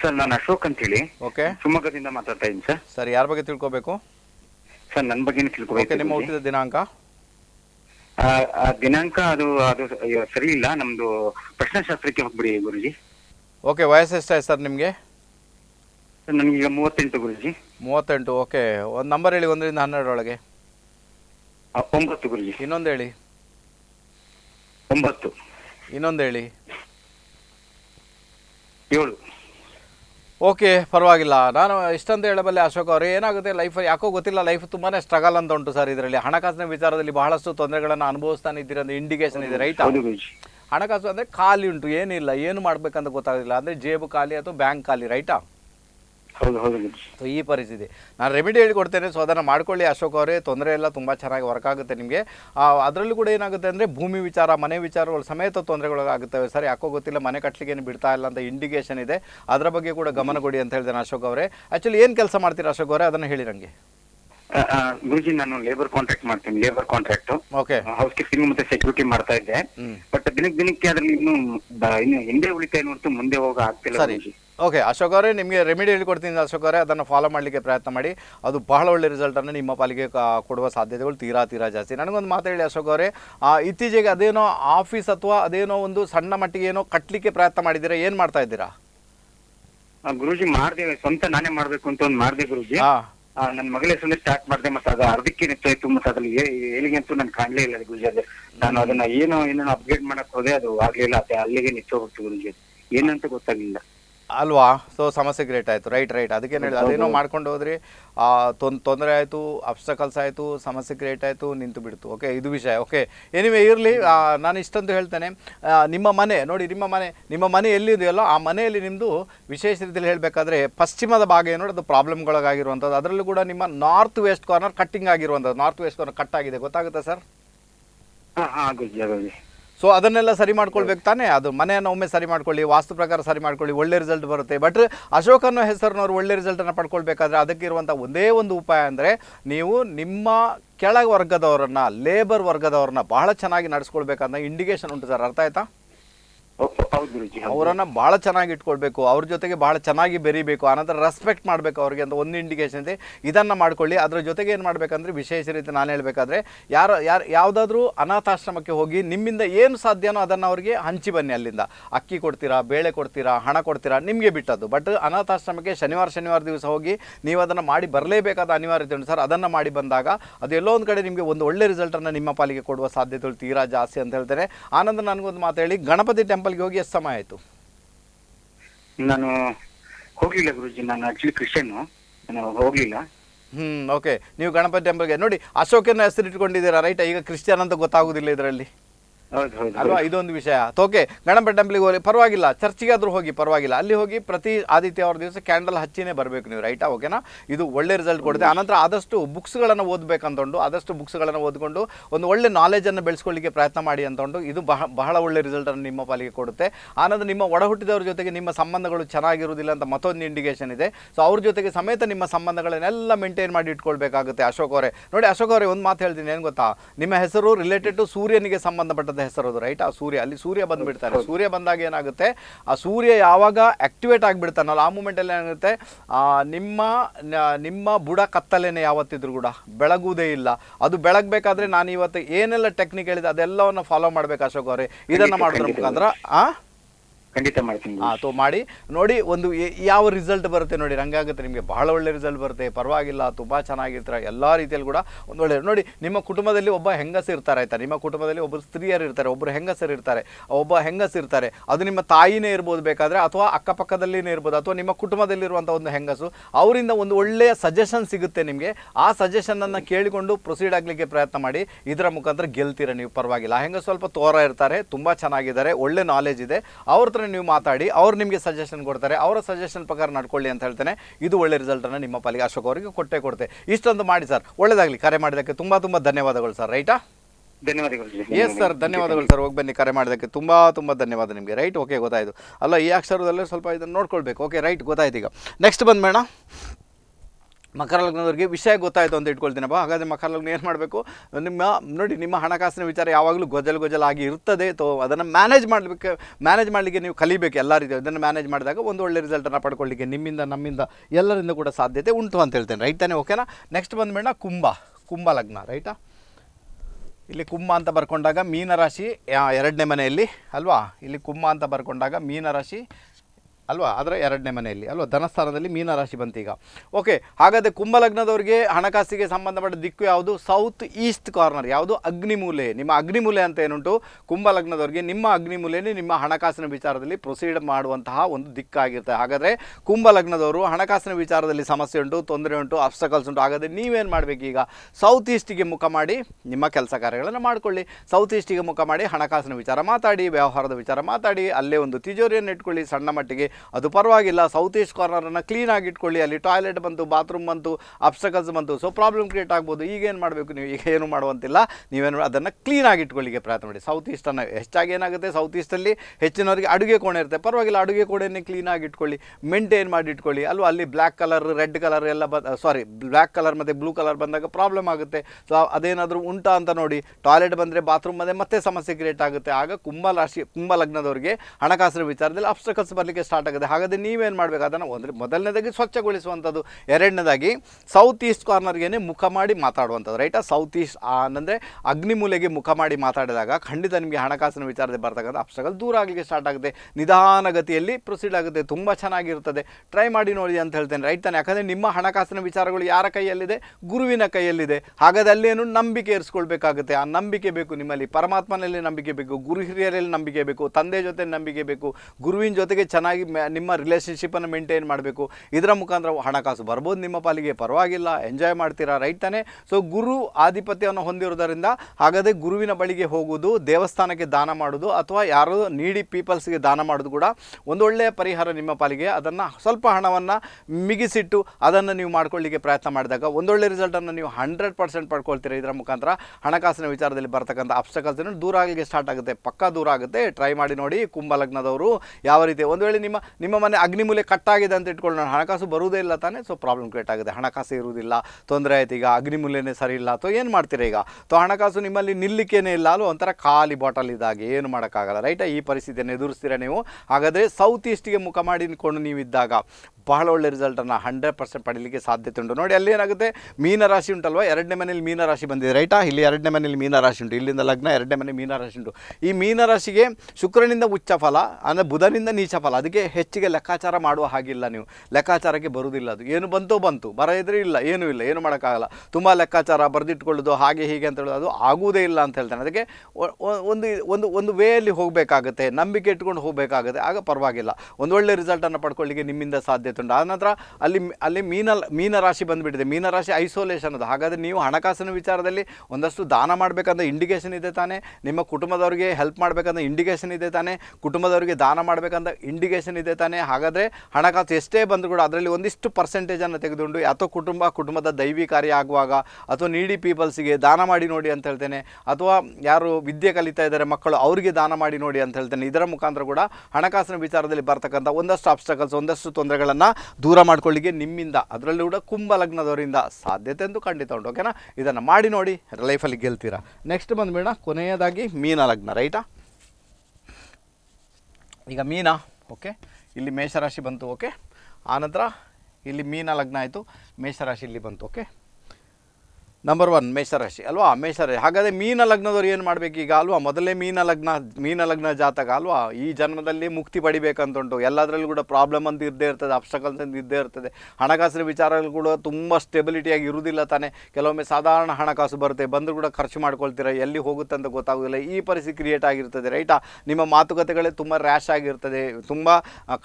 ಸರ್ ನಾನು ಅಶೋಕ್ ಅಂತ ಹೇಳಿ ಓಕೆ ಶಿವಮೊಗ್ಗದಿಂದ ಮಾತಾಡ್ತಾ ಇದ್ದೀನಿ ಸರ್ ಸರ್ ಯಾರ ಬಗ್ಗೆ ತಿಳ್ಕೋಬೇಕು ಸರ್ ನನ್ನ ಬಗ್ಗೆ ತಿಳ್ಕೋಬೇಕು ನಿಮ್ಮ ಹುಟ್ಟಿದ ದಿನಾಂಕ ದಿನಾಂಕ ಅದು ಅದು ಸರಿ ಇಲ್ಲ ನಮ್ದು ಪ್ರಶ್ನಾಶಾಸ್ತ್ರಕ್ಕೆ ಹೋಗ್ಬಿಡಿ ಗುರುಜಿ ಓಕೆ ವಯಸ್ಸು ಎಷ್ಟಾಯ್ತು ಸರ್ ನಿಮಗೆ ಸರ್ ನನಗೀಗ ಮೂವತ್ತೆಂಟು ಗುರುಜಿ ಮೂವತ್ತೆಂಟು ಓಕೆ ಒಂದು ನಂಬರ್ ಹೇಳಿ ಒಂದರಿಂದ ಹನ್ನೆರಡರೊಳಗೆ ಒಂಬತ್ತು ಇನ್ನೊಂದು ಹೇಳಿ ಒಂಬತ್ತು ಇನ್ನೊಂದು ಹೇಳಿ ಏಳು ಓಕೆ ಪರವಾಗಿಲ್ಲ ನಾನು ಇಷ್ಟಂತ ಹೇಳಬಲ್ಲೆ ಅಶೋಕ್ ಅವರು ಏನಾಗುತ್ತೆ ಲೈಫ್ ಯಾಕೋ ಗೊತ್ತಿಲ್ಲ ಲೈಫ್ ತುಂಬಾನೇ ಸ್ಟ್ರಗಲ್ ಅಂತ ಉಂಟು ಸರ್ ಇದರಲ್ಲಿ ಹಣಕಾಸಿನ ವಿಚಾರದಲ್ಲಿ ಬಹಳಷ್ಟು ತೊಂದರೆಗಳನ್ನು ಅನುಭವಿಸ್ತಾನೆ ಇದ್ದೀರ ಅಂತ ಇಂಡಿಕೇಶನ್ ಇದೆ ರೈಟ್ ಹಣಕಾಸು ಅಂದರೆ ಖಾಲಿ ಉಂಟು ಏನಿಲ್ಲ ಏನು ಮಾಡ್ಬೇಕಂತ ಗೊತ್ತಾಗೋದಿಲ್ಲ ಅಂದರೆ ಜೇಬು ಖಾಲಿ ಅಥವಾ ಬ್ಯಾಂಕ್ ಖಾಲಿ ರೈಟಾ ಹೌದು ಹೌದು ಸೊ ಈ ಪರಿಸ್ಥಿತಿ ನಾನು ರೆಮಿಡಿ ಹೇಳಿಕೊಡ್ತೇನೆ ಸೊ ಅದನ್ನು ಮಾಡ್ಕೊಳ್ಳಿ ಅಶೋಕ್ ಅವರೇ ತೊಂದರೆ ಎಲ್ಲ ತುಂಬ ಚೆನ್ನಾಗಿ ವರ್ಕ್ ಆಗುತ್ತೆ ನಿಮಗೆ ಅದರಲ್ಲೂ ಕೂಡ ಏನಾಗುತ್ತೆ ಅಂದರೆ ಭೂಮಿ ವಿಚಾರ ಮನೆ ವಿಚಾರಗಳು ಸಮೇತ ತೊಂದರೆಗಳಾಗುತ್ತವೆ ಸರ್ ಯಾಕೋ ಗೊತ್ತಿಲ್ಲ ಮನೆ ಕಟ್ಟಲಿಕ್ಕೆ ಬಿಡ್ತಾ ಇಲ್ಲ ಅಂತ ಇಂಡಿಕೇಶನ್ ಇದೆ ಅದರ ಬಗ್ಗೆ ಕೂಡ ಗಮನ ಕೊಡಿ ಅಂತ ಹೇಳಿದ್ದೇನೆ ಅಶೋಕ್ ಅವರೇ ಆ್ಯಕ್ಚುಲಿ ಏನು ಕೆಲಸ ಮಾಡ್ತೀರಾ ಅಶೋಕ್ ಅವರೇ ಅದನ್ನು ಹೇಳಿ ನನಗೆ ಗುರುಜಿ ನಾನು ಲೇಬರ್ ಕಾಂಟ್ರಾಕ್ಟ್ ಮಾಡ್ತೀನಿ ಲೇಬರ್ ಕಾಂಟ್ರಾಕ್ಟ್ ಹೌಸ್ ಕೀಪಿಂಗ್ ಮತ್ತೆ ಸೆಕ್ಯೂರಿಟಿ ಮಾಡ್ತಾ ಇದ್ದೆ ಬಟ್ ದಿನಕ್ಕೆ ದಿನಕ್ಕೆ ಅದ್ರಲ್ಲಿ ಇನ್ನು ಹಿಂದೆ ಉಳಿತಾಯ ನೋಡ್ತು ಮುಂದೆ ಹೋಗ ಆಗ್ತಿಲ್ಲ ಓಕೆ ಅಶೋಕ್ ಅವರೇ ನಿಮಗೆ ರೆಮಿಡಿ ಹೇಳ್ಕೊಡ್ತೀನಿ ಅಶೋಕ್ ಅವರೇ ಅದನ್ನು ಫಾಲೋ ಮಾಡಲಿಕ್ಕೆ ಪ್ರಯತ್ನ ಮಾಡಿ ಅದು ಬಹಳ ಒಳ್ಳೆ ರಿಸಲ್ಟನ್ನು ನಿಮ್ಮ ಪಾಲಿಗೆ ಕೊಡುವ ಸಾಧ್ಯತೆಗಳು ತೀರಾ ತೀರಾ ಜಾಸ್ತಿ ನನಗೊಂದು ಮಾತು ಹೇಳಿ ಅಶೋಕ್ ಅವರೇ ಇತ್ತೀಚೆಗೆ ಅದೇನೋ ಆಫೀಸ್ ಅಥವಾ ಅದೇನೋ ಒಂದು ಸಣ್ಣ ಮಟ್ಟಿಗೆ ಏನೋ ಕಟ್ಟಲಿಕ್ಕೆ ಪ್ರಯತ್ನ ಮಾಡಿದ್ದೀರಾ ಏನು ಮಾಡ್ತಾ ಇದ್ದೀರಾ ಗುರುಜಿ ಮಾಡಿದೆ ಸ್ವಂತ ನಾನೇ ಮಾಡಬೇಕು ಅಂತ ಒಂದು ಮಾಡಿದೆ ಗುರುಜಿ ನನ್ನ ಮಗಳ ಹೆಸರು ಸ್ಟಾರ್ಟ್ ಮಾಡಿದೆ ಮತ್ತೆ ಅದು ಅರ್ಧಕ್ಕೆ ನಿಂತಾಯ್ತು ಮತ್ತೆ ಅದ್ರಲ್ಲಿ ಅಂತೂ ನಾನು ಕಾಣಲೇ ಇಲ್ಲ ಗುರುಜಿ ಅದು ನಾನು ಅದನ್ನ ಏನೋ ಏನೋ ಅಪ್ಗ್ರೇಡ್ ಮಾಡಕ್ ಹೋದೆ ಅದು ಆಗ್ಲಿಲ್ಲ ಅಲ್ಲಿಗೆ ನಿಂತೋಗ್ಬಿಡ್ತು ಗುರುಜಿ ಏನಂತ ಗೊತ್ತಾಗ್ಲಿಲ್ಲ ಅಲ್ವಾ ಸೊ ಸಮಸ್ಯೆ ಕ್ರಿಯೇಟ್ ಆಯಿತು ರೈಟ್ ರೈಟ್ ಅದಕ್ಕೆ ಹೇಳಿದೆ ಅದೇನೋ ಮಾಡ್ಕೊಂಡು ಹೋದ್ರಿ ತೊಂದರೆ ಆಯಿತು ಅಬ್ಸ್ಟಕಲ್ಸ್ ಆಯಿತು ಸಮಸ್ಯೆ ಕ್ರಿಯೇಟ್ ಆಯಿತು ನಿಂತು ಬಿಡ್ತು ಓಕೆ ಇದು ವಿಷಯ ಓಕೆ ಎನಿವೆ ಇರಲಿ ನಾನು ಇಷ್ಟೊಂದು ಹೇಳ್ತೇನೆ ನಿಮ್ಮ ಮನೆ ನೋಡಿ ನಿಮ್ಮ ಮನೆ ನಿಮ್ಮ ಮನೆ ಎಲ್ಲಿದೆಯಲ್ಲೋ ಆ ಮನೆಯಲ್ಲಿ ನಿಮ್ಮದು ವಿಶೇಷ ರೀತಿಯಲ್ಲಿ ಹೇಳಬೇಕಾದ್ರೆ ಪಶ್ಚಿಮದ ಭಾಗ ಏನು ಅದು ಪ್ರಾಬ್ಲಮ್ಗಳಾಗಿರುವಂಥದ್ದು ಅದರಲ್ಲೂ ಕೂಡ ನಿಮ್ಮ ನಾರ್ತ್ ವೆಸ್ಟ್ ಕಾರ್ನರ್ ಕಟ್ಟಿಂಗ್ ಆಗಿರುವಂಥದ್ದು ನಾರ್ತ್ ವೆಸ್ಟ್ ಕಾರ್ನರ್ ಕಟ್ ಆಗಿದೆ ಗೊತ್ತಾಗುತ್ತಾ ಸರ್ ಸೊ ಅದನ್ನೆಲ್ಲ ಸರಿ ಮಾಡ್ಕೊಳ್ಬೇಕು ತಾನೇ ಅದು ಮನೆಯನ್ನು ಒಮ್ಮೆ ಸರಿ ಮಾಡ್ಕೊಳ್ಳಿ ವಾಸ್ತು ಪ್ರಕಾರ ಸರಿ ಮಾಡ್ಕೊಳ್ಳಿ ಒಳ್ಳೆ ರಿಸಲ್ಟ್ ಬರುತ್ತೆ ಬಟ್ ಅಶೋಕ್ ಅನ್ನೋ ಹೆಸರಿನವ್ರು ಒಳ್ಳೆ ರಿಸಲ್ಟನ್ನು ಪಡ್ಕೊಳ್ಬೇಕಾದ್ರೆ ಅದಕ್ಕಿರುವಂಥ ಒಂದೇ ಒಂದು ಉಪಾಯ ಅಂದರೆ ನೀವು ನಿಮ್ಮ ಕೆಳ ವರ್ಗದವರನ್ನು ಲೇಬರ್ ವರ್ಗದವ್ರನ್ನ ಬಹಳ ಚೆನ್ನಾಗಿ ನಡೆಸ್ಕೊಳ್ಬೇಕಂತ ಇಂಡಿಕೇಶನ್ ಉಂಟು ಸರ್ ಅರ್ಥ ಆಯ್ತಾ ಅವರನ್ನ ಬಹಳ ಚೆನ್ನಾಗಿ ಇಟ್ಕೊಳ್ಬೇಕು ಅವ್ರ ಜೊತೆಗೆ ಬಹಳ ಚೆನ್ನಾಗಿ ಬೆರಿಬೇಕು ಆನಂತರ ರೆಸ್ಪೆಕ್ಟ್ ಮಾಡಬೇಕು ಅವ್ರಿಗೆ ಅಂತ ಒಂದು ಇಂಡಿಕೇಶನ್ ಇದೆ ಇದನ್ನು ಮಾಡ್ಕೊಳ್ಳಿ ಅದರ ಜೊತೆಗೆ ಏನು ಮಾಡಬೇಕಂದ್ರೆ ವಿಶೇಷ ರೀತಿ ನಾನು ಹೇಳಬೇಕಾದ್ರೆ ಯಾರು ಯಾರು ಯಾವುದಾದ್ರೂ ಅನಾಥಾಶ್ರಮಕ್ಕೆ ಹೋಗಿ ನಿಮ್ಮಿಂದ ಏನು ಸಾಧ್ಯನೋ ಅದನ್ನು ಅವ್ರಿಗೆ ಹಂಚಿ ಬನ್ನಿ ಅಲ್ಲಿಂದ ಅಕ್ಕಿ ಕೊಡ್ತೀರಾ ಬೇಳೆ ಕೊಡ್ತೀರಾ ಹಣ ಕೊಡ್ತೀರಾ ನಿಮಗೆ ಬಿಟ್ಟದ್ದು ಬಟ್ ಅನಾಥಾಶ್ರಮಕ್ಕೆ ಶನಿವಾರ ಶನಿವಾರ ದಿವಸ ಹೋಗಿ ನೀವು ಅದನ್ನ ಮಾಡಿ ಬರಲೇಬೇಕಾದ ಅನಿವಾರ್ಯತೆ ಉಂಟು ಸರ್ ಅದನ್ನು ಮಾಡಿ ಬಂದಾಗ ಅದು ಎಲ್ಲೋ ಒಂದು ಕಡೆ ನಿಮಗೆ ಒಂದು ಒಳ್ಳೆ ರಿಸಲ್ಟನ್ನು ನಿಮ್ಮ ಪಾಲಿಗೆ ಕೊಡುವ ಸಾಧ್ಯತೆಗಳು ತೀರಾ ಜಾಸ್ತಿ ಅಂತ ಹೇಳ್ತೇನೆ ಆನಂತರ ನನಗೊಂದು ಮಾತು ಹೇಳಿ ಗಣಪತಿ ಟೆಂಪಲ್ ಟೆಂಪಲ್ಗೆ ಹೋಗಿ ಎಷ್ಟು ಸಮಯ ಆಯ್ತು ನಾನು ಹೋಗಲಿಲ್ಲ ಗುರುಜಿ ನಾನು ಆಕ್ಚುಲಿ ಕ್ರಿಶ್ಚಿಯನ್ ನಾನು ಹೋಗಲಿಲ್ಲ ಹ್ಞೂ ಓಕೆ ನೀವು ಗಣಪತಿ ಟೆಂಪಲ್ಗೆ ನೋಡಿ ಅಶೋಕನ ಹೆಸರು ಇಟ್ಕೊಂಡಿದ್ದೀರಾ ರೈಟ್ ಈಗ ಕ್ರಿಶ್ಚಿಯನ್ ಅಂತ ಗೊತ್ತಾಗೋದಿಲ್ಲ ಇದರಲ್ಲಿ ಅಲ್ವಾ ಇದೊಂದು ವಿಷಯ ಓಕೆ ಗಣಪ ಟೆಂಪಲ್ಗೆ ಹೋಗಿ ಪರವಾಗಿಲ್ಲ ಆದ್ರೂ ಹೋಗಿ ಪರವಾಗಿಲ್ಲ ಅಲ್ಲಿ ಹೋಗಿ ಪ್ರತಿ ಆದಿತ್ಯ ಅವರ ದಿವಸ ಕ್ಯಾಂಡಲ್ ಹಚ್ಚಿನೇ ಬರಬೇಕು ನೀವು ರೈಟಾ ಓಕೆನಾ ಇದು ಒಳ್ಳೆ ರಿಸಲ್ಟ್ ಕೊಡುತ್ತೆ ಆನಂತರ ಆದಷ್ಟು ಗಳನ್ನ ಓದಬೇಕಂತಂಡು ಆದಷ್ಟು ಬುಕ್ಸ್ಗಳನ್ನು ಓದ್ಕೊಂಡು ಒಂದು ಒಳ್ಳೆ ನಾಲೆಜನ್ನು ಬೆಳೆಸ್ಕೊಳ್ಳಿಕ್ಕೆ ಪ್ರಯತ್ನ ಮಾಡಿ ಅಂತೊಂಡು ಇದು ಬಹ ಬಹಳ ಒಳ್ಳೆ ರಿಸಲ್ಟನ್ನು ನಿಮ್ಮ ಪಾಲಿಗೆ ಕೊಡುತ್ತೆ ಆನಂತರ ನಿಮ್ಮ ಒಡ ಜೊತೆಗೆ ನಿಮ್ಮ ಸಂಬಂಧಗಳು ಚೆನ್ನಾಗಿರುವುದಿಲ್ಲ ಅಂತ ಮತ್ತೊಂದು ಇಂಡಿಕೇಷನ್ ಇದೆ ಸೊ ಅವ್ರ ಜೊತೆಗೆ ಸಮೇತ ನಿಮ್ಮ ಸಂಬಂಧಗಳನ್ನೆಲ್ಲ ಮೇಂಟೈನ್ ಮಾಡಿ ಇಟ್ಕೊಳ್ಬೇಕಾಗುತ್ತೆ ಅಶೋಕ್ ಅವರೇ ನೋಡಿ ಅಶೋಕ್ ಅವರೇ ಒಂದು ಮಾತು ಹೇಳ್ತೀನಿ ಏನು ಗೊತ್ತಾ ನಿಮ್ಮ ಹೆಸರು ರಿಲೇಟೆಡ್ ಟು ಸೂರ್ಯನಿಗೆ ಸಂಬಂಧಪಟ್ಟ ಹೆಸರು ಹೆಸರೋದು ರೈಟ್ ಆ ಸೂರ್ಯ ಅಲ್ಲಿ ಸೂರ್ಯ ಬಂದ್ಬಿಡ್ತಾರೆ ಸೂರ್ಯ ಬಂದಾಗ ಏನಾಗುತ್ತೆ ಆ ಸೂರ್ಯ ಯಾವಾಗ ಆಕ್ಟಿವೇಟ್ ಆಗಿಬಿಡ್ತಾನಲ್ಲ ಆ ಮೂಮೆಂಟಲ್ಲಿ ಏನಾಗುತ್ತೆ ನಿಮ್ಮ ನಿಮ್ಮ ಬುಡ ಕತ್ತಲೇನೆ ಯಾವತ್ತಿದ್ರು ಕೂಡ ಬೆಳಗುವುದೇ ಇಲ್ಲ ಅದು ಬೆಳಗ್ಬೇಕಾದ್ರೆ ನಾನು ಇವತ್ತು ಏನೆಲ್ಲ ಟೆಕ್ನಿಕ್ ಹೇಳಿದೆ ಅದೆಲ್ಲವನ್ನು ಫಾಲೋ ಮಾಡ್ಬೇಕು ಅಶೋಕ್ ಅವರೇ ಇದನ್ನು ಮಾಡಿದ್ರ ಮುಖಾಂತರ ಆ ಖಂಡಿತ ಮಾಡ್ತೀನಿ ಹಾಂ ಮಾಡಿ ನೋಡಿ ಒಂದು ಯಾವ ರಿಸಲ್ಟ್ ಬರುತ್ತೆ ನೋಡಿ ರಂಗಾಗುತ್ತೆ ನಿಮಗೆ ಬಹಳ ಒಳ್ಳೆ ರಿಸಲ್ಟ್ ಬರುತ್ತೆ ಪರವಾಗಿಲ್ಲ ತುಂಬ ಚೆನ್ನಾಗಿರ್ತಾರೆ ಎಲ್ಲ ರೀತಿಯಲ್ಲಿ ಕೂಡ ಒಂದು ಒಳ್ಳೆ ನೋಡಿ ನಿಮ್ಮ ಕುಟುಂಬದಲ್ಲಿ ಒಬ್ಬ ಹೆಂಗಸ ಇರ್ತಾರೆ ಆಯ್ತಾ ನಿಮ್ಮ ಕುಟುಂಬದಲ್ಲಿ ಒಬ್ಬರು ಸ್ತ್ರೀಯರು ಇರ್ತಾರೆ ಒಬ್ಬರು ಹೆಂಗಸರು ಇರ್ತಾರೆ ಒಬ್ಬ ಹೆಂಗಸ ಇರ್ತಾರೆ ಅದು ನಿಮ್ಮ ತಾಯಿನೇ ಇರ್ಬೋದು ಬೇಕಾದ್ರೆ ಅಥವಾ ಅಕ್ಕಪಕ್ಕದಲ್ಲಿನೇ ಇರ್ಬೋದು ಅಥವಾ ನಿಮ್ಮ ಕುಟುಂಬದಲ್ಲಿರುವಂಥ ಒಂದು ಹೆಂಗಸು ಅವರಿಂದ ಒಂದು ಒಳ್ಳೆಯ ಸಜೆಷನ್ ಸಿಗುತ್ತೆ ನಿಮಗೆ ಆ ಸಜೆಷನ್ ಅನ್ನು ಕೇಳಿಕೊಂಡು ಪ್ರೊಸೀಡ್ ಆಗಲಿಕ್ಕೆ ಪ್ರಯತ್ನ ಮಾಡಿ ಇದರ ಮುಖಾಂತರ ಗೆಲ್ತೀರ ನೀವು ಪರವಾಗಿಲ್ಲ ಹೆಂಗಸು ಸ್ವಲ್ಪ ತೋರ ಇರ್ತಾರೆ ತುಂಬ ಚೆನ್ನಾಗಿದ್ದಾರೆ ಒಳ್ಳೆ ನಾಲೆಜ್ ಇದೆ ಅವ್ರ ನೀವು ಮಾತಾಡಿ ಅವ್ರು ನಿಮಗೆ ಸಜೆಷನ್ ಕೊಡ್ತಾರೆ ಅವರ ಸಜೆಷನ್ ಪ್ರಕಾರ ನಡ್ಕೊಳ್ಳಿ ಅಂತ ಹೇಳ್ತೇನೆ ಇದು ಒಳ್ಳೆ ರಿಸಲ್ಟನ್ನು ನಿಮ್ಮ ಪಾಲಿಗೆ ಅಶೋಕ್ ಅವರಿಗೆ ಕೊಟ್ಟೆ ಕೊಡ್ತೆ ಇಷ್ಟೊಂದು ಮಾಡಿ ಸರ್ ಒಳ್ಳೇದಾಗಲಿ ಕರೆ ಮಾಡಿದಕ್ಕೆ ತುಂಬ ತುಂಬ ಧನ್ಯವಾದಗಳು ಸರ್ ರೈಟಾ ಧನ್ಯವಾದಗಳು ಎಸ್ ಸರ್ ಧನ್ಯವಾದಗಳು ಸರ್ ಹೋಗಿ ಬನ್ನಿ ಕರೆ ಮಾಡೋದಕ್ಕೆ ತುಂಬ ತುಂಬ ಧನ್ಯವಾದ ನಿಮಗೆ ರೈಟ್ ಓಕೆ ಗೊತ್ತಾಯಿತು ಅಲ್ಲ ಈ ಅಕ್ಷರದಲ್ಲೇ ಸ್ವಲ್ಪ ಇದನ್ನು ನೋಡ್ಕೊಳ್ಬೇಕು ಓಕೆ ರೈಟ್ ಗೊತ್ತಾಯ್ತು ಈಗ ನೆಕ್ಸ್ಟ್ ಬಂದ್ ಮೇಡಮ್ ಮಕರ ಲಗ್ನದವ್ರಿಗೆ ವಿಷಯ ಗೊತ್ತಾಯಿತು ಅಂತ ಇಟ್ಕೊಳ್ತೀನಪ್ಪ ಹಾಗಾದರೆ ಮಕರ ಲಗ್ನ ಏನು ಮಾಡಬೇಕು ನಿಮ್ಮ ನೋಡಿ ನಿಮ್ಮ ಹಣಕಾಸಿನ ವಿಚಾರ ಯಾವಾಗಲೂ ಗೊಜಲ್ ಗೊಜಲ್ ಆಗಿ ಇರ್ತದೆ ತೋ ಅದನ್ನು ಮ್ಯಾನೇಜ್ ಮಾಡಬೇಕು ಮ್ಯಾನೇಜ್ ಮಾಡಲಿಕ್ಕೆ ನೀವು ಕಲಿಬೇಕು ಎಲ್ಲ ರೀತಿ ಅದನ್ನು ಮ್ಯಾನೇಜ್ ಮಾಡಿದಾಗ ಒಂದು ಒಳ್ಳೆ ರಿಸಲ್ಟನ್ನು ಪಡ್ಕೊಳ್ಳಿಕ್ಕೆ ನಿಮ್ಮಿಂದ ನಮ್ಮಿಂದ ಎಲ್ಲರಿಂದ ಕೂಡ ಸಾಧ್ಯತೆ ಉಂಟು ಅಂತ ಹೇಳ್ತೇನೆ ರೈಟ್ ಓಕೆನಾ ನೆಕ್ಸ್ಟ್ ಬಂದುಬೇಡ ಕುಂಭ ಕುಂಭ ಲಗ್ನ ರೈಟಾ ಇಲ್ಲಿ ಕುಂಭ ಅಂತ ಬರ್ಕೊಂಡಾಗ ಮೀನರಾಶಿ ಎರಡನೇ ಮನೆಯಲ್ಲಿ ಅಲ್ವಾ ಇಲ್ಲಿ ಕುಂಭ ಅಂತ ಬರ್ಕೊಂಡಾಗ ಮೀನರಾಶಿ ಅಲ್ವಾ ಅದರ ಎರಡನೇ ಮನೆಯಲ್ಲಿ ಅಲ್ವಾ ಧನಸ್ಥಾನದಲ್ಲಿ ಮೀನರಾಶಿ ಬಂತು ಈಗ ಓಕೆ ಹಾಗಾದರೆ ಕುಂಭಲಗ್ನದವ್ರಿಗೆ ಹಣಕಾಸಿಗೆ ಸಂಬಂಧಪಟ್ಟ ದಿಕ್ಕು ಯಾವುದು ಸೌತ್ ಈಸ್ಟ್ ಕಾರ್ನರ್ ಯಾವುದು ಅಗ್ನಿಮೂಲೆ ನಿಮ್ಮ ಅಗ್ನಿಮೂಲೆ ಅಂತ ಏನುಂಟು ಕುಂಭಲಗ್ನದವ್ರಿಗೆ ನಿಮ್ಮ ಅಗ್ನಿಮೂಲೆಯೇ ನಿಮ್ಮ ಹಣಕಾಸಿನ ವಿಚಾರದಲ್ಲಿ ಪ್ರೊಸೀಡ್ ಮಾಡುವಂತಹ ಒಂದು ದಿಕ್ಕಾಗಿರುತ್ತೆ ಹಾಗಾದರೆ ಕುಂಭಲಗ್ನದವರು ಹಣಕಾಸಿನ ವಿಚಾರದಲ್ಲಿ ಸಮಸ್ಯೆ ಉಂಟು ತೊಂದರೆ ಉಂಟು ಅಬ್ಸ್ಟಕಲ್ಸ್ ಉಂಟು ಹಾಗಾದರೆ ನೀವೇನು ಮಾಡಬೇಕೀಗ ಸೌತ್ ಈಸ್ಟಿಗೆ ಮುಖ ಮಾಡಿ ನಿಮ್ಮ ಕೆಲಸ ಕಾರ್ಯಗಳನ್ನು ಮಾಡಿಕೊಳ್ಳಿ ಸೌತ್ ಈಸ್ಟಿಗೆ ಮುಖ ಮಾಡಿ ಹಣಕಾಸಿನ ವಿಚಾರ ಮಾತಾಡಿ ವ್ಯವಹಾರದ ವಿಚಾರ ಮಾತಾಡಿ ಅಲ್ಲೇ ಒಂದು ತಿಜೋರಿಯನ್ನು ಇಟ್ಕೊಳ್ಳಿ ಸಣ್ಣ ಮಟ್ಟಿಗೆ ಅದು ಪರವಾಗಿಲ್ಲ ಸೌತ್ ಈಸ್ಟ್ ಕಾರ್ನರನ್ನು ಕ್ಲೀನಾಗಿ ಇಟ್ಕೊಳ್ಳಿ ಅಲ್ಲಿ ಟಾಯ್ಲೆಟ್ ಬಂತು ಬಾತ್ರೂಮ್ ಬಂತು ಅಬ್ಸ್ಟಕಲ್ಸ್ ಬಂತು ಸೊ ಪ್ರಾಬ್ಲಮ್ ಕ್ರಿಯೇಟ್ ಆಗ್ಬೋದು ಈಗೇನು ಮಾಡಬೇಕು ನೀವು ಈಗ ಏನು ಮಾಡುವಂತಿಲ್ಲ ನೀವೇನು ಅದನ್ನು ಕ್ಲೀನಾಗಿ ಇಟ್ಕೊಳ್ಳಿಕ್ಕೆ ಪ್ರಯತ್ನ ಮಾಡಿ ಸೌತ್ ಈಸ್ಟನ್ನು ಹೆಚ್ಚಾಗಿ ಏನಾಗುತ್ತೆ ಸೌತ್ ಈಸ್ಟಲ್ಲಿ ಹೆಚ್ಚಿನವರಿಗೆ ಅಡುಗೆ ಕೋಣೆ ಇರುತ್ತೆ ಪರವಾಗಿಲ್ಲ ಅಡುಗೆ ಕೋಣೆಯನ್ನೇ ಕ್ಲೀನಾಗಿ ಇಟ್ಕೊಳ್ಳಿ ಮೇಂಟೈನ್ ಮಾಡಿ ಇಟ್ಕೊಳ್ಳಿ ಅಲ್ವಾ ಅಲ್ಲಿ ಬ್ಲ್ಯಾಕ್ ಕಲರ್ ರೆಡ್ ಕಲರ್ ಎಲ್ಲ ಬ ಸಾರಿ ಬ್ಲ್ಯಾಕ್ ಕಲರ್ ಮತ್ತು ಬ್ಲೂ ಕಲರ್ ಬಂದಾಗ ಪ್ರಾಬ್ಲಮ್ ಆಗುತ್ತೆ ಸೊ ಅದೇನಾದರೂ ಉಂಟಾ ಅಂತ ನೋಡಿ ಟಾಯ್ಲೆಟ್ ಬಂದರೆ ಬಾತ್ರೂಮ್ ಬಂದರೆ ಮತ್ತೆ ಸಮಸ್ಯೆ ಕ್ರಿಯೇಟ್ ಆಗುತ್ತೆ ಆಗ ಕುಂಭ ರಾಶಿ ಕುಂಭ ಲಗ್ನದವರಿಗೆ ಹಣಕಾಸಿನ ವಿಚಾರದಲ್ಲಿ ಅಬ್ಸ್ಟಕಲ್ಸ್ ಬರಲಿಕ್ಕೆ ಸ್ಟಾರ್ಟ್ ಕರ್ನಾಟಕದ ಹಾಗಾದರೆ ನೀವೇನು ಮಾಡಬೇಕು ಅದನ್ನು ಒಂದು ಮೊದಲನೇದಾಗಿ ಸ್ವಚ್ಛಗೊಳಿಸುವಂಥದ್ದು ಎರಡನೇದಾಗಿ ಸೌತ್ ಈಸ್ಟ್ ಕಾರ್ನರ್ಗೇನೆ ಮುಖ ಮಾಡಿ ಮಾತಾಡುವಂಥದ್ದು ರೈಟಾ ಸೌತ್ ಈಸ್ಟ್ ಅಂದರೆ ಮೂಲೆಗೆ ಮುಖ ಮಾಡಿ ಮಾತಾಡಿದಾಗ ಖಂಡಿತ ನಿಮಗೆ ಹಣಕಾಸಿನ ವಿಚಾರದಲ್ಲಿ ಬರ್ತಕ್ಕಂಥ ಅಪ್ಸಗಳು ದೂರ ಆಗಲಿಕ್ಕೆ ಸ್ಟಾರ್ಟ್ ಆಗುತ್ತೆ ನಿಧಾನಗತಿಯಲ್ಲಿ ಪ್ರೊಸೀಡ್ ಆಗುತ್ತೆ ತುಂಬ ಚೆನ್ನಾಗಿರ್ತದೆ ಟ್ರೈ ಮಾಡಿ ನೋಡಿ ಅಂತ ಹೇಳ್ತೇನೆ ರೈಟ್ ತಾನೆ ಯಾಕಂದರೆ ನಿಮ್ಮ ಹಣಕಾಸಿನ ವಿಚಾರಗಳು ಯಾರ ಕೈಯಲ್ಲಿದೆ ಗುರುವಿನ ಕೈಯಲ್ಲಿದೆ ಹಾಗಾದ್ರೆ ಅಲ್ಲೇನು ನಂಬಿಕೆ ಇರಿಸ್ಕೊಳ್ಬೇಕಾಗುತ್ತೆ ಆ ನಂಬಿಕೆ ಬೇಕು ನಿಮ್ಮಲ್ಲಿ ಪರಮಾತ್ಮನಲ್ಲಿ ನಂಬಿಕೆ ಬೇಕು ಗುರು ಹಿರಿಯರಲ್ಲಿ ನಂಬಿಕೆ ಬೇಕು ತಂದೆ ಜೊತೆ ನಂಬಿಕೆ ಬೇಕು ಗುರುವಿನ ಜೊತೆಗೆ ಚೆನ್ನಾಗಿ ನಿಮ್ಮ ರಿಲೇಷನ್ಶಿಪ್ಪನ್ನು ಮೇಂಟೈನ್ ಮಾಡಬೇಕು ಇದರ ಮುಖಾಂತರ ಹಣಕಾಸು ಬರ್ಬೋದು ನಿಮ್ಮ ಪಾಲಿಗೆ ಪರವಾಗಿಲ್ಲ ಎಂಜಾಯ್ ಮಾಡ್ತೀರಾ ರೈಟ್ ತಾನೇ ಸೊ ಗುರು ಆಧಿಪತ್ಯವನ್ನು ಹೊಂದಿರೋದರಿಂದ ಹಾಗಾದರೆ ಗುರುವಿನ ಬಳಿಗೆ ಹೋಗುವುದು ದೇವಸ್ಥಾನಕ್ಕೆ ದಾನ ಮಾಡೋದು ಅಥವಾ ಯಾರೋ ನೀಡಿ ಪೀಪಲ್ಸ್ಗೆ ದಾನ ಮಾಡೋದು ಕೂಡ ಒಂದೊಳ್ಳೆಯ ಪರಿಹಾರ ನಿಮ್ಮ ಪಾಲಿಗೆ ಅದನ್ನು ಸ್ವಲ್ಪ ಹಣವನ್ನು ಮಿಗಿಸಿಟ್ಟು ಅದನ್ನು ನೀವು ಮಾಡ್ಕೊಳ್ಳಿಕ್ಕೆ ಪ್ರಯತ್ನ ಮಾಡಿದಾಗ ಒಂದೊಳ್ಳೆ ರಿಸಲ್ಟನ್ನು ನೀವು ಹಂಡ್ರೆಡ್ ಪರ್ಸೆಂಟ್ ಪಡ್ಕೊಳ್ತೀರಾ ಇದರ ಮುಖಾಂತರ ಹಣಕಾಸಿನ ವಿಚಾರದಲ್ಲಿ ಬರ್ತಕ್ಕಂಥ ಅಪ್ಸಕಲ್ಸನ್ನು ದೂರ ಆಗಲಿಕ್ಕೆ ಸ್ಟಾರ್ಟ್ ಆಗುತ್ತೆ ಪಕ್ಕಾ ದೂರ ಆಗುತ್ತೆ ಟ್ರೈ ಮಾಡಿ ನೋಡಿ ಕುಂಭ ಲಗ್ನದವರು ಯಾವ ರೀತಿ ಒಂದು ವೇಳೆ ನಿಮ್ಮ ನಿಮ್ಮ ಮನೆ ಅಗ್ನಿಮೂಲೆ ಕಟ್ಟಾಗಿದೆ ಅಂತ ಇಟ್ಕೊಳ್ಳೋಣ ಹಣಕಾಸು ಬರುವುದೇ ಇಲ್ಲ ತಾನೇ ಸೊ ಪ್ರಾಬ್ಲಮ್ ಕ್ರಿಯೇಟ್ ಆಗಿದೆ ಹಣಕಾಸು ಇರುವುದಿಲ್ಲ ತೊಂದರೆ ಆಯ್ತು ಈಗ ಅಗ್ನಿಮೂಲೆನೇ ಸರಿ ಇಲ್ಲ ಅಥವಾ ಏನು ಮಾಡ್ತೀರಾ ಈಗ ತೊ ಹಣಕಾಸು ನಿಮ್ಮಲ್ಲಿ ನಿಲ್ಲಿಕೆನೇ ಇಲ್ಲ ಅಲ್ಲೂ ಒಂಥರ ಖಾಲಿ ಬಾಟಲ್ ಇದ್ದಾಗ ಏನು ಮಾಡೋಕ್ಕಾಗಲ್ಲ ರೈಟ್ ಈ ಪರಿಸ್ಥಿತಿಯನ್ನು ಎದುರಿಸ್ತೀರಾ ನೀವು ಹಾಗಾದರೆ ಸೌತ್ ಈಸ್ಟಿಗೆ ಮುಖ ಮಾಡಿಕೊಂಡು ನೀವಿದ್ದಾಗ ಬಹಳ ಒಳ್ಳೆ ರಿಸಲ್ಟನ್ನು ಹಂಡ್ರೆಡ್ ಪರ್ಸೆಂಟ್ ಪಡೀಲಿಕ್ಕೆ ಸಾಧ್ಯತೆ ಉಂಟು ನೋಡಿ ಅಲ್ಲಿ ಏನಾಗುತ್ತೆ ಮೀನ ರಾಶಿ ಉಂಟಲ್ವ ಎರಡನೇ ಮನೇಲಿ ಮೀನ ರಾಶಿ ಬಂದಿದೆ ರೈಟಾ ಇಲ್ಲಿ ಎರಡನೇ ಮನೇಲಿ ಮೀನ ರಾಶಿ ಉಂಟು ಇಲ್ಲಿಂದ ಲಗ್ನ ಎರಡನೇ ಮನೆ ಮೀನ ರಾಶಿ ಉಂಟು ಈ ಮೀನ ರಾಶಿಗೆ ಶುಕ್ರನಿಂದ ಉಚ್ಚ ಫಲ ಅಂದರೆ ಬುಧನಿಂದ ನೀಚ ಫಲ ಅದಕ್ಕೆ ಹೆಚ್ಚಿಗೆ ಲೆಕ್ಕಾಚಾರ ಮಾಡುವ ಹಾಗಿಲ್ಲ ನೀವು ಲೆಕ್ಕಾಚಾರಕ್ಕೆ ಬರುವುದಿಲ್ಲ ಅದು ಏನು ಬಂತು ಬಂತು ಬರ ಇದ್ರೆ ಇಲ್ಲ ಏನೂ ಇಲ್ಲ ಏನು ಮಾಡೋಕ್ಕಾಗಲ್ಲ ತುಂಬ ಲೆಕ್ಕಾಚಾರ ಬರೆದಿಟ್ಕೊಳ್ಳೋದು ಹಾಗೆ ಹೀಗೆ ಅಂತ ಹೇಳೋದು ಅದು ಆಗುವುದೇ ಇಲ್ಲ ಅಂತ ಹೇಳ್ತಾನೆ ಅದಕ್ಕೆ ಒಂದು ಒಂದು ಒಂದು ವೇಯಲ್ಲಿ ಹೋಗಬೇಕಾಗುತ್ತೆ ನಂಬಿಕೆ ಇಟ್ಕೊಂಡು ಹೋಗಬೇಕಾಗುತ್ತೆ ಆಗ ಪರವಾಗಿಲ್ಲ ಒಂದು ಒಳ್ಳೆ ರಿಸಲ್ಟನ್ನು ಪಡ್ಕೊಳ್ಳಿಕ್ಕೆ ನಿಮ್ಮಿಂದ ಸಾಧ್ಯತೆ ಆಯ್ತುಂಟು ಆದ ನಂತರ ಅಲ್ಲಿ ಅಲ್ಲಿ ಮೀನ ಮೀನ ರಾಶಿ ಬಂದುಬಿಟ್ಟಿದೆ ಮೀನ ರಾಶಿ ಐಸೋಲೇಷನ್ ಅದು ಹಾಗಾದರೆ ನೀವು ಹಣಕಾಸಿನ ವಿಚಾರದಲ್ಲಿ ಒಂದಷ್ಟು ದಾನ ಮಾಡಬೇಕಂತ ಇಂಡಿಕೇಷನ್ ಇದೆ ತಾನೆ ನಿಮ್ಮ ಕುಟುಂಬದವರಿಗೆ ಹೆಲ್ಪ್ ಮಾಡಬೇಕಂತ ಇಂಡಿಕೇಷನ್ ಇದೆ ತಾನೆ ಕುಟುಂಬದವರಿಗೆ ದಾನ ಮಾಡಬೇಕಂತ ಇಂಡಿಕೇಷನ್ ಇದೆ ತಾನೆ ಹಾಗಾದರೆ ಹಣಕಾಸು ಎಷ್ಟೇ ಬಂದರೂ ಕೂಡ ಅದರಲ್ಲಿ ಒಂದಿಷ್ಟು ಪರ್ಸೆಂಟೇಜನ್ನು ತೆಗೆದುಕೊಂಡು ಅಥವಾ ಕುಟುಂಬ ಕುಟುಂಬದ ದೈವಿ ಕಾರ್ಯ ಆಗುವಾಗ ಅಥವಾ ನೀಡಿ ಪೀಪಲ್ಸ್ಗೆ ದಾನ ಮಾಡಿ ನೋಡಿ ಅಂತ ಹೇಳ್ತೇನೆ ಅಥವಾ ಯಾರು ವಿದ್ಯೆ ಕಲಿತಾ ಇದ್ದಾರೆ ಮಕ್ಕಳು ಅವರಿಗೆ ದಾನ ಮಾಡಿ ನೋಡಿ ಅಂತ ಹೇಳ್ತೇನೆ ಇದರ ಮುಖಾಂತರ ಕೂಡ ಹಣಕಾಸಿನ ವಿಚಾರದಲ್ಲಿ ಬರ್ತಕ್ಕಂಥ ಒಂದಷ್ಟು ಆಬ್ಸ್ಟಕಲ್ಸ್ ಒಂದಷ್ಟು ತೊಂದರೆಗಳನ್ನು ದೂರ ಮಾಡ್ಕೊಳ್ಳಿಕ್ಕೆ ನಿಮ್ಮಿಂದ ಅದರಲ್ಲೂ ಕೂಡ ಕುಂಭ ಲಗ್ನದವರಿಂದ ಸಾಧ್ಯತೆ ಅಂತೂ ಖಂಡಿತ ಉಂಟು ಓಕೆನಾ ಇದನ್ನು ಮಾಡಿ ನೋಡಿ ಲೈಫಲ್ಲಿ ಗೆಲ್ತೀರಾ ನೆಕ್ಸ್ಟ್ ಬಂದುಬೇಡ ಕೊನೆಯದಾಗಿ ಮೀನ ಲಗ್ನ ರೈಟಾ ಈಗ ಮೀನ ಓಕೆ ಇಲ್ಲಿ ಮೇಷರಾಶಿ ಬಂತು ಓಕೆ ಆನಂತರ ಇಲ್ಲಿ ಮೀನ ಲಗ್ನ ಆಯಿತು ಮೇಷರಾಶಿ ಇಲ್ಲಿ ಬಂತು ಓಕೆ ನಂಬರ್ ಒನ್ ಮೇಷರಾಶಿ ಅಲ್ವಾ ಮೇಷರಾಶಿ ಹಾಗಾದರೆ ಮೀನ ಲಗ್ನದವ್ರು ಏನು ಮಾಡಬೇಕು ಈಗ ಅಲ್ವಾ ಮೊದಲೇ ಮೀನ ಲಗ್ನ ಮೀನ ಲಗ್ನ ಜಾತಕ ಅಲ್ವಾ ಈ ಜನ್ಮದಲ್ಲಿ ಮುಕ್ತಿ ಪಡಿಬೇಕಂತ ಉಂಟು ಎಲ್ಲದರಲ್ಲೂ ಕೂಡ ಪ್ರಾಬ್ಲಮ್ ಅಂತ ಇದ್ದೇ ಇರ್ತದೆ ಅಪ್ಸ್ಟಕಲ್ಸ್ ಅಂತ ಇದ್ದೇ ಇರ್ತದೆ ಹಣಕಾಸಿನ ವಿಚಾರಗಳು ಕೂಡ ತುಂಬ ಸ್ಟೆಬಿಲಿಟಿಯಾಗಿ ಇರುವುದಿಲ್ಲ ತಾನೇ ಕೆಲವೊಮ್ಮೆ ಸಾಧಾರಣ ಹಣಕಾಸು ಬರುತ್ತೆ ಬಂದರೂ ಕೂಡ ಖರ್ಚು ಮಾಡ್ಕೊಳ್ತೀರಾ ಎಲ್ಲಿ ಹೋಗುತ್ತೆ ಅಂತ ಗೊತ್ತಾಗೋದಿಲ್ಲ ಈ ಪರಿಸ್ಥಿತಿ ಕ್ರಿಯೇಟ್ ಆಗಿರ್ತದೆ ರೈಟಾ ನಿಮ್ಮ ಮಾತುಕತೆಗಳೇ ತುಂಬ ರ್ಯಾಶ್ ಆಗಿರ್ತದೆ ತುಂಬ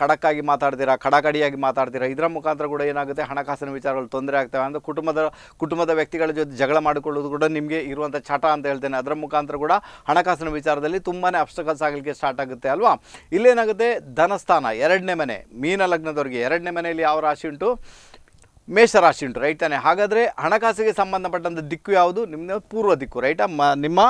ಕಡಕ್ಕಾಗಿ ಮಾತಾಡ್ತೀರಾ ಕಡಾಕಡಿಯಾಗಿ ಮಾತಾಡ್ತೀರಾ ಇದರ ಮುಖಾಂತರ ಕೂಡ ಏನಾಗುತ್ತೆ ಹಣಕಾಸಿನ ವಿಚಾರಗಳು ತೊಂದರೆ ಆಗ್ತವೆ ಅಂದರೆ ಕುಟುಂಬದ ಕುಟುಂಬದ ವ್ಯಕ್ತಿಗಳ ಜೊತೆ ಜಗಳ ಮಾಡಿಕೊಳ್ಳೋದು ಕೂಡ ನಿಮಗೆ ಇರುವಂಥ ಚಟ ಅಂತ ಹೇಳ್ತೇನೆ ಅದರ ಮುಖಾಂತರ ಕೂಡ ಹಣಕಾಸಿನ ವಿಚಾರದಲ್ಲಿ ತುಂಬಾ ಅಪ್ಸ್ಟಕಲ್ಸ್ ಆಗಲಿಕ್ಕೆ ಸ್ಟಾರ್ಟ್ ಆಗುತ್ತೆ ಅಲ್ವಾ ಇಲ್ಲೇನಾಗುತ್ತೆ ಧನಸ್ಥಾನ ಎರಡನೇ ಮನೆ ಮೀನ ಲಗ್ನದವರಿಗೆ ಎರಡನೇ ಮನೆಯಲ್ಲಿ ಯಾವ ರಾಶಿ ಉಂಟು ಮೇಷರಾಶಿ ಉಂಟು ರೈಟ್ ತಾನೆ ಹಾಗಾದರೆ ಹಣಕಾಸಿಗೆ ಸಂಬಂಧಪಟ್ಟಂಥ ದಿಕ್ಕು ಯಾವುದು ನಿಮ್ಮ ಪೂರ್ವ ದಿಕ್ಕು ರೈಟ ಮ ನಿಮ್ಮ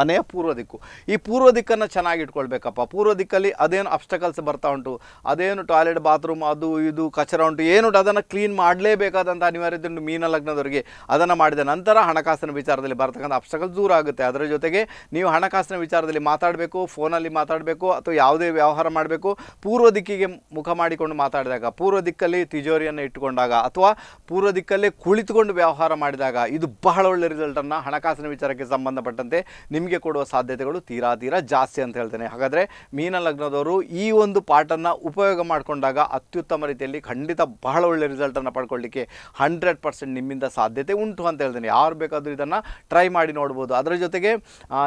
ಮನೆಯ ಪೂರ್ವ ದಿಕ್ಕು ಈ ಪೂರ್ವ ದಿಕ್ಕನ್ನು ಚೆನ್ನಾಗಿ ಇಟ್ಕೊಳ್ಬೇಕಪ್ಪ ಪೂರ್ವ ದಿಕ್ಕಲ್ಲಿ ಅದೇನು ಅಪ್ಸ್ಟಕಲ್ಸ್ ಬರ್ತಾ ಉಂಟು ಅದೇನು ಟಾಯ್ಲೆಟ್ ಬಾತ್ರೂಮ್ ಅದು ಇದು ಕಚರ ಉಂಟು ಏನು ಉಂಟು ಅದನ್ನು ಕ್ಲೀನ್ ಮಾಡಲೇಬೇಕಾದಂಥ ಅನಿವಾರ್ಯತೆ ಉಂಟು ಮೀನ ಲಗ್ನದವರಿಗೆ ಅದನ್ನು ಮಾಡಿದ ನಂತರ ಹಣಕಾಸಿನ ವಿಚಾರದಲ್ಲಿ ಬರ್ತಕ್ಕಂಥ ಅಬ್ಸ್ಟಕಲ್ ದೂರ ಆಗುತ್ತೆ ಅದರ ಜೊತೆಗೆ ನೀವು ಹಣಕಾಸಿನ ವಿಚಾರದಲ್ಲಿ ಮಾತಾಡಬೇಕು ಫೋನಲ್ಲಿ ಮಾತಾಡಬೇಕು ಅಥವಾ ಯಾವುದೇ ವ್ಯವಹಾರ ಮಾಡಬೇಕು ಪೂರ್ವ ದಿಕ್ಕಿಗೆ ಮುಖ ಮಾಡಿಕೊಂಡು ಮಾತಾಡಿದಾಗ ಪೂರ್ವ ದಿಕ್ಕಲ್ಲಿ ತಿಜೋರಿಯನ್ನು ಇಟ್ಟುಕೊಂಡಾಗ ಅಥವಾ ಪೂರ್ವ ದಿಕ್ಕಲ್ಲೇ ಕುಳಿತುಕೊಂಡು ವ್ಯವಹಾರ ಮಾಡಿದಾಗ ಇದು ಬಹಳ ಒಳ್ಳೆ ರಿಸಲ್ಟನ್ನು ಹಣಕಾಸಿನ ವಿಚಾರಕ್ಕೆ ಸಂಬಂಧಪಟ್ಟಂತೆ ನಿಮ್ಮ ನಿಮಗೆ ಕೊಡುವ ಸಾಧ್ಯತೆಗಳು ತೀರಾ ತೀರಾ ಜಾಸ್ತಿ ಅಂತ ಹೇಳ್ತೇನೆ ಹಾಗಾದರೆ ಮೀನ ಲಗ್ನದವರು ಈ ಒಂದು ಪಾಠನ್ನು ಉಪಯೋಗ ಮಾಡಿಕೊಂಡಾಗ ಅತ್ಯುತ್ತಮ ರೀತಿಯಲ್ಲಿ ಖಂಡಿತ ಬಹಳ ಒಳ್ಳೆಯ ರಿಸಲ್ಟನ್ನು ಪಡ್ಕೊಳ್ಳಿಕ್ಕೆ ಹಂಡ್ರೆಡ್ ಪರ್ಸೆಂಟ್ ನಿಮ್ಮಿಂದ ಸಾಧ್ಯತೆ ಉಂಟು ಅಂತ ಹೇಳ್ತೇನೆ ಯಾರು ಬೇಕಾದರೂ ಇದನ್ನು ಟ್ರೈ ಮಾಡಿ ನೋಡ್ಬೋದು ಅದರ ಜೊತೆಗೆ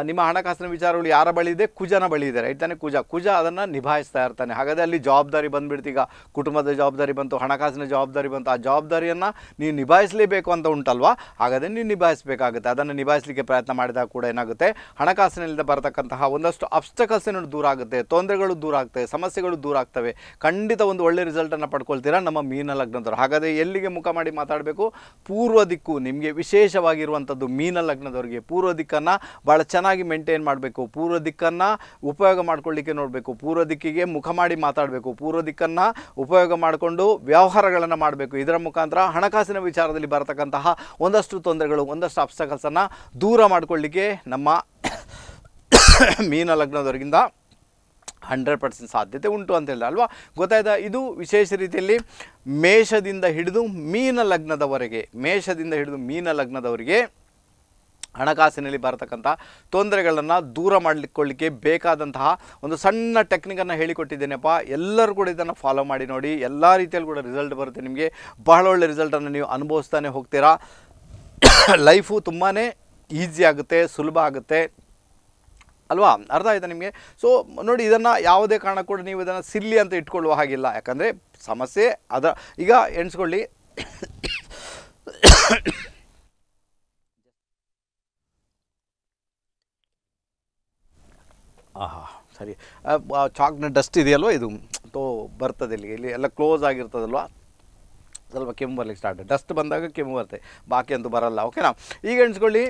ನಿಮ್ಮ ಹಣಕಾಸಿನ ವಿಚಾರಗಳು ಯಾರ ಬಳಿ ಇದೆ ಕುಜನ ಬಳಿ ಇದೆ ರೈಟ್ ತಾನೆ ಕುಜ ಕುಜ ಅದನ್ನು ನಿಭಾಯಿಸ್ತಾ ಇರ್ತಾನೆ ಹಾಗಾದರೆ ಅಲ್ಲಿ ಜವಾಬ್ದಾರಿ ಬಂದುಬಿಡ್ತೀಗ ಕುಟುಂಬದ ಜವಾಬ್ದಾರಿ ಬಂತು ಹಣಕಾಸಿನ ಜವಾಬ್ದಾರಿ ಬಂತು ಆ ಜವಾಬ್ದಾರಿಯನ್ನು ನೀವು ನಿಭಾಯಿಸಲೇಬೇಕು ಅಂತ ಉಂಟಲ್ವಾ ಹಾಗಾದರೆ ನೀವು ನಿಭಾಯಿಸಬೇಕಾಗುತ್ತೆ ಅದನ್ನು ನಿಭಾಯಿಸಲಿಕ್ಕೆ ಪ್ರಯತ್ನ ಮಾಡಿದಾಗ ಕೂಡ ಏನಾಗುತ್ತೆ ಹಣಕಾಸಿನಲ್ಲಿಂದ ಬರತಕ್ಕಂತಹ ಒಂದಷ್ಟು ಅಬ್ಸ್ಟಕಲ್ಸಿನ ದೂರ ಆಗುತ್ತೆ ತೊಂದರೆಗಳು ದೂರ ಆಗ್ತವೆ ಸಮಸ್ಯೆಗಳು ದೂರ ಆಗ್ತವೆ ಖಂಡಿತ ಒಂದು ಒಳ್ಳೆ ರಿಸಲ್ಟನ್ನು ಪಡ್ಕೊಳ್ತೀರಾ ನಮ್ಮ ಮೀನ ಲಗ್ನದವರು ಹಾಗಾದರೆ ಎಲ್ಲಿಗೆ ಮುಖ ಮಾಡಿ ಮಾತಾಡಬೇಕು ಪೂರ್ವ ದಿಕ್ಕು ನಿಮಗೆ ವಿಶೇಷವಾಗಿರುವಂಥದ್ದು ಮೀನ ಲಗ್ನದವರಿಗೆ ಪೂರ್ವ ದಿಕ್ಕನ್ನು ಭಾಳ ಚೆನ್ನಾಗಿ ಮೇಂಟೈನ್ ಮಾಡಬೇಕು ಪೂರ್ವ ದಿಕ್ಕನ್ನು ಉಪಯೋಗ ಮಾಡ್ಕೊಳ್ಳಿಕ್ಕೆ ನೋಡಬೇಕು ಪೂರ್ವ ದಿಕ್ಕಿಗೆ ಮುಖ ಮಾಡಿ ಮಾತಾಡಬೇಕು ಪೂರ್ವ ದಿಕ್ಕನ್ನು ಉಪಯೋಗ ಮಾಡಿಕೊಂಡು ವ್ಯವಹಾರಗಳನ್ನು ಮಾಡಬೇಕು ಇದರ ಮುಖಾಂತರ ಹಣಕಾಸಿನ ವಿಚಾರದಲ್ಲಿ ಬರತಕ್ಕಂತಹ ಒಂದಷ್ಟು ತೊಂದರೆಗಳು ಒಂದಷ್ಟು ಅಬ್ಸ್ಟಕಲ್ಸನ್ನು ದೂರ ಮಾಡಿಕೊಳ್ಳಿಕ್ಕೆ ನಮ್ಮ ಮೀನ ಲಗ್ನದವರಿಗಿಂತ ಹಂಡ್ರೆಡ್ ಪರ್ಸೆಂಟ್ ಸಾಧ್ಯತೆ ಉಂಟು ಅಂತ ಹೇಳಿದೆ ಅಲ್ವಾ ಗೊತ್ತಾಯ್ತಾ ಇದು ವಿಶೇಷ ರೀತಿಯಲ್ಲಿ ಮೇಷದಿಂದ ಹಿಡಿದು ಮೀನ ಲಗ್ನದವರೆಗೆ ಮೇಷದಿಂದ ಹಿಡಿದು ಮೀನ ಲಗ್ನದವರಿಗೆ ಹಣಕಾಸಿನಲ್ಲಿ ಬರತಕ್ಕಂಥ ತೊಂದರೆಗಳನ್ನು ದೂರ ಮಾಡಿಕೊಳ್ಳಿಕ್ಕೆ ಬೇಕಾದಂತಹ ಒಂದು ಸಣ್ಣ ಟೆಕ್ನಿಕನ್ನು ಹೇಳಿಕೊಟ್ಟಿದ್ದೇನೆಪ್ಪ ಎಲ್ಲರೂ ಕೂಡ ಇದನ್ನು ಫಾಲೋ ಮಾಡಿ ನೋಡಿ ಎಲ್ಲ ರೀತಿಯಲ್ಲಿ ಕೂಡ ರಿಸಲ್ಟ್ ಬರುತ್ತೆ ನಿಮಗೆ ಬಹಳ ಒಳ್ಳೆ ರಿಸಲ್ಟನ್ನು ನೀವು ಅನುಭವಿಸ್ತಾನೆ ಹೋಗ್ತೀರಾ ಲೈಫು ತುಂಬಾ ಈಸಿ ಆಗುತ್ತೆ ಸುಲಭ ಆಗುತ್ತೆ ಅಲ್ವಾ ಅರ್ಥ ಆಯಿತಾ ನಿಮಗೆ ಸೊ ನೋಡಿ ಇದನ್ನು ಯಾವುದೇ ಕೂಡ ನೀವು ಇದನ್ನು ಸಿಲ್ಲಿ ಅಂತ ಇಟ್ಕೊಳ್ಳುವ ಹಾಗಿಲ್ಲ ಯಾಕಂದರೆ ಸಮಸ್ಯೆ ಅದ ಈಗ ಎಣಿಸ್ಕೊಳ್ಳಿ ಆಹಾ ಸರಿ ಚಾಕ್ನ ಡಸ್ಟ್ ಇದೆಯಲ್ವ ಇದು ತೋ ಬರ್ತದೆ ಇಲ್ಲಿ ಇಲ್ಲಿ ಎಲ್ಲ ಕ್ಲೋಸ್ ಆಗಿರ್ತದಲ್ವ ಸ್ವಲ್ಪ ಕೆಮ್ಮು ಬರಲಿಕ್ಕೆ ಸ್ಟಾರ್ಟ್ ಡಸ್ಟ್ ಬಂದಾಗ ಕೆಮ್ಮು ಬರುತ್ತೆ ಬಾಕಿ ಅಂತೂ ಬರಲ್ಲ ಓಕೆನಾ ಈಗ ಎಣಿಸ್ಕೊಳ್ಳಿ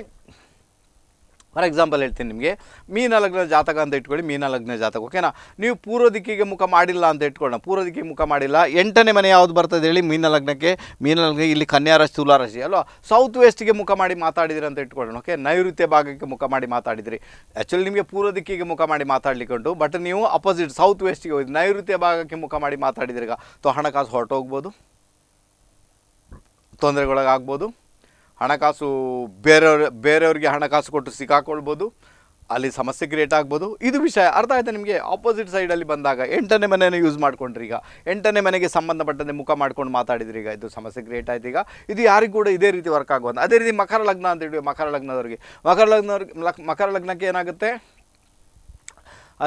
ಫಾರ್ ಎಕ್ಸಾಂಪಲ್ ಹೇಳ್ತೀನಿ ನಿಮಗೆ ಮೀನ ಲಗ್ನ ಜಾತಕ ಅಂತ ಇಟ್ಕೊಳ್ಳಿ ಮೀನ ಲಗ್ನ ಜಾತಕ ಓಕೆನಾ ನೀವು ಪೂರ್ವ ದಿಕ್ಕಿಗೆ ಮುಖ ಮಾಡಿಲ್ಲ ಅಂತ ಇಟ್ಕೊಳ್ಳೋಣ ಪೂರ್ವ ದಿಕ್ಕಿಗೆ ಮುಖ ಮಾಡಿಲ್ಲ ಎಂಟನೇ ಮನೆ ಯಾವ್ದು ಬರ್ತದೆ ಹೇಳಿ ಮೀನ ಲಗ್ನಕ್ಕೆ ಮೀನ ಇಲ್ಲಿ ಕನ್ಯಾ ರಾಶಿ ತುಲಾ ರಾಶಿ ಅಲ್ವಾ ಸೌತ್ ವೆಸ್ಟ್ಗೆ ಮುಖ ಮಾಡಿ ಮಾತಾಡಿದ್ರಿ ಅಂತ ಇಟ್ಕೊಳ್ಳೋಣ ಓಕೆ ನೈಋತ್ಯ ಭಾಗಕ್ಕೆ ಮುಖ ಮಾಡಿ ಮಾತಾಡಿದಿರಿ ಆ್ಯಕ್ಚುಲಿ ನಿಮಗೆ ಪೂರ್ವ ದಿಕ್ಕಿಗೆ ಮುಖ ಮಾಡಿ ಮಾತಾಡಲಿಕ್ಕೊಂಡು ಬಟ್ ನೀವು ಅಪೋಸಿಟ್ ಸೌತ್ ವೆಸ್ಟ್ಗೆ ಹೋಗಿ ನೈಋತ್ಯ ಭಾಗಕ್ಕೆ ಮುಖ ಮಾಡಿ ಮಾತಾಡಿದಿರಿ ಈಗ ಹಣಕಾಸು ಹೊರಟೋಗ್ಬೋದು ತೊಂದರೆಗೊಳಗಾಗ್ಬೋದು ಹಣಕಾಸು ಬೇರೆಯವ್ರ ಬೇರೆಯವ್ರಿಗೆ ಹಣಕಾಸು ಕೊಟ್ಟು ಸಿಕ್ಕಾಕೊಳ್ಬೋದು ಅಲ್ಲಿ ಸಮಸ್ಯೆ ಕ್ರಿಯೇಟ್ ಆಗ್ಬೋದು ಇದು ವಿಷಯ ಅರ್ಥ ಆಯಿತಾ ನಿಮಗೆ ಆಪೋಸಿಟ್ ಸೈಡಲ್ಲಿ ಬಂದಾಗ ಎಂಟನೇ ಮನೆಯನ್ನು ಯೂಸ್ ಮಾಡಿಕೊಂಡ್ರಿ ಈಗ ಎಂಟನೇ ಮನೆಗೆ ಸಂಬಂಧಪಟ್ಟಂತೆ ಮುಖ ಮಾಡ್ಕೊಂಡು ಮಾತಾಡಿದ್ರಿ ಈಗ ಇದು ಸಮಸ್ಯೆ ಕ್ರಿಯೇಟ್ ಆಯ್ತು ಈಗ ಇದು ಯಾರಿಗೂ ಕೂಡ ಇದೇ ರೀತಿ ವರ್ಕ್ ಆಗಬಹುದು ಅದೇ ರೀತಿ ಮಕರ ಲಗ್ನ ಅಂತ ಹೇಳಿ ಮಕರ ಲಗ್ನದವ್ರಿಗೆ ಮಕರ ಲಗ್ನವ್ರಿಗೆ ಮಕರ ಲಗ್ನಕ್ಕೆ ಏನಾಗುತ್ತೆ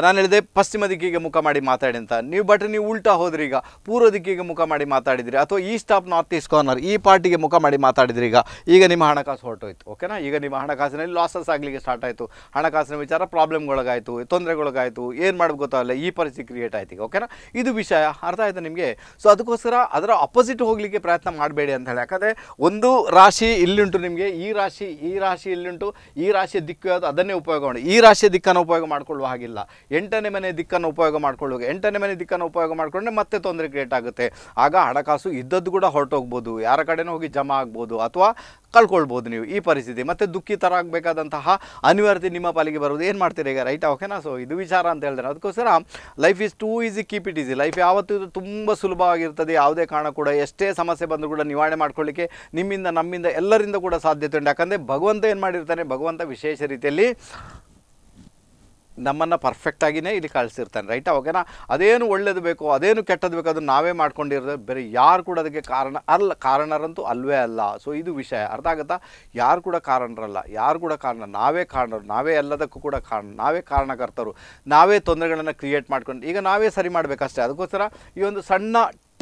ನಾನು ಹೇಳಿದೆ ಪಶ್ಚಿಮ ದಿಕ್ಕಿಗೆ ಮುಖ ಮಾಡಿ ಮಾತಾಡಿ ಅಂತ ನೀವು ಬಟ್ ನೀವು ಉಲ್ಟಾ ಹೋದ್ರಿ ಈಗ ಪೂರ್ವ ದಿಕ್ಕಿಗೆ ಮುಖ ಮಾಡಿ ಮಾತಾಡಿದ್ರಿ ಅಥವಾ east of north east corner ಈ ಪಾರ್ಟಿಗೆ ಮುಖ ಮಾಡಿ ಮಾತಾಡಿದ್ರಿ ಈಗ ಈಗ ನಿಮ್ಮ ಹಣಕಾಸು ಹೊರಟೋಯ್ತು ಓಕೆನಾ ಈಗ ನಿಮ್ಮ ಹಣಕಾಸಿನಲ್ಲಿ ಲಾಸಸ್ ಆಗಲಿಕ್ಕೆ ಸ್ಟಾರ್ಟ್ ಆಯಿತು ಹಣಕಾಸಿನ ವಿಚಾರ ಪ್ರಾಬ್ಲಮ್ಗೊಳಗಾಯಿತು ತೊಂದರೆಗೊಳಗಾಯಿತು ಏನು ಮಾಡೋದು ಗೊತ್ತಾಗಲ್ಲ ಈ ಪರಿಸ್ಥಿತಿ ಕ್ರಿಯೇಟ್ ಆಯ್ತು ಓಕೆನಾ ಇದು ವಿಷಯ ಅರ್ಥ ಆಯಿತು ನಿಮಗೆ ಸೊ ಅದಕ್ಕೋಸ್ಕರ ಅದರ ಅಪೋಸಿಟ್ ಹೋಗಲಿಕ್ಕೆ ಪ್ರಯತ್ನ ಮಾಡಬೇಡಿ ಅಂತ ಹೇಳಿ ಯಾಕಂದರೆ ಒಂದು ರಾಶಿ ಇಲ್ಲಿಂಟು ನಿಮಗೆ ಈ ರಾಶಿ ಈ ರಾಶಿ ಇಲ್ಲಿಂಟು ಈ ರಾಶಿಯ ದಿಕ್ಕು ಅದನ್ನೇ ಉಪಯೋಗ ಮಾಡಿ ಈ ರಾಶಿಯ ದಿಕ್ಕನ್ನು ಉಪಯೋಗ ಮಾಡಿಕೊಳ್ಳುವ ಹಾಗಿಲ್ಲ ಎಂಟನೇ ಮನೆ ದಿಕ್ಕನ್ನು ಉಪಯೋಗ ಮಾಡ್ಕೊಳ್ಳುವಾಗ ಎಂಟನೇ ಮನೆ ದಿಕ್ಕನ್ನು ಉಪಯೋಗ ಮಾಡಿಕೊಂಡ್ರೆ ಮತ್ತೆ ತೊಂದರೆ ಕ್ರಿಯೇಟ್ ಆಗುತ್ತೆ ಆಗ ಹಣಕಾಸು ಇದ್ದದ್ದು ಕೂಡ ಹೊರಟೋಗ್ಬೋದು ಯಾರ ಕಡೆನೂ ಹೋಗಿ ಜಮಾ ಆಗ್ಬೋದು ಅಥವಾ ಕಳ್ಕೊಳ್ಬೋದು ನೀವು ಈ ಪರಿಸ್ಥಿತಿ ಮತ್ತು ಥರ ಆಗಬೇಕಾದಂತಹ ಅನಿವಾರ್ಯತೆ ನಿಮ್ಮ ಪಾಲಿಗೆ ಬರೋದು ಏನು ಮಾಡ್ತೀರಿ ಈಗ ರೈಟ್ ಓಕೆನಾ ಸೊ ಇದು ವಿಚಾರ ಅಂತ ಹೇಳಿದ್ರೆ ಅದಕ್ಕೋಸ್ಕರ life is too easy keep it easy life ಯಾವತ್ತೂ ಇದು ತುಂಬ ಸುಲಭವಾಗಿರ್ತದೆ ಯಾವುದೇ ಕಾರಣ ಕೂಡ ಎಷ್ಟೇ ಸಮಸ್ಯೆ ಬಂದರೂ ಕೂಡ ನಿವಾರಣೆ ಮಾಡ್ಕೊಳ್ಳಿಕ್ಕೆ ನಿಮ್ಮಿಂದ ನಮ್ಮಿಂದ ಎಲ್ಲರಿಂದ ಕೂಡ ಸಾಧ್ಯತೆ ಉಂಟು ಯಾಕಂದರೆ ಭಗವಂತ ಏನು ಮಾಡಿರ್ತಾನೆ ಭಗವಂತ ವಿಶೇಷ ರೀತಿಯಲ್ಲಿ ನಮ್ಮನ್ನು ಪರ್ಫೆಕ್ಟಾಗಿಯೇ ಇಲ್ಲಿ ಕಳಿಸಿರ್ತಾನೆ ರೈಟ್ ಓಕೆನಾ ಅದೇನು ಒಳ್ಳೇದು ಬೇಕು ಅದೇನು ಕೆಟ್ಟದ್ದು ಬೇಕು ಅದನ್ನು ನಾವೇ ಮಾಡ್ಕೊಂಡಿರೋದು ಬೇರೆ ಯಾರು ಕೂಡ ಅದಕ್ಕೆ ಕಾರಣ ಅಲ್ಲ ಕಾರಣರಂತೂ ಅಲ್ವೇ ಅಲ್ಲ ಸೊ ಇದು ವಿಷಯ ಅರ್ಥ ಆಗುತ್ತಾ ಯಾರು ಕೂಡ ಕಾರಣರಲ್ಲ ಯಾರು ಕೂಡ ಕಾರಣ ನಾವೇ ಕಾರಣರು ನಾವೇ ಎಲ್ಲದಕ್ಕೂ ಕೂಡ ಕಾರಣ ನಾವೇ ಕಾರಣಕರ್ತರು ನಾವೇ ತೊಂದರೆಗಳನ್ನು ಕ್ರಿಯೇಟ್ ಮಾಡ್ಕೊಂಡು ಈಗ ನಾವೇ ಸರಿ ಮಾಡಬೇಕಷ್ಟೇ ಅದಕ್ಕೋಸ್ಕರ ಈ ಒಂದು ಸಣ್ಣ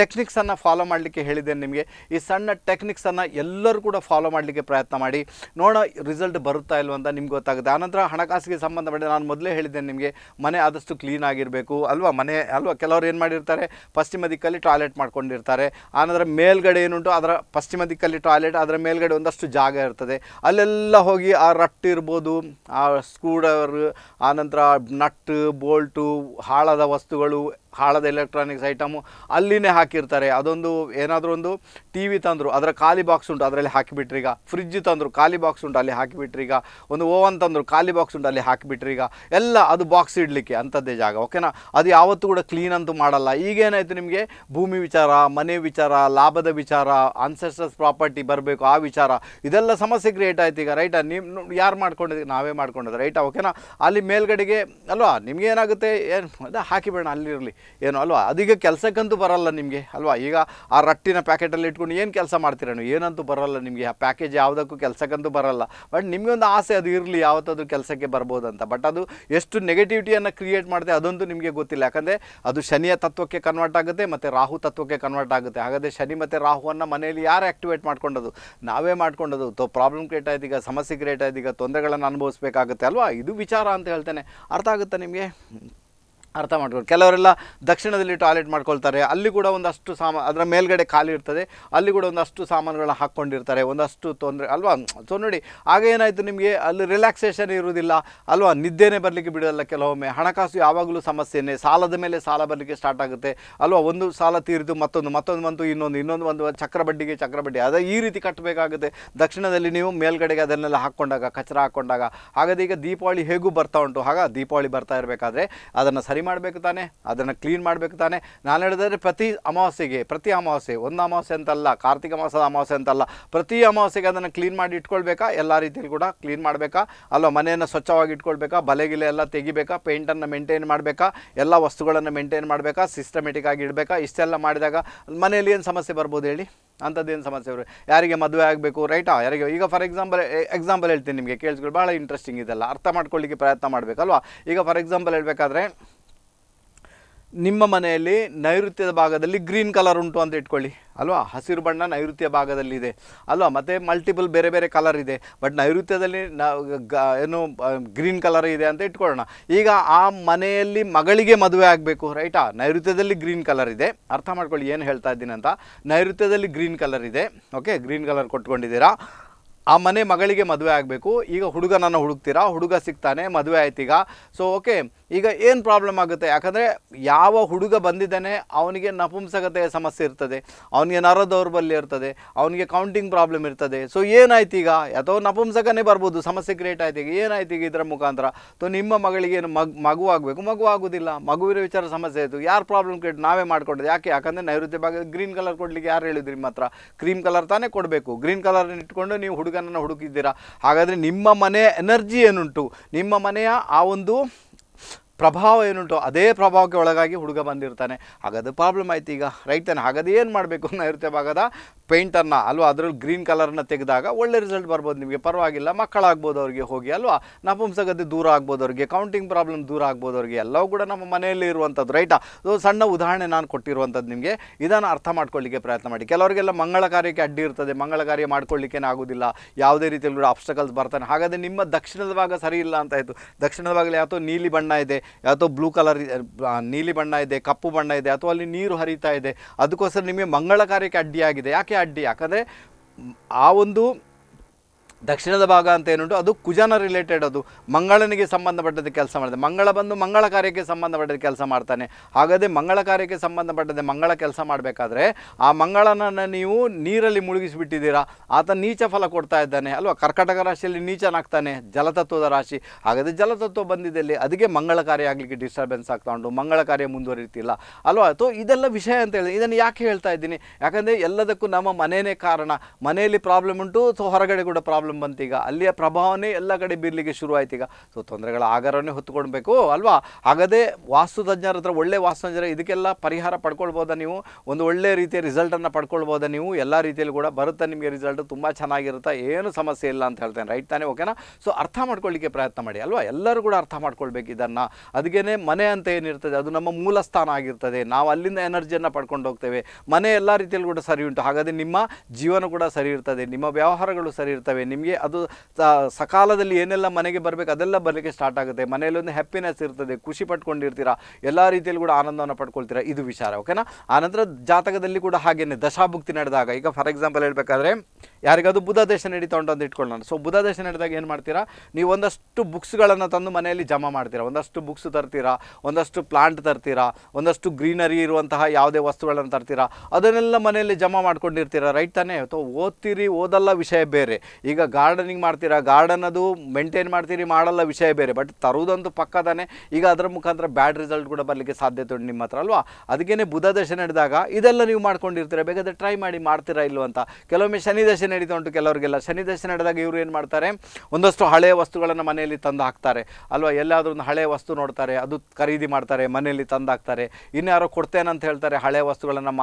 ಟೆಕ್ನಿಕ್ಸನ್ನು ಫಾಲೋ ಮಾಡಲಿಕ್ಕೆ ಹೇಳಿದ್ದೇನೆ ನಿಮಗೆ ಈ ಸಣ್ಣ ಟೆಕ್ನಿಕ್ಸನ್ನು ಎಲ್ಲರೂ ಕೂಡ ಫಾಲೋ ಮಾಡಲಿಕ್ಕೆ ಪ್ರಯತ್ನ ಮಾಡಿ ನೋಡೋ ರಿಸಲ್ಟ್ ಬರುತ್ತಾ ಇಲ್ವ ಅಂತ ನಿಮ್ಗೆ ಗೊತ್ತಾಗುತ್ತೆ ಆನಂತರ ಹಣಕಾಸಿಗೆ ಸಂಬಂಧಪಟ್ಟ ನಾನು ಮೊದಲೇ ಹೇಳಿದ್ದೇನೆ ನಿಮಗೆ ಮನೆ ಆದಷ್ಟು ಕ್ಲೀನ್ ಆಗಿರಬೇಕು ಅಲ್ವಾ ಮನೆ ಅಲ್ವಾ ಕೆಲವರು ಏನು ಮಾಡಿರ್ತಾರೆ ಪಶ್ಚಿಮ ದಿಕ್ಕಲ್ಲಿ ಟಾಯ್ಲೆಟ್ ಮಾಡ್ಕೊಂಡಿರ್ತಾರೆ ಆನಂತರ ಮೇಲ್ಗಡೆ ಏನುಂಟು ಅದರ ಪಶ್ಚಿಮ ದಿಕ್ಕಲ್ಲಿ ಟಾಯ್ಲೆಟ್ ಅದರ ಮೇಲ್ಗಡೆ ಒಂದಷ್ಟು ಜಾಗ ಇರ್ತದೆ ಅಲ್ಲೆಲ್ಲ ಹೋಗಿ ಆ ರಟ್ ಇರ್ಬೋದು ಆ ಸ್ಕೂಡರ್ ಆನಂತರ ನಟ್ ಬೋಲ್ಟು ಹಾಳಾದ ವಸ್ತುಗಳು ಹಾಳದ ಎಲೆಕ್ಟ್ರಾನಿಕ್ಸ್ ಐಟಮು ಅಲ್ಲಿನೇ ಹಾಕಿರ್ತಾರೆ ಅದೊಂದು ಏನಾದರೂ ಒಂದು ಟಿ ವಿ ತಂದರು ಅದರ ಖಾಲಿ ಬಾಕ್ಸ್ ಉಂಟು ಅದರಲ್ಲಿ ಹಾಕಿಬಿಟ್ರೀಗ ಫ್ರಿಜ್ ತಂದರು ಖಾಲಿ ಬಾಕ್ಸ್ ಉಂಟು ಅಲ್ಲಿ ಹಾಕಿಬಿಟ್ರೀಗ ಒಂದು ಓವನ್ ತಂದರು ಖಾಲಿ ಬಾಕ್ಸ್ ಉಂಟು ಅಲ್ಲಿ ಹಾಕಿಬಿಟ್ರೀಗ ಎಲ್ಲ ಅದು ಬಾಕ್ಸ್ ಇಡಲಿಕ್ಕೆ ಅಂಥದ್ದೇ ಜಾಗ ಓಕೆನಾ ಅದು ಯಾವತ್ತೂ ಕೂಡ ಕ್ಲೀನ್ ಅಂತೂ ಮಾಡಲ್ಲ ಈಗೇನಾಯಿತು ನಿಮಗೆ ಭೂಮಿ ವಿಚಾರ ಮನೆ ವಿಚಾರ ಲಾಭದ ವಿಚಾರ ಅನ್ಸೆಸ್ಟಸ್ ಪ್ರಾಪರ್ಟಿ ಬರಬೇಕು ಆ ವಿಚಾರ ಇದೆಲ್ಲ ಸಮಸ್ಯೆ ಕ್ರಿಯೇಟ್ ಆಯ್ತು ಈಗ ರೈಟಾ ನಿಮ್ಮ ಯಾರು ಮಾಡ್ಕೊಂಡಿದ್ದೀವಿ ನಾವೇ ಮಾಡ್ಕೊಂಡಿದ್ದೆ ರೈಟಾ ಓಕೆನಾ ಅಲ್ಲಿ ಮೇಲ್ಗಡೆಗೆ ಅಲ್ವಾ ನಿಮಗೇನಾಗುತ್ತೆ ಏನು ಅದೇ ಹಾಕಿಬೇಡ ಅಲ್ಲಿರಲಿ ಏನು ಅಲ್ವಾ ಅದೀಗ ಕೆಲಸಕ್ಕಂತೂ ಬರಲ್ಲ ನಿಮಗೆ ಅಲ್ವಾ ಈಗ ಆ ರಟ್ಟಿನ ಪ್ಯಾಕೆಟಲ್ಲಿ ಇಟ್ಕೊಂಡು ಏನು ಕೆಲಸ ಮಾಡ್ತೀರ ನೀವು ಏನಂತೂ ಬರಲ್ಲ ನಿಮಗೆ ಆ ಪ್ಯಾಕೇಜ್ ಯಾವುದಕ್ಕೂ ಕೆಲಸಕ್ಕಂತೂ ಬರಲ್ಲ ಬಟ್ ನಿಮಗೆ ಒಂದು ಆಸೆ ಅದು ಇರಲಿ ಯಾವತ್ತದು ಕೆಲಸಕ್ಕೆ ಅಂತ ಬಟ್ ಅದು ಎಷ್ಟು ನೆಗೆಟಿವಿಟಿಯನ್ನು ಕ್ರಿಯೇಟ್ ಮಾಡಿದೆ ಅದಂತೂ ನಿಮಗೆ ಗೊತ್ತಿಲ್ಲ ಯಾಕಂದರೆ ಅದು ಶನಿಯ ತತ್ವಕ್ಕೆ ಕನ್ವರ್ಟ್ ಆಗುತ್ತೆ ಮತ್ತು ರಾಹು ತತ್ವಕ್ಕೆ ಕನ್ವರ್ಟ್ ಆಗುತ್ತೆ ಹಾಗಾದರೆ ಶನಿ ಮತ್ತು ರಾಹುವನ್ನು ಮನೆಯಲ್ಲಿ ಯಾರು ಆ್ಯಕ್ಟಿವೇಟ್ ಮಾಡ್ಕೊಂಡದು ನಾವೇ ಮಾಡ್ಕೊಂಡದು ತೊ ಪ್ರಾಬ್ಲಮ್ ಕ್ರಿಯೇಟ್ ಈಗ ಸಮಸ್ಯೆ ಕ್ರಿಯೇಟ್ ಈಗ ತೊಂದರೆಗಳನ್ನು ಅನುಭವಿಸ್ಬೇಕಾಗುತ್ತೆ ಅಲ್ವಾ ಇದು ವಿಚಾರ ಅಂತ ಹೇಳ್ತೇನೆ ಅರ್ಥ ಆಗುತ್ತಾ ನಿಮಗೆ ಅರ್ಥ ಮಾಡ್ಕೊಂಡು ಕೆಲವರೆಲ್ಲ ದಕ್ಷಿಣದಲ್ಲಿ ಟಾಯ್ಲೆಟ್ ಮಾಡ್ಕೊಳ್ತಾರೆ ಅಲ್ಲಿ ಕೂಡ ಒಂದಷ್ಟು ಸಾಮ ಅದರ ಮೇಲ್ಗಡೆ ಖಾಲಿ ಇರ್ತದೆ ಅಲ್ಲಿ ಕೂಡ ಒಂದಷ್ಟು ಸಾಮಾನುಗಳನ್ನ ಹಾಕ್ಕೊಂಡಿರ್ತಾರೆ ಒಂದಷ್ಟು ತೊಂದರೆ ಅಲ್ವಾ ಸೊ ನೋಡಿ ಆಗ ಏನಾಯಿತು ನಿಮಗೆ ಅಲ್ಲಿ ರಿಲ್ಯಾಕ್ಸೇಷನ್ ಇರುವುದಿಲ್ಲ ಅಲ್ವಾ ನಿದ್ದೆನೇ ಬರಲಿಕ್ಕೆ ಬಿಡೋಲ್ಲ ಕೆಲವೊಮ್ಮೆ ಹಣಕಾಸು ಯಾವಾಗಲೂ ಸಮಸ್ಯೆನೇ ಸಾಲದ ಮೇಲೆ ಸಾಲ ಬರಲಿಕ್ಕೆ ಸ್ಟಾರ್ಟ್ ಆಗುತ್ತೆ ಅಲ್ವಾ ಒಂದು ಸಾಲ ತೀರಿದು ಮತ್ತೊಂದು ಮತ್ತೊಂದು ಬಂತು ಇನ್ನೊಂದು ಇನ್ನೊಂದು ಒಂದು ಚಕ್ರ ಬಡ್ಡಿಗೆ ಚಕ್ರ ಬಡ್ಡಿ ಅದೇ ಈ ರೀತಿ ಕಟ್ಟಬೇಕಾಗುತ್ತೆ ದಕ್ಷಿಣದಲ್ಲಿ ನೀವು ಮೇಲ್ಗಡೆಗೆ ಅದನ್ನೆಲ್ಲ ಹಾಕ್ಕೊಂಡಾಗ ಕಚರ ಹಾಕ್ಕೊಂಡಾಗ ಹಾಗಾದ ಈಗ ದೀಪಾವಳಿ ಹೇಗೂ ಬರ್ತಾ ಉಂಟು ಆಗ ದೀಪಾವಳಿ ಬರ್ತಾ ಇರಬೇಕಾದ್ರೆ ಅದನ್ನು ಸರಿ ಸರಿ ಮಾಡಬೇಕು ತಾನೆ ಅದನ್ನು ಕ್ಲೀನ್ ಮಾಡಬೇಕು ತಾನೆ ನಾನು ಹೇಳಿದ್ರೆ ಪ್ರತಿ ಅಮಾವಾಸ್ಯೆಗೆ ಪ್ರತಿ ಅಮಾವಾಸ್ಯೆ ಒಂದು ಅಮಾವಾಸ್ಯೆ ಅಂತಲ್ಲ ಕಾರ್ತಿಕ ಮಾಸದ ಅಮಾವಾಸ್ಯೆ ಅಂತಲ್ಲ ಪ್ರತಿ ಅಮಾವಾಸ್ಯೆಗೆ ಅದನ್ನು ಕ್ಲೀನ್ ಮಾಡಿ ಇಟ್ಕೊಳ್ಬೇಕಾ ಎಲ್ಲ ರೀತಿಯಲ್ಲಿ ಕೂಡ ಕ್ಲೀನ್ ಮಾಡಬೇಕಾ ಅಲ್ವಾ ಮನೆಯನ್ನು ಸ್ವಚ್ಛವಾಗಿ ಇಟ್ಕೊಳ್ಬೇಕಾ ಬಲೆಗಿಲೆ ಎಲ್ಲ ತೆಗಿಬೇಕಾ ಪೇಂಟನ್ನು ಮೇಂಟೈನ್ ಮಾಡಬೇಕಾ ಎಲ್ಲ ವಸ್ತುಗಳನ್ನು ಮೇಂಟೈನ್ ಮಾಡಬೇಕಾ ಸಿಸ್ಟಮೆಟಿಕ್ ಆಗಿ ಇಡಬೇಕಾ ಇಷ್ಟೆಲ್ಲ ಮಾಡಿದಾಗ ಮನೆಯಲ್ಲಿ ಏನು ಸಮಸ್ಯೆ ಬರ್ಬೋದು ಹೇಳಿ ಅಂಥದ್ದೇನು ಸಮಸ್ಯೆ ಅವರು ಯಾರಿಗೆ ಮದುವೆ ಆಗಬೇಕು ರೈಟಾ ಯಾರಿಗೆ ಈಗ ಫಾರ್ ಎಕ್ಸಾಂಪಲ್ ಎಕ್ಸಾಂಪಲ್ ಹೇಳ್ತೀನಿ ನಿಮಗೆ ಕೇಳಿಸ್ಕೊಳ್ಳಿ ಭಾಳ ಇಂಟ್ರೆಸ್ಟಿಂಗ್ ಇದೆಲ್ಲ ಅರ್ಥ ಮಾಡ್ಕೊಳ್ಳಿಕ್ಕೆ ಪ್ರಯತ್ನ ಮಾಡಬೇಕಲ್ವಾ ಈಗ ಫಾರ್ ಎಕ್ಸಾಂಪಲ್ ಹೇಳಬೇಕಾದ್ರೆ ನಿಮ್ಮ ಮನೆಯಲ್ಲಿ ನೈಋತ್ಯದ ಭಾಗದಲ್ಲಿ ಗ್ರೀನ್ ಕಲರ್ ಉಂಟು ಅಂತ ಇಟ್ಕೊಳ್ಳಿ ಅಲ್ವಾ ಹಸಿರು ಬಣ್ಣ ನೈಋತ್ಯ ಭಾಗದಲ್ಲಿದೆ ಅಲ್ವಾ ಮತ್ತು ಮಲ್ಟಿಪಲ್ ಬೇರೆ ಬೇರೆ ಕಲರ್ ಇದೆ ಬಟ್ ನೈಋತ್ಯದಲ್ಲಿ ಏನು ಗ್ರೀನ್ ಕಲರ್ ಇದೆ ಅಂತ ಇಟ್ಕೊಳ್ಳೋಣ ಈಗ ಆ ಮನೆಯಲ್ಲಿ ಮಗಳಿಗೆ ಮದುವೆ ಆಗಬೇಕು ರೈಟಾ ನೈಋತ್ಯದಲ್ಲಿ ಗ್ರೀನ್ ಕಲರ್ ಇದೆ ಅರ್ಥ ಮಾಡ್ಕೊಳ್ಳಿ ಏನು ಹೇಳ್ತಾ ಇದ್ದೀನಿ ಅಂತ ನೈಋತ್ಯದಲ್ಲಿ ಗ್ರೀನ್ ಕಲರ್ ಇದೆ ಓಕೆ ಗ್ರೀನ್ ಕಲರ್ ಕೊಟ್ಕೊಂಡಿದ್ದೀರಾ ಆ ಮನೆ ಮಗಳಿಗೆ ಮದುವೆ ಆಗಬೇಕು ಈಗ ಹುಡುಗನನ್ನು ಹುಡುಕ್ತೀರಾ ಹುಡುಗ ಸಿಗ್ತಾನೆ ಮದುವೆ ಆಯ್ತೀಗ ಸೊ ಓಕೆ ಈಗ ಏನು ಪ್ರಾಬ್ಲಮ್ ಆಗುತ್ತೆ ಯಾಕಂದರೆ ಯಾವ ಹುಡುಗ ಬಂದಿದ್ದಾನೆ ಅವನಿಗೆ ನಪುಂಸಕತೆಯ ಸಮಸ್ಯೆ ಇರ್ತದೆ ಅವನಿಗೆ ನರ ದೌರ್ಬಲ್ಯ ಇರ್ತದೆ ಅವನಿಗೆ ಕೌಂಟಿಂಗ್ ಪ್ರಾಬ್ಲಮ್ ಇರ್ತದೆ ಸೊ ಏನಾಯ್ತು ಈಗ ಅಥವಾ ನಪುಂಸಕನೇ ಬರ್ಬೋದು ಸಮಸ್ಯೆ ಕ್ರಿಯೇಟ್ ಆಯ್ತು ಈಗ ಏನಾಯ್ತು ಈಗ ಇದರ ಮುಖಾಂತರ ಸೊ ನಿಮ್ಮ ಮಗಳಿಗೆ ಏನು ಮಗು ಮಗು ಆಗಬೇಕು ಮಗು ಆಗೋದಿಲ್ಲ ಮಗುವಿನ ವಿಚಾರ ಸಮಸ್ಯೆ ಆಯಿತು ಯಾರು ಪ್ರಾಬ್ಲಮ್ ಕ್ರಿಯೇಟ್ ನಾವೇ ಮಾಡಿಕೊಡೋದು ಯಾಕೆ ಯಾಕಂದರೆ ನೈಋತ್ಯ ಭಾಗ ಗ್ರೀನ್ ಕಲರ್ ಕೊಡಲಿಕ್ಕೆ ಯಾರು ಹೇಳಿದ್ರಿ ನಿಮ್ಮ ಹತ್ರ ಕ್ರೀಮ್ ಕಲರ್ ತಾನೇ ಕೊಡಬೇಕು ಗ್ರೀನ್ ಕಲರ್ ಇಟ್ಕೊಂಡು ನೀವು ಹುಡುಗ ಹುಡುಗನನ್ನು ಹುಡುಕಿದ್ದೀರಾ ಹಾಗಾದರೆ ನಿಮ್ಮ ಮನೆಯ ಎನರ್ಜಿ ಏನುಂಟು ನಿಮ್ಮ ಮನೆಯ ಆ ಒಂದು ಪ್ರಭಾವ ಏನುಂಟು ಅದೇ ಪ್ರಭಾವಕ್ಕೆ ಒಳಗಾಗಿ ಹುಡುಗ ಬಂದಿರ್ತಾನೆ ಹಾಗಾದ್ರೆ ಪ್ರಾಬ್ಲಮ್ ಆಯ್ತು ಈಗ ರೈಟ್ ತಾನೆ ಹಾಗಾದ್ರೆ ಏನು ಮಾಡಬೇಕು ಅನ್ನೋ ಇರುತ್ತೆ ಭಾಗದ ಪೇಂಟನ್ನು ಅಲ್ವಾ ಅದರಲ್ಲಿ ಗ್ರೀನ್ ಕಲರನ್ನು ತೆಗೆದಾಗ ಒಳ್ಳೆ ರಿಸಲ್ಟ್ ಬರ್ಬೋದು ನಿಮಗೆ ಪರವಾಗಿಲ್ಲ ಮಕ್ಕಳಾಗ್ಬೋದು ಅವ್ರಿಗೆ ಹೋಗಿ ಅಲ್ವಾ ನಪುಂಸಗತೆ ದೂರ ಆಗ್ಬೋದು ಅವ್ರಿಗೆ ಕೌಂಟಿಂಗ್ ಪ್ರಾಬ್ಲಮ್ ದೂರ ಆಗ್ಬೋದು ಅವ್ರಿಗೆ ಎಲ್ಲವೂ ಕೂಡ ನಮ್ಮ ಮನೆಯಲ್ಲಿ ಇರುವಂಥದ್ದು ರೈಟಾ ಸೊ ಸಣ್ಣ ಉದಾಹರಣೆ ನಾನು ಕೊಟ್ಟಿರುವಂಥದ್ದು ನಿಮಗೆ ಇದನ್ನು ಅರ್ಥ ಮಾಡ್ಕೊಳ್ಳಿಕ್ಕೆ ಪ್ರಯತ್ನ ಮಾಡಿ ಕೆಲವರಿಗೆಲ್ಲ ಮಂಗಳ ಕಾರ್ಯಕ್ಕೆ ಅಡ್ಡಿ ಇರ್ತದೆ ಮಂಗಳ ಕಾರ್ಯ ಮಾಡ್ಕೊಳ್ಳಿಕ್ಕೇನೆ ಆಗೋದಿಲ್ಲ ಯಾವುದೇ ರೀತಿಯಲ್ಲಿ ಕೂಡ ಆಬ್ಸ್ಟಕಲ್ಸ್ ಬರ್ತಾನೆ ಹಾಗಾದರೆ ನಿಮ್ಮ ದಕ್ಷಿಣದ ಭಾಗ ಸರಿ ಇಲ್ಲ ಅಂತ ಆಯಿತು ದಕ್ಷಿಣದ ಭಾಗದಲ್ಲಿ ಯಾವತ್ತೋ ನೀಲಿ ಬಣ್ಣ ಇದೆ ಯಾವತ್ತೋ ಬ್ಲೂ ಕಲರ್ ನೀಲಿ ಬಣ್ಣ ಇದೆ ಕಪ್ಪು ಬಣ್ಣ ಇದೆ ಅಥವಾ ಅಲ್ಲಿ ನೀರು ಹರಿತಾ ಇದೆ ಅದಕ್ಕೋಸ್ಕರ ನಿಮಗೆ ಮಂಗಳ ಕಾರ್ಯಕ್ಕೆ ಅಡ್ಡಿಯಾಗಿದೆ ಯಾಕೆ ಅಡ್ಡಿ ಯಾಕಂದರೆ ಆ ಒಂದು ದಕ್ಷಿಣದ ಭಾಗ ಅಂತ ಏನುಂಟು ಅದು ಕುಜನ ರಿಲೇಟೆಡ್ ಅದು ಮಂಗಳನಿಗೆ ಸಂಬಂಧಪಟ್ಟದ್ದು ಕೆಲಸ ಮಾಡಿದೆ ಮಂಗಳ ಬಂದು ಮಂಗಳ ಕಾರ್ಯಕ್ಕೆ ಸಂಬಂಧಪಟ್ಟದ ಕೆಲಸ ಮಾಡ್ತಾನೆ ಹಾಗಾದರೆ ಮಂಗಳ ಕಾರ್ಯಕ್ಕೆ ಸಂಬಂಧಪಟ್ಟದೆ ಮಂಗಳ ಕೆಲಸ ಮಾಡಬೇಕಾದ್ರೆ ಆ ಮಂಗಳನನ್ನು ನೀವು ನೀರಲ್ಲಿ ಮುಳುಗಿಸಿಬಿಟ್ಟಿದ್ದೀರಾ ಆತ ನೀಚ ಫಲ ಕೊಡ್ತಾ ಇದ್ದಾನೆ ಅಲ್ವಾ ಕರ್ಕಟಕ ರಾಶಿಯಲ್ಲಿ ನೀಚನಾಗ್ತಾನೆ ಜಲತತ್ವದ ರಾಶಿ ಹಾಗಾದರೆ ಜಲತತ್ವ ಬಂದಿದ್ದಲ್ಲಿ ಅದಕ್ಕೆ ಮಂಗಳ ಕಾರ್ಯ ಆಗಲಿಕ್ಕೆ ಡಿಸ್ಟರ್ಬೆನ್ಸ್ ಆಗ್ತಾ ಉಂಟು ಮಂಗಳ ಕಾರ್ಯ ಮುಂದುವರಿತಿಲ್ಲ ಅಲ್ವಾ ಅಥವಾ ಇದೆಲ್ಲ ವಿಷಯ ಅಂತ ಹೇಳಿ ಇದನ್ನು ಯಾಕೆ ಹೇಳ್ತಾ ಇದ್ದೀನಿ ಯಾಕಂದರೆ ಎಲ್ಲದಕ್ಕೂ ನಮ್ಮ ಮನೆಯೇ ಕಾರಣ ಮನೆಯಲ್ಲಿ ಪ್ರಾಬ್ಲಮ್ ಉಂಟು ಸೊ ಹೊರಗಡೆ ಕೂಡ ಪ್ರಾಬ್ಲಮ್ ಪ್ರಾಬ್ಲಮ್ ಈಗ ಅಲ್ಲಿಯ ಪ್ರಭಾವನೇ ಎಲ್ಲ ಕಡೆ ಬೀರ್ಲಿಕ್ಕೆ ಶುರುವಾಯಿತು ಈಗ ಸೊ ತೊಂದರೆಗಳ ಆಗರವನ್ನೇ ಹೊತ್ಕೊಳ್ಬೇಕು ಅಲ್ವಾ ಹಾಗಾದೇ ವಾಸ್ತು ತಜ್ಞರ ಹತ್ರ ಒಳ್ಳೆ ವಾಸ್ತು ತಜ್ಞರ ಇದಕ್ಕೆಲ್ಲ ಪರಿಹಾರ ಪಡ್ಕೊಳ್ಬೋದಾ ನೀವು ಒಂದು ಒಳ್ಳೆ ರೀತಿಯ ರಿಸಲ್ಟನ್ನು ಪಡ್ಕೊಳ್ಬೋದಾ ನೀವು ಎಲ್ಲ ರೀತಿಯಲ್ಲಿ ಕೂಡ ಬರುತ್ತೆ ನಿಮಗೆ ರಿಸಲ್ಟ್ ತುಂಬ ಚೆನ್ನಾಗಿರುತ್ತೆ ಏನು ಸಮಸ್ಯೆ ಇಲ್ಲ ಅಂತ ಹೇಳ್ತೇನೆ ರೈಟ್ ತಾನೇ ಓಕೆನಾ ಸೊ ಅರ್ಥ ಮಾಡ್ಕೊಳ್ಳಿಕ್ಕೆ ಪ್ರಯತ್ನ ಮಾಡಿ ಅಲ್ವಾ ಎಲ್ಲರೂ ಕೂಡ ಅರ್ಥ ಮಾಡ್ಕೊಳ್ಬೇಕು ಇದನ್ನು ಅದಕ್ಕೇ ಮನೆ ಅಂತ ಏನಿರ್ತದೆ ಅದು ನಮ್ಮ ಮೂಲ ಸ್ಥಾನ ಆಗಿರ್ತದೆ ನಾವು ಅಲ್ಲಿಂದ ಎನರ್ಜಿಯನ್ನು ಪಡ್ಕೊಂಡು ಹೋಗ್ತೇವೆ ಮನೆ ಎಲ್ಲ ರೀತಿಯಲ್ಲಿ ಕೂಡ ಸರಿ ಉಂಟು ಹಾಗಾದರೆ ನಿಮ್ಮ ಜೀವನ ಕೂಡ ಸರಿ ಇರ್ತದೆ ನಿಮ್ಮ ವ್ಯವಹಾರಗಳು ಸರಿ ಇರ್ತವೆ ನಿಮ್ಮ ನಿಮಗೆ ಅದು ಸಕಾಲದಲ್ಲಿ ಏನೆಲ್ಲ ಮನೆಗೆ ಬರಬೇಕು ಅದೆಲ್ಲ ಬರಲಿಕ್ಕೆ ಸ್ಟಾರ್ಟ್ ಆಗುತ್ತೆ ಮನೆಯಲ್ಲಿ ಒಂದು ಹ್ಯಾಪಿನೆಸ್ ಇರ್ತದೆ ಖುಷಿ ಪಟ್ಕೊಂಡಿರ್ತೀರಾ ಎಲ್ಲ ರೀತಿಯಲ್ಲಿ ಕೂಡ ಆನಂದವನ್ನು ಪಡ್ಕೊಳ್ತೀರಾ ಇದು ವಿಚಾರ ಓಕೆನಾ ಆನಂತರ ಜಾತಕದಲ್ಲಿ ಕೂಡ ಹಾಗೇನೆ ದಶಾಭುಕ್ತಿ ನಡೆದಾಗ ಈಗ ಫಾರ್ ಎಕ್ಸಾಂಪಲ್ ಹೇಳಬೇಕಾದ್ರೆ ಯಾರಿಗಾದ್ರು ಬುಧ ದೇಶ ನಡೀತಾ ಉಂಟು ಅಂತ ಇಟ್ಕೊಳ್ಳೋಣ ಸೊ ಬುಧ ದೇಶ ನಡೆದಾಗ ಏನು ಮಾಡ್ತೀರಾ ನೀವು ಒಂದಷ್ಟು ಬುಕ್ಸ್ಗಳನ್ನು ತಂದು ಮನೆಯಲ್ಲಿ ಜಮಾ ಮಾಡ್ತೀರಾ ಒಂದಷ್ಟು ಬುಕ್ಸ್ ತರ್ತೀರಾ ಒಂದಷ್ಟು ಪ್ಲಾಂಟ್ ತರ್ತೀರಾ ಒಂದಷ್ಟು ಗ್ರೀನರಿ ಇರುವಂತಹ ಯಾವುದೇ ವಸ್ತುಗಳನ್ನು ತರ್ತೀರಾ ಅದನ್ನೆಲ್ಲ ಮನೆಯಲ್ಲಿ ಜಮಾ ಮಾಡ್ಕೊಂಡಿರ್ತೀರಾ ರೈಟ್ ತಾನೇ ಅಥವಾ ಓದ್ತೀರಿ ಓದಲ್ಲ ವಿಷಯ ಬೇರೆ ಈಗ ಗಾರ್ಡನಿಂಗ್ ಮಾಡ್ತೀರಾ ಗಾರ್ಡನ್ ಅದು ಮೇಂಟೈನ್ ಮಾಡ್ತೀರಿ ಮಾಡಲ್ಲ ವಿಷಯ ಬೇರೆ ಬಟ್ ತರುವುದಂತೂ ಪಕ್ಕದಾನೆ ಈಗ ಅದರ ಮುಖಾಂತರ ಬ್ಯಾಡ್ ರಿಸಲ್ಟ್ ಕೂಡ ಬರಲಿಕ್ಕೆ ಸಾಧ್ಯತೆ ಉಂಟು ನಿಮ್ಮ ಹತ್ರ ಅಲ್ವಾ ಅದಕ್ಕೇ ಬುಧ ದಶೆ ನಡೆದಾಗ ಇದೆಲ್ಲ ನೀವು ಮಾಡ್ಕೊಂಡಿರ್ತೀರಾ ಬೇಕಾದರೆ ಟ್ರೈ ಮಾಡಿ ಮಾಡ್ತೀರಾ ಇಲ್ವಂತ ಕೆಲವೊಮ್ಮೆ ಶನಿ ದಶೆ ನಡೀತಾ ಉಂಟು ಕೆಲವರಿಗೆಲ್ಲ ಶನಿ ದಶೆ ನಡೆದಾಗ ಇವರು ಏನು ಮಾಡ್ತಾರೆ ಒಂದಷ್ಟು ಹಳೆಯ ವಸ್ತುಗಳನ್ನು ಮನೆಯಲ್ಲಿ ತಂದು ಹಾಕ್ತಾರೆ ಅಲ್ವಾ ಎಲ್ಲಾದರೂ ಒಂದು ಹಳೆಯ ವಸ್ತು ನೋಡ್ತಾರೆ ಅದು ಖರೀದಿ ಮಾಡ್ತಾರೆ ಮನೆಯಲ್ಲಿ ತಂದು ಹಾಕ್ತಾರೆ ಇನ್ಯಾರೋ ಅಂತ ಹೇಳ್ತಾರೆ ಹಳೆಯ ವಸ್ತುಗಳನ್ನು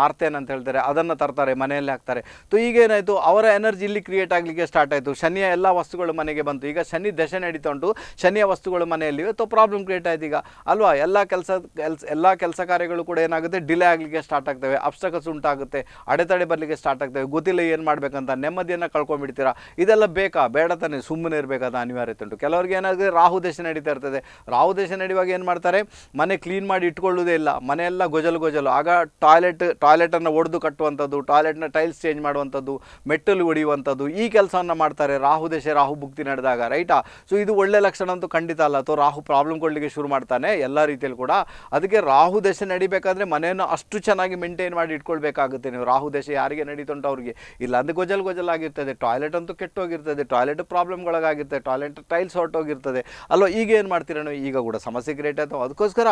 ಅಂತ ಹೇಳ್ತಾರೆ ಅದನ್ನು ತರ್ತಾರೆ ಮನೆಯಲ್ಲಿ ಹಾಕ್ತಾರೆ ಈಗ ಈಗೇನಾಯಿತು ಅವರ ಎನರ್ಜಿ ಇಲ್ಲಿ ಕ್ರಿಯೇಟ್ ಆಗಲಿಕ್ಕೆ ಸ್ಟಾರ್ಟ್ ಆಯಿತು ಶನಿಯ ಎಲ್ಲ ವಸ್ತುಗಳು ಮನೆಗೆ ಬಂತು ಈಗ ಶನಿ ದಶೆ ನಡೀತಾ ಉಂಟು ಶನಿಯ ವಸ್ತುಗಳು ಮನೆಯಲ್ಲಿ ತೊ ಪ್ರಾಬ್ಲಮ್ ಕ್ರಿಯೇಟ್ ಆಯ್ತು ಈಗ ಅಲ್ವಾ ಎಲ್ಲ ಕೆಲಸ ಕೆಲಸ ಎಲ್ಲ ಕೆಲಸ ಕಾರ್ಯಗಳು ಕೂಡ ಏನಾಗುತ್ತೆ ಡಿಲೇ ಆಗಲಿಕ್ಕೆ ಸ್ಟಾರ್ಟ್ ಆಗ್ತವೆ ಅಬ್ಸ್ಟಕಲ್ಸ್ ಉಂಟಾಗುತ್ತೆ ಅಡೆತಡೆ ಬರಲಿಕ್ಕೆ ಸ್ಟಾರ್ಟ್ ಆಗ್ತವೆ ಗೊತ್ತಿಲ್ಲ ಏನು ಮಾಡಬೇಕಂತ ನೆಮ್ಮದಿ ನೆಮ್ಮದಿಯನ್ನು ಕಳ್ಕೊಂಡ್ಬಿಡ್ತೀರಾ ಇದೆಲ್ಲ ಬೇಕಾ ಬೇಡ ತಾನೇ ಸುಮ್ಮನೆ ಇರಬೇಕಾದ ಅನಿವಾರ್ಯತೆ ಉಂಟು ಕೆಲವರಿಗೆ ಏನಾದರೆ ರಾಹು ದಶೆ ನಡೀತಾ ಇರ್ತದೆ ರಾಹು ದಶೆ ನಡೆಯುವಾಗ ಏನು ಮಾಡ್ತಾರೆ ಮನೆ ಕ್ಲೀನ್ ಮಾಡಿ ಇಟ್ಕೊಳ್ಳೋದೇ ಇಲ್ಲ ಮನೆಯೆಲ್ಲ ಗೊಜಲು ಗೊಜಲು ಆಗ ಟಾಯ್ಲೆಟ್ ಟಾಯ್ಲೆಟನ್ನು ಒಡೆದು ಕಟ್ಟುವಂಥದ್ದು ಟಾಯ್ಲೆಟ್ನ ಟೈಲ್ಸ್ ಚೇಂಜ್ ಮಾಡುವಂಥದ್ದು ಮೆಟ್ಟಲು ಹೊಡೆಯುವಂಥದ್ದು ಈ ಕೆಲಸವನ್ನು ಮಾಡ್ತಾರೆ ರಾಹು ದೇಶ ರಾಹು ಭುಕ್ತಿ ನಡೆದಾಗ ರೈಟಾ ಸೊ ಇದು ಒಳ್ಳೆ ಲಕ್ಷಣ ಅಂತೂ ಖಂಡಿತ ಅಲ್ಲ ಅಥವಾ ರಾಹು ಪ್ರಾಬ್ಲಮ್ ಕೊಡಲಿಕ್ಕೆ ಶುರು ಮಾಡ್ತಾನೆ ಎಲ್ಲ ರೀತಿಯಲ್ಲಿ ಕೂಡ ಅದಕ್ಕೆ ರಾಹು ದೇಶ ನಡಿಬೇಕಾದ್ರೆ ಮನೆಯನ್ನು ಅಷ್ಟು ಚೆನ್ನಾಗಿ ಮೇಂಟೈನ್ ಮಾಡಿ ಇಟ್ಕೊಳ್ಬೇಕಾಗುತ್ತೆ ನೀವು ರಾಹು ದೇಶ ಯಾರಿಗೆ ನಡೀತುಂಟು ಅವ್ರಿಗೆ ಇಲ್ಲ ಅಂದರೆ ಗೊಜಲ್ ಗೊಜಲ್ ಆಗಿರ್ತದೆ ಟಾಯ್ಲೆಟ್ ಅಂತೂ ಕೆಟ್ಟೋಗಿರ್ತದೆ ಟಾಯ್ಲೆಟ್ ಪ್ರಾಬ್ಲಮ್ಗಳಾಗಿರ್ತದೆ ಟಾಯ್ಲೆಟ್ ಟೈಲ್ಸ್ ಹೋಗಿರ್ತದೆ ಅಲ್ಲೋ ಈಗ ಏನು ಮಾಡ್ತೀರ ನೀವು ಈಗ ಕೂಡ ಸಮಸ್ಯೆ ಕ್ರಿಯೇಟ್ ಆಯಿತು ಅದಕ್ಕೋಸ್ಕರ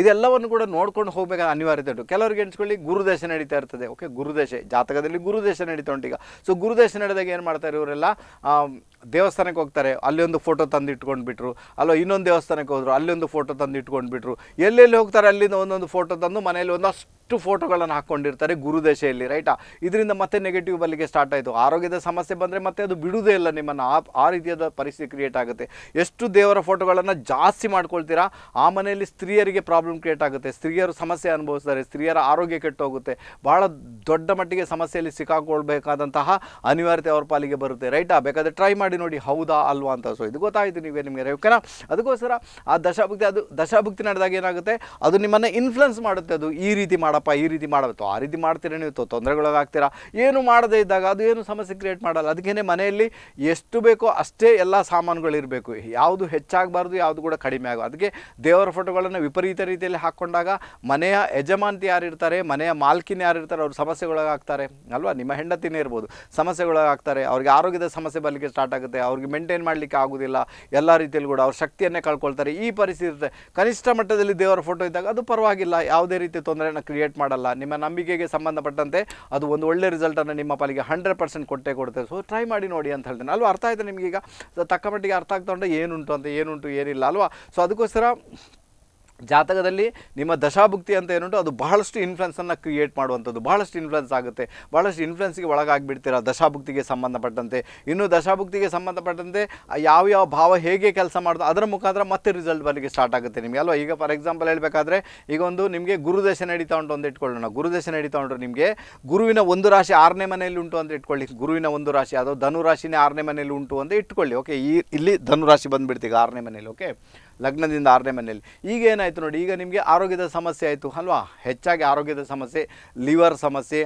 ಇದೆಲ್ಲವನ್ನು ಕೂಡ ನೋಡ್ಕೊಂಡು ಹೋಗಬೇಕು ಅನಿವಾರ್ಯತೆ ಉಂಟು ಕೆಲವರಿಗೆ ಎಣಿಸ್ಕೊಳ್ಳಿ ಗುರುದೇಶ ನಡೀತಾ ಇರ್ತದೆ ಓಕೆ ಗುರುದೇಶ ಜಾತಕದಲ್ಲಿ ಗುರುದೇಶ ನಡೀತಾ ಉಂಟು ಈಗ ಸೊ ಗುರುದೇಶ ನಡೆದಾಗ ಏನು ಮಾಡ್ತಾರೆ ಇವರೆಲ್ಲ ದೇವಸ್ಥಾನಕ್ಕೆ ಹೋಗ್ತಾರೆ ಅಲ್ಲಿ ಒಂದು ಫೋಟೋ ತಂದು ಇಟ್ಕೊಂಡು ಬಿಟ್ರು ಅಲ್ಲೋ ಇನ್ನೊಂದು ದೇವಸ್ಥಾನಕ್ಕೆ ಹೋದರು ಅಲ್ಲಿ ಒಂದು ಫೋಟೋ ತಂದು ಇಟ್ಕೊಂಡು ಬಿಟ್ರು ಎಲ್ಲೆಲ್ಲಿ ಹೋಗ್ತಾರೆ ಅಲ್ಲಿಂದ ಒಂದೊಂದು ಫೋಟೋ ತಂದು ಮನೆಯಲ್ಲಿ ಒಂದಷ್ಟು ಎಷ್ಟು ಫೋಟೋಗಳನ್ನು ಹಾಕ್ಕೊಂಡಿರ್ತಾರೆ ಗುರುದಶೆಯಲ್ಲಿ ರೈಟಾ ಇದರಿಂದ ಮತ್ತೆ ನೆಗೆಟಿವ್ ಬಲ್ಲಿಗೆ ಸ್ಟಾರ್ಟ್ ಆಯಿತು ಆರೋಗ್ಯದ ಸಮಸ್ಯೆ ಬಂದರೆ ಮತ್ತೆ ಅದು ಬಿಡುವುದೇ ಇಲ್ಲ ನಿಮ್ಮನ್ನು ಆ ಆ ರೀತಿಯಾದ ಪರಿಸ್ಥಿತಿ ಕ್ರಿಯೇಟ್ ಆಗುತ್ತೆ ಎಷ್ಟು ದೇವರ ಫೋಟೋಗಳನ್ನು ಜಾಸ್ತಿ ಮಾಡ್ಕೊಳ್ತೀರಾ ಆ ಮನೆಯಲ್ಲಿ ಸ್ತ್ರೀಯರಿಗೆ ಪ್ರಾಬ್ಲಮ್ ಕ್ರಿಯೇಟ್ ಆಗುತ್ತೆ ಸ್ತ್ರೀಯರು ಸಮಸ್ಯೆ ಅನುಭವಿಸ್ತಾರೆ ಸ್ತ್ರೀಯರ ಆರೋಗ್ಯ ಕೆಟ್ಟೋಗುತ್ತೆ ಭಾಳ ದೊಡ್ಡ ಮಟ್ಟಿಗೆ ಸಮಸ್ಯೆಯಲ್ಲಿ ಸಿಕ್ಕಾಕೊಳ್ಬೇಕಾದಂತಹ ಅನಿವಾರ್ಯತೆ ಅವ್ರ ಪಾಲಿಗೆ ಬರುತ್ತೆ ರೈಟಾ ಬೇಕಾದರೆ ಟ್ರೈ ಮಾಡಿ ನೋಡಿ ಹೌದಾ ಅಲ್ವಾ ಅಂತ ಸೊ ಇದು ಗೊತ್ತಾಯಿತು ನೀವೇ ನಿಮಗೆ ಓಕೆನಾ ಅದಕ್ಕೋಸ್ಕರ ಆ ದಶಾಭಕ್ತಿ ಅದು ದಶಾಭಕ್ತಿ ನಡೆದಾಗ ಏನಾಗುತ್ತೆ ಅದು ನಿಮ್ಮನ್ನು ಇನ್ಫ್ಲುಯೆನ್ಸ್ ಮಾಡುತ್ತೆ ಅದು ಈ ರೀತಿ ಮಾಡ ಮಾಡಪ್ಪ ಈ ರೀತಿ ಮಾಡಬೇಕು ಆ ರೀತಿ ಮಾಡ್ತೀರ ನೀವು ತೊಂದರೆಗೊಳಗಾಗ್ತೀರಾ ಏನು ಮಾಡದೇ ಇದ್ದಾಗ ಅದು ಏನು ಸಮಸ್ಯೆ ಕ್ರಿಯೇಟ್ ಮಾಡಲ್ಲ ಅದಕ್ಕೇ ಮನೆಯಲ್ಲಿ ಎಷ್ಟು ಬೇಕೋ ಅಷ್ಟೇ ಎಲ್ಲ ಸಾಮಾನುಗಳಿರಬೇಕು ಯಾವುದು ಹೆಚ್ಚಾಗಬಾರ್ದು ಯಾವುದು ಕೂಡ ಕಡಿಮೆ ಆಗೋ ಅದಕ್ಕೆ ದೇವರ ಫೋಟೋಗಳನ್ನು ವಿಪರೀತ ರೀತಿಯಲ್ಲಿ ಹಾಕ್ಕೊಂಡಾಗ ಮನೆಯ ಯಜಮಾನತಿ ಯಾರಿರ್ತಾರೆ ಮನೆಯ ಮಾಲ್ಕಿನ ಯಾರಿರ್ತಾರೆ ಅವ್ರು ಸಮಸ್ಯೆಗೊಳಗಾಗ್ತಾರೆ ಅಲ್ವಾ ನಿಮ್ಮ ಹೆಂಡತಿನೇ ಇರ್ಬೋದು ಸಮಸ್ಯೆಗೊಳಗಾಗ್ತಾರೆ ಅವ್ರಿಗೆ ಆರೋಗ್ಯದ ಸಮಸ್ಯೆ ಬರಲಿಕ್ಕೆ ಸ್ಟಾರ್ಟ್ ಆಗುತ್ತೆ ಅವ್ರಿಗೆ ಮೇಂಟೈನ್ ಮಾಡಲಿಕ್ಕೆ ಆಗೋದಿಲ್ಲ ಎಲ್ಲ ರೀತಿಯಲ್ಲಿ ಕೂಡ ಅವ್ರ ಶಕ್ತಿಯನ್ನೇ ಕಳ್ಕೊಳ್ತಾರೆ ಈ ಪರಿಸ್ಥಿತಿ ಇರುತ್ತೆ ಕನಿಷ್ಠ ಮಟ್ಟದಲ್ಲಿ ದೇವರ ಫೋಟೋ ಇದ್ದಾಗ ಅದು ಪರವಾಗಿಲ್ಲ ಯಾವುದೇ ರೀತಿ ತೊಂದರೆಯನ್ನು ಕ್ರಿಯೇಟ್ ಮಾಡಲ್ಲ ನಿಮ್ಮ ನಂಬಿಕೆಗೆ ಸಂಬಂಧಪಟ್ಟಂತೆ ಅದು ಒಂದು ಒಳ್ಳೆ ರಿಸಲ್ಟನ್ನು ನಿಮ್ಮ ಪಾಲಿಗೆ ಹಂಡ್ರೆಡ್ ಪರ್ಸೆಂಟ್ ಕೊಟ್ಟೆ ಕೊಡುತ್ತೆ ಸೊ ಟ್ರೈ ಮಾಡಿ ನೋಡಿ ಅಂತ ಹೇಳ್ತೇನೆ ಅಲ್ವಾ ಅರ್ಥ ಆಯಿತು ನಿಮಗೀಗ ತಕ್ಕ ಮಟ್ಟಿಗೆ ಅರ್ಥ ಆಗ್ತಾ ಉಂಟು ಏನುಂಟು ಅಂತ ಏನುಂಟು ಏನಿಲ್ಲ ಅಲ್ವಾ ಸೊ ಅದಕ್ಕೋಸ್ಕರ ಜಾತಕದಲ್ಲಿ ನಿಮ್ಮ ದಶಾಭುಕ್ತಿ ಅಂತ ಏನುಂಟು ಅದು ಬಹಳಷ್ಟು ಇನ್ಫ್ಲುಯೆನ್ಸನ್ನು ಕ್ರಿಯೇಟ್ ಮಾಡುವಂಥದ್ದು ಬಹಳಷ್ಟು ಇನ್ಫ್ಲುಯೆನ್ಸ್ ಆಗುತ್ತೆ ಬಹಳಷ್ಟು ಇನ್ಫ್ಲುಯೆನ್ಸ್ಗೆ ಒಳಗಾಗಿಬಿಡ್ತೀರ ದಶಾಭುಕ್ತಿಗೆ ಸಂಬಂಧಪಟ್ಟಂತೆ ಇನ್ನು ದಶಾಭುಕ್ತಿಗೆ ಸಂಬಂಧಪಟ್ಟಂತೆ ಯಾವ ಯಾವ ಭಾವ ಹೇಗೆ ಕೆಲಸ ಮಾಡೋದು ಅದರ ಮುಖಾಂತರ ಮತ್ತೆ ರಿಸಲ್ಟ್ ಬರಲಿಕ್ಕೆ ಸ್ಟಾರ್ಟ್ ಆಗುತ್ತೆ ನಿಮಗೆ ಅಲ್ವಾ ಈಗ ಫಾರ್ ಎಕ್ಸಾಂಪಲ್ ಹೇಳಬೇಕಾದ್ರೆ ಈಗ ಒಂದು ನಿಮಗೆ ಗುರುದಶೆ ನಡೀತಾ ಉಂಟು ಅಂತ ಇಟ್ಕೊಳ್ಳೋಣ ಗುರುದಶೆ ನಡೀತಾ ಉಂಟು ನಿಮಗೆ ಗುರುವಿನ ಒಂದು ರಾಶಿ ಆರನೇ ಮನೆಯಲ್ಲಿ ಉಂಟು ಅಂತ ಇಟ್ಕೊಳ್ಳಿ ಗುರುವಿನ ಒಂದು ರಾಶಿ ಅದು ಧನುರಾಶಿನೇ ಆರನೇ ಮನೆಯಲ್ಲಿ ಉಂಟು ಅಂತ ಇಟ್ಕೊಳ್ಳಿ ಓಕೆ ಈ ಇಲ್ಲಿ ಧನುರಾಶಿ ಬಂದುಬಿಡ್ತೀವಿ ಆರನೇ ಮನೆಯಲ್ಲಿ ಓಕೆ ಲಗ್ನದಿಂದ ಆರನೇ ಮನೆಯಲ್ಲಿ ಈಗ ಏನಾಯಿತು ನೋಡಿ ಈಗ ನಿಮಗೆ ಆರೋಗ್ಯದ ಸಮಸ್ಯೆ ಆಯಿತು ಅಲ್ವಾ ಹೆಚ್ಚಾಗಿ ಆರೋಗ್ಯದ ಸಮಸ್ಯೆ ಲಿವರ್ ಸಮಸ್ಯೆ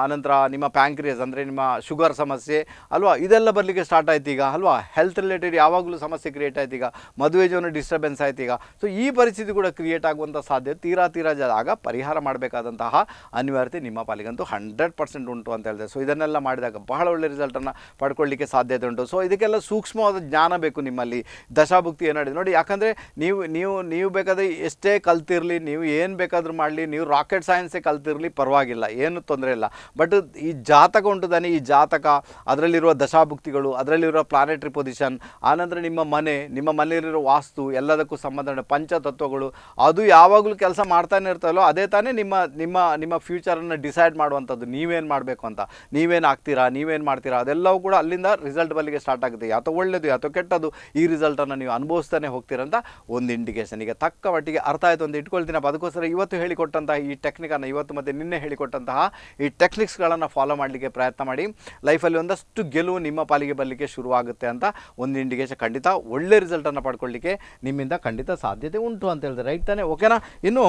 ಆನಂತರ ನಿಮ್ಮ ಪ್ಯಾಂಕ್ರಿಯಸ್ ಅಂದರೆ ನಿಮ್ಮ ಶುಗರ್ ಸಮಸ್ಯೆ ಅಲ್ವಾ ಇದೆಲ್ಲ ಬರಲಿಕ್ಕೆ ಸ್ಟಾರ್ಟ್ ಆಯ್ತು ಈಗ ಅಲ್ವಾ ಹೆಲ್ತ್ ರಿಲೇಟೆಡ್ ಯಾವಾಗಲೂ ಸಮಸ್ಯೆ ಕ್ರಿಯೇಟ್ ಆಯ್ತು ಈಗ ಮದುವೆ ಜೋನ ಡಿಸ್ಟರ್ಬೆನ್ಸ್ ಆಯ್ತು ಈಗ ಸೊ ಈ ಪರಿಸ್ಥಿತಿ ಕೂಡ ಕ್ರಿಯೇಟ್ ಆಗುವಂಥ ಸಾಧ್ಯತೆ ತೀರಾ ತೀರಾ ಆಗ ಪರಿಹಾರ ಮಾಡಬೇಕಾದಂತಹ ಅನಿವಾರ್ಯತೆ ನಿಮ್ಮ ಪಾಲಿಗಂತೂ ಹಂಡ್ರೆಡ್ ಪರ್ಸೆಂಟ್ ಉಂಟು ಅಂತ ಹೇಳಿದೆ ಸೊ ಇದನ್ನೆಲ್ಲ ಮಾಡಿದಾಗ ಬಹಳ ಒಳ್ಳೆ ರಿಸಲ್ಟನ್ನು ಪಡ್ಕೊಳ್ಳಿಕ್ಕೆ ಸಾಧ್ಯತೆ ಉಂಟು ಸೊ ಇದಕ್ಕೆಲ್ಲ ಸೂಕ್ಷ್ಮವಾದ ಜ್ಞಾನ ಬೇಕು ನಿಮ್ಮಲ್ಲಿ ದಶಾಭುಕ್ತಿ ಏನಾಡಿದೆ ನೋಡಿ ಯಾಕಂದರೆ ನೀವು ನೀವು ನೀವು ಬೇಕಾದ್ರೆ ಎಷ್ಟೇ ಕಲ್ತಿರಲಿ ನೀವು ಏನು ಬೇಕಾದರೂ ಮಾಡಲಿ ನೀವು ರಾಕೆಟ್ ಸೈನ್ಸೇ ಕಲ್ತಿರಲಿ ಪರವಾಗಿಲ್ಲ ಏನು ತೊಂದರೆ ಇಲ್ಲ ಬಟ್ ಈ ಜಾತಕ ಉಂಟು ತಾನೇ ಈ ಜಾತಕ ಅದರಲ್ಲಿರುವ ದಶಾಭುಕ್ತಿಗಳು ಅದರಲ್ಲಿರುವ ಪ್ಲಾನೆಟ್ರಿ ಪೊಸಿಷನ್ ಆನಂತರ ನಿಮ್ಮ ಮನೆ ನಿಮ್ಮ ಮನೆಯಲ್ಲಿರೋ ವಾಸ್ತು ಎಲ್ಲದಕ್ಕೂ ಸಂಬಂಧ ಪಂಚತತ್ವಗಳು ಅದು ಯಾವಾಗಲೂ ಕೆಲಸ ಮಾಡ್ತಾನೆ ಇರ್ತಲ್ಲೋ ಅದೇ ತಾನೇ ನಿಮ್ಮ ನಿಮ್ಮ ನಿಮ್ಮ ಫ್ಯೂಚರನ್ನು ಡಿಸೈಡ್ ಮಾಡುವಂಥದ್ದು ನೀವೇನು ಮಾಡಬೇಕು ಅಂತ ನೀವೇನು ಆಗ್ತೀರಾ ನೀವೇನು ಮಾಡ್ತೀರಾ ಅದೆಲ್ಲವೂ ಕೂಡ ಅಲ್ಲಿಂದ ರಿಸಲ್ಟ್ ಬಲ್ಲಿಗೆ ಸ್ಟಾರ್ಟ್ ಆಗುತ್ತೆ ಯಾತೋ ಒಳ್ಳೆಯದು ಯಾತೋ ಕೆಟ್ಟದ್ದು ಈ ರಿಸಲ್ಟನ್ನು ನೀವು ಅನುಭವಿಸ್ತಾನೆ ಹೋಗ್ತೀರಂತ ಒಂದು ಇಂಡಿಕೇಷನ್ ಈಗ ತಕ್ಕ ಮಟ್ಟಿಗೆ ಅರ್ಥ ಆಯಿತು ಅಂತ ಇಟ್ಕೊಳ್ತೀನಪ್ಪ ಅದಕ್ಕೋಸ್ಕರ ಇವತ್ತು ಹೇಳಿಕೊಟ್ಟಂತಹ ಈ ಟೆಕ್ನಿಕನ್ನು ಇವತ್ತು ಮತ್ತು ನಿನ್ನೆ ಹೇಳಿಕೊಟ್ಟಂತಹ ಈ ಟೆಕ್ನಿಕ್ಸ್ಗಳನ್ನು ಫಾಲೋ ಮಾಡಲಿಕ್ಕೆ ಪ್ರಯತ್ನ ಮಾಡಿ ಲೈಫಲ್ಲಿ ಒಂದಷ್ಟು ಗೆಲುವು ನಿಮ್ಮ ಪಾಲಿಗೆ ಬರಲಿಕ್ಕೆ ಶುರುವಾಗುತ್ತೆ ಅಂತ ಒಂದು ಇಂಡಿಕೇಷನ್ ಖಂಡಿತ ಒಳ್ಳೆ ರಿಸಲ್ಟನ್ನು ಪಡ್ಕೊಳ್ಳಿಕ್ಕೆ ನಿಮ್ಮಿಂದ ಖಂಡಿತ ಸಾಧ್ಯತೆ ಉಂಟು ಅಂತ ಹೇಳಿದೆ ರೈಟ್ ತಾನೇ ಓಕೆನಾ ಇನ್ನು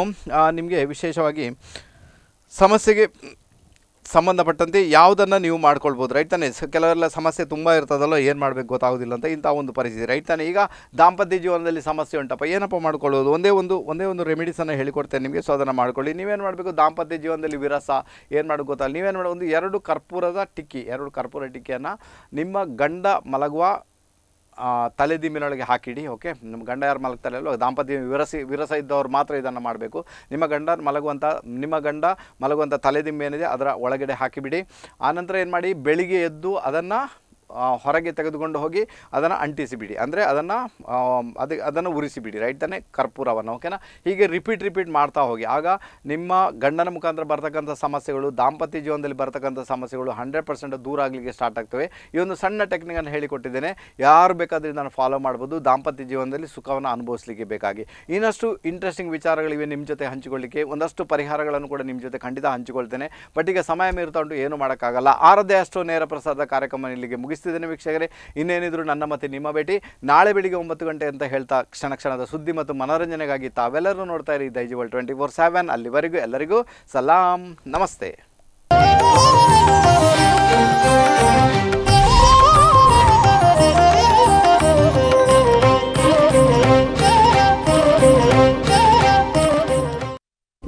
ನಿಮಗೆ ವಿಶೇಷವಾಗಿ ಸಮಸ್ಯೆಗೆ ಸಂಬಂಧಪಟ್ಟಂತೆ ಯಾವುದನ್ನು ನೀವು ಮಾಡ್ಕೊಳ್ಬೋದು ರೈಟ್ ತಾನೆ ಕೆಲವೆಲ್ಲ ಸಮಸ್ಯೆ ತುಂಬ ಇರ್ತದಲ್ಲ ಏನು ಮಾಡಬೇಕು ಗೊತ್ತಾಗೋದಿಲ್ಲ ಅಂತ ಇಂಥ ಒಂದು ಪರಿಸ್ಥಿತಿ ರೈಟ್ ತಾನೇ ಈಗ ದಾಂಪತ್ಯ ಜೀವನದಲ್ಲಿ ಸಮಸ್ಯೆ ಉಂಟಪ್ಪ ಏನಪ್ಪ ಮಾಡ್ಕೊಳ್ಳೋದು ಒಂದೇ ಒಂದು ಒಂದೇ ಒಂದು ರೆಮಿಡಿಸನ್ನು ಹೇಳಿಕೊಡ್ತೇನೆ ನಿಮಗೆ ಸೊ ಅದನ್ನು ಮಾಡ್ಕೊಳ್ಳಿ ನೀವೇನು ಮಾಡಬೇಕು ದಾಂಪತ್ಯ ಜೀವನದಲ್ಲಿ ವಿರಸ ಏನು ಮಾಡೋದು ಗೊತ್ತಲ್ಲ ನೀವೇನು ಮಾಡೋ ಒಂದು ಎರಡು ಕರ್ಪೂರದ ಟಿಕ್ಕಿ ಎರಡು ಕರ್ಪೂರ ಟಿಕ್ಕಿಯನ್ನು ನಿಮ್ಮ ಗಂಡ ಮಲಗುವ ತಲೆದಿ ಹಾಕಿಡಿ ಓಕೆ ನಿಮ್ಮ ಗಂಡ ಯಾರು ಅಲ್ಲೋ ದಾಂಪತ್ಯ ವಿರಸಿ ವಿರಸ ಇದ್ದವ್ರು ಮಾತ್ರ ಇದನ್ನು ಮಾಡಬೇಕು ನಿಮ್ಮ ಗಂಡ ಮಲಗುವಂಥ ನಿಮ್ಮ ಗಂಡ ಮಲಗುವಂಥ ತಲೆದಿಂಬು ಏನಿದೆ ಅದರ ಒಳಗಡೆ ಹಾಕಿಬಿಡಿ ಆನಂತರ ಏನು ಮಾಡಿ ಬೆಳಿಗ್ಗೆ ಎದ್ದು ಅದನ್ನು ಹೊರಗೆ ತೆಗೆದುಕೊಂಡು ಹೋಗಿ ಅದನ್ನು ಅಂಟಿಸಿಬಿಡಿ ಅಂದರೆ ಅದನ್ನು ಅದು ಅದನ್ನು ಉರಿಸಿಬಿಡಿ ರೈಟ್ ತಾನೇ ಕರ್ಪೂರವನ್ನು ಓಕೆನಾ ಹೀಗೆ ರಿಪೀಟ್ ರಿಪೀಟ್ ಮಾಡ್ತಾ ಹೋಗಿ ಆಗ ನಿಮ್ಮ ಗಂಡನ ಮುಖಾಂತರ ಬರ್ತಕ್ಕಂಥ ಸಮಸ್ಯೆಗಳು ದಾಂಪತ್ಯ ಜೀವನದಲ್ಲಿ ಬರ್ತಕ್ಕಂಥ ಸಮಸ್ಯೆಗಳು ಹಂಡ್ರೆಡ್ ಪರ್ಸೆಂಟ್ ದೂರ ಆಗಲಿಕ್ಕೆ ಸ್ಟಾರ್ಟ್ ಆಗ್ತವೆ ಈ ಒಂದು ಸಣ್ಣ ಟೆಕ್ನಿಕನ್ನು ಹೇಳಿಕೊಟ್ಟಿದ್ದೇನೆ ಯಾರು ಬೇಕಾದರೆ ನಾನು ಫಾಲೋ ಮಾಡ್ಬೋದು ದಾಂಪತ್ಯ ಜೀವನದಲ್ಲಿ ಸುಖವನ್ನು ಅನುಭವಿಸಲಿಕ್ಕೆ ಬೇಕಾಗಿ ಇನ್ನಷ್ಟು ಇಂಟ್ರೆಸ್ಟಿಂಗ್ ವಿಚಾರಗಳಿವೆ ನಿಮ್ಮ ಜೊತೆ ಹಂಚಿಕೊಳ್ಳಿಕ್ಕೆ ಒಂದಷ್ಟು ಪರಿಹಾರಗಳನ್ನು ಕೂಡ ನಿಮ್ಮ ಜೊತೆ ಖಂಡಿತ ಹಂಚಿಕೊಳ್ತೇನೆ ಬಟ್ ಈಗ ಸಮಯ ಮೀರ್ತಾ ಉಂಟು ಏನು ಮಾಡೋಕ್ಕಾಗಲ್ಲ ಆರದೇ ಅಷ್ಟು ನೇರ ಪ್ರಸಾದ ಕಾರ್ಯಕ್ರಮ ಇಲ್ಲಿಗೆ ಮುಗಿಸಿ ಮುಗಿಸ್ತಿದ್ದೇನೆ ವೀಕ್ಷಕರೇ ಇನ್ನೇನಿದ್ರು ನನ್ನ ಮತ್ತೆ ನಿಮ್ಮ ಭೇಟಿ ನಾಳೆ ಬೆಳಿಗ್ಗೆ ಒಂಬತ್ತು ಗಂಟೆ ಅಂತ ಹೇಳ್ತಾ ಕ್ಷಣ ಕ್ಷಣದ ಸುದ್ದಿ ಮತ್ತು ಮನೋರಂಜನೆಗಾಗಿ ತಾವೆಲ್ಲರೂ ನೋಡ್ತಾ ಇರಿ ದೈಜಿವಲ್ ಟ್ವೆಂಟಿ ಫೋರ್ ಸೆವೆನ್ ಅಲ್ಲಿವರೆಗೂ ಎಲ್ಲರಿಗೂ ಸಲಾಂ ನಮಸ್ತೆ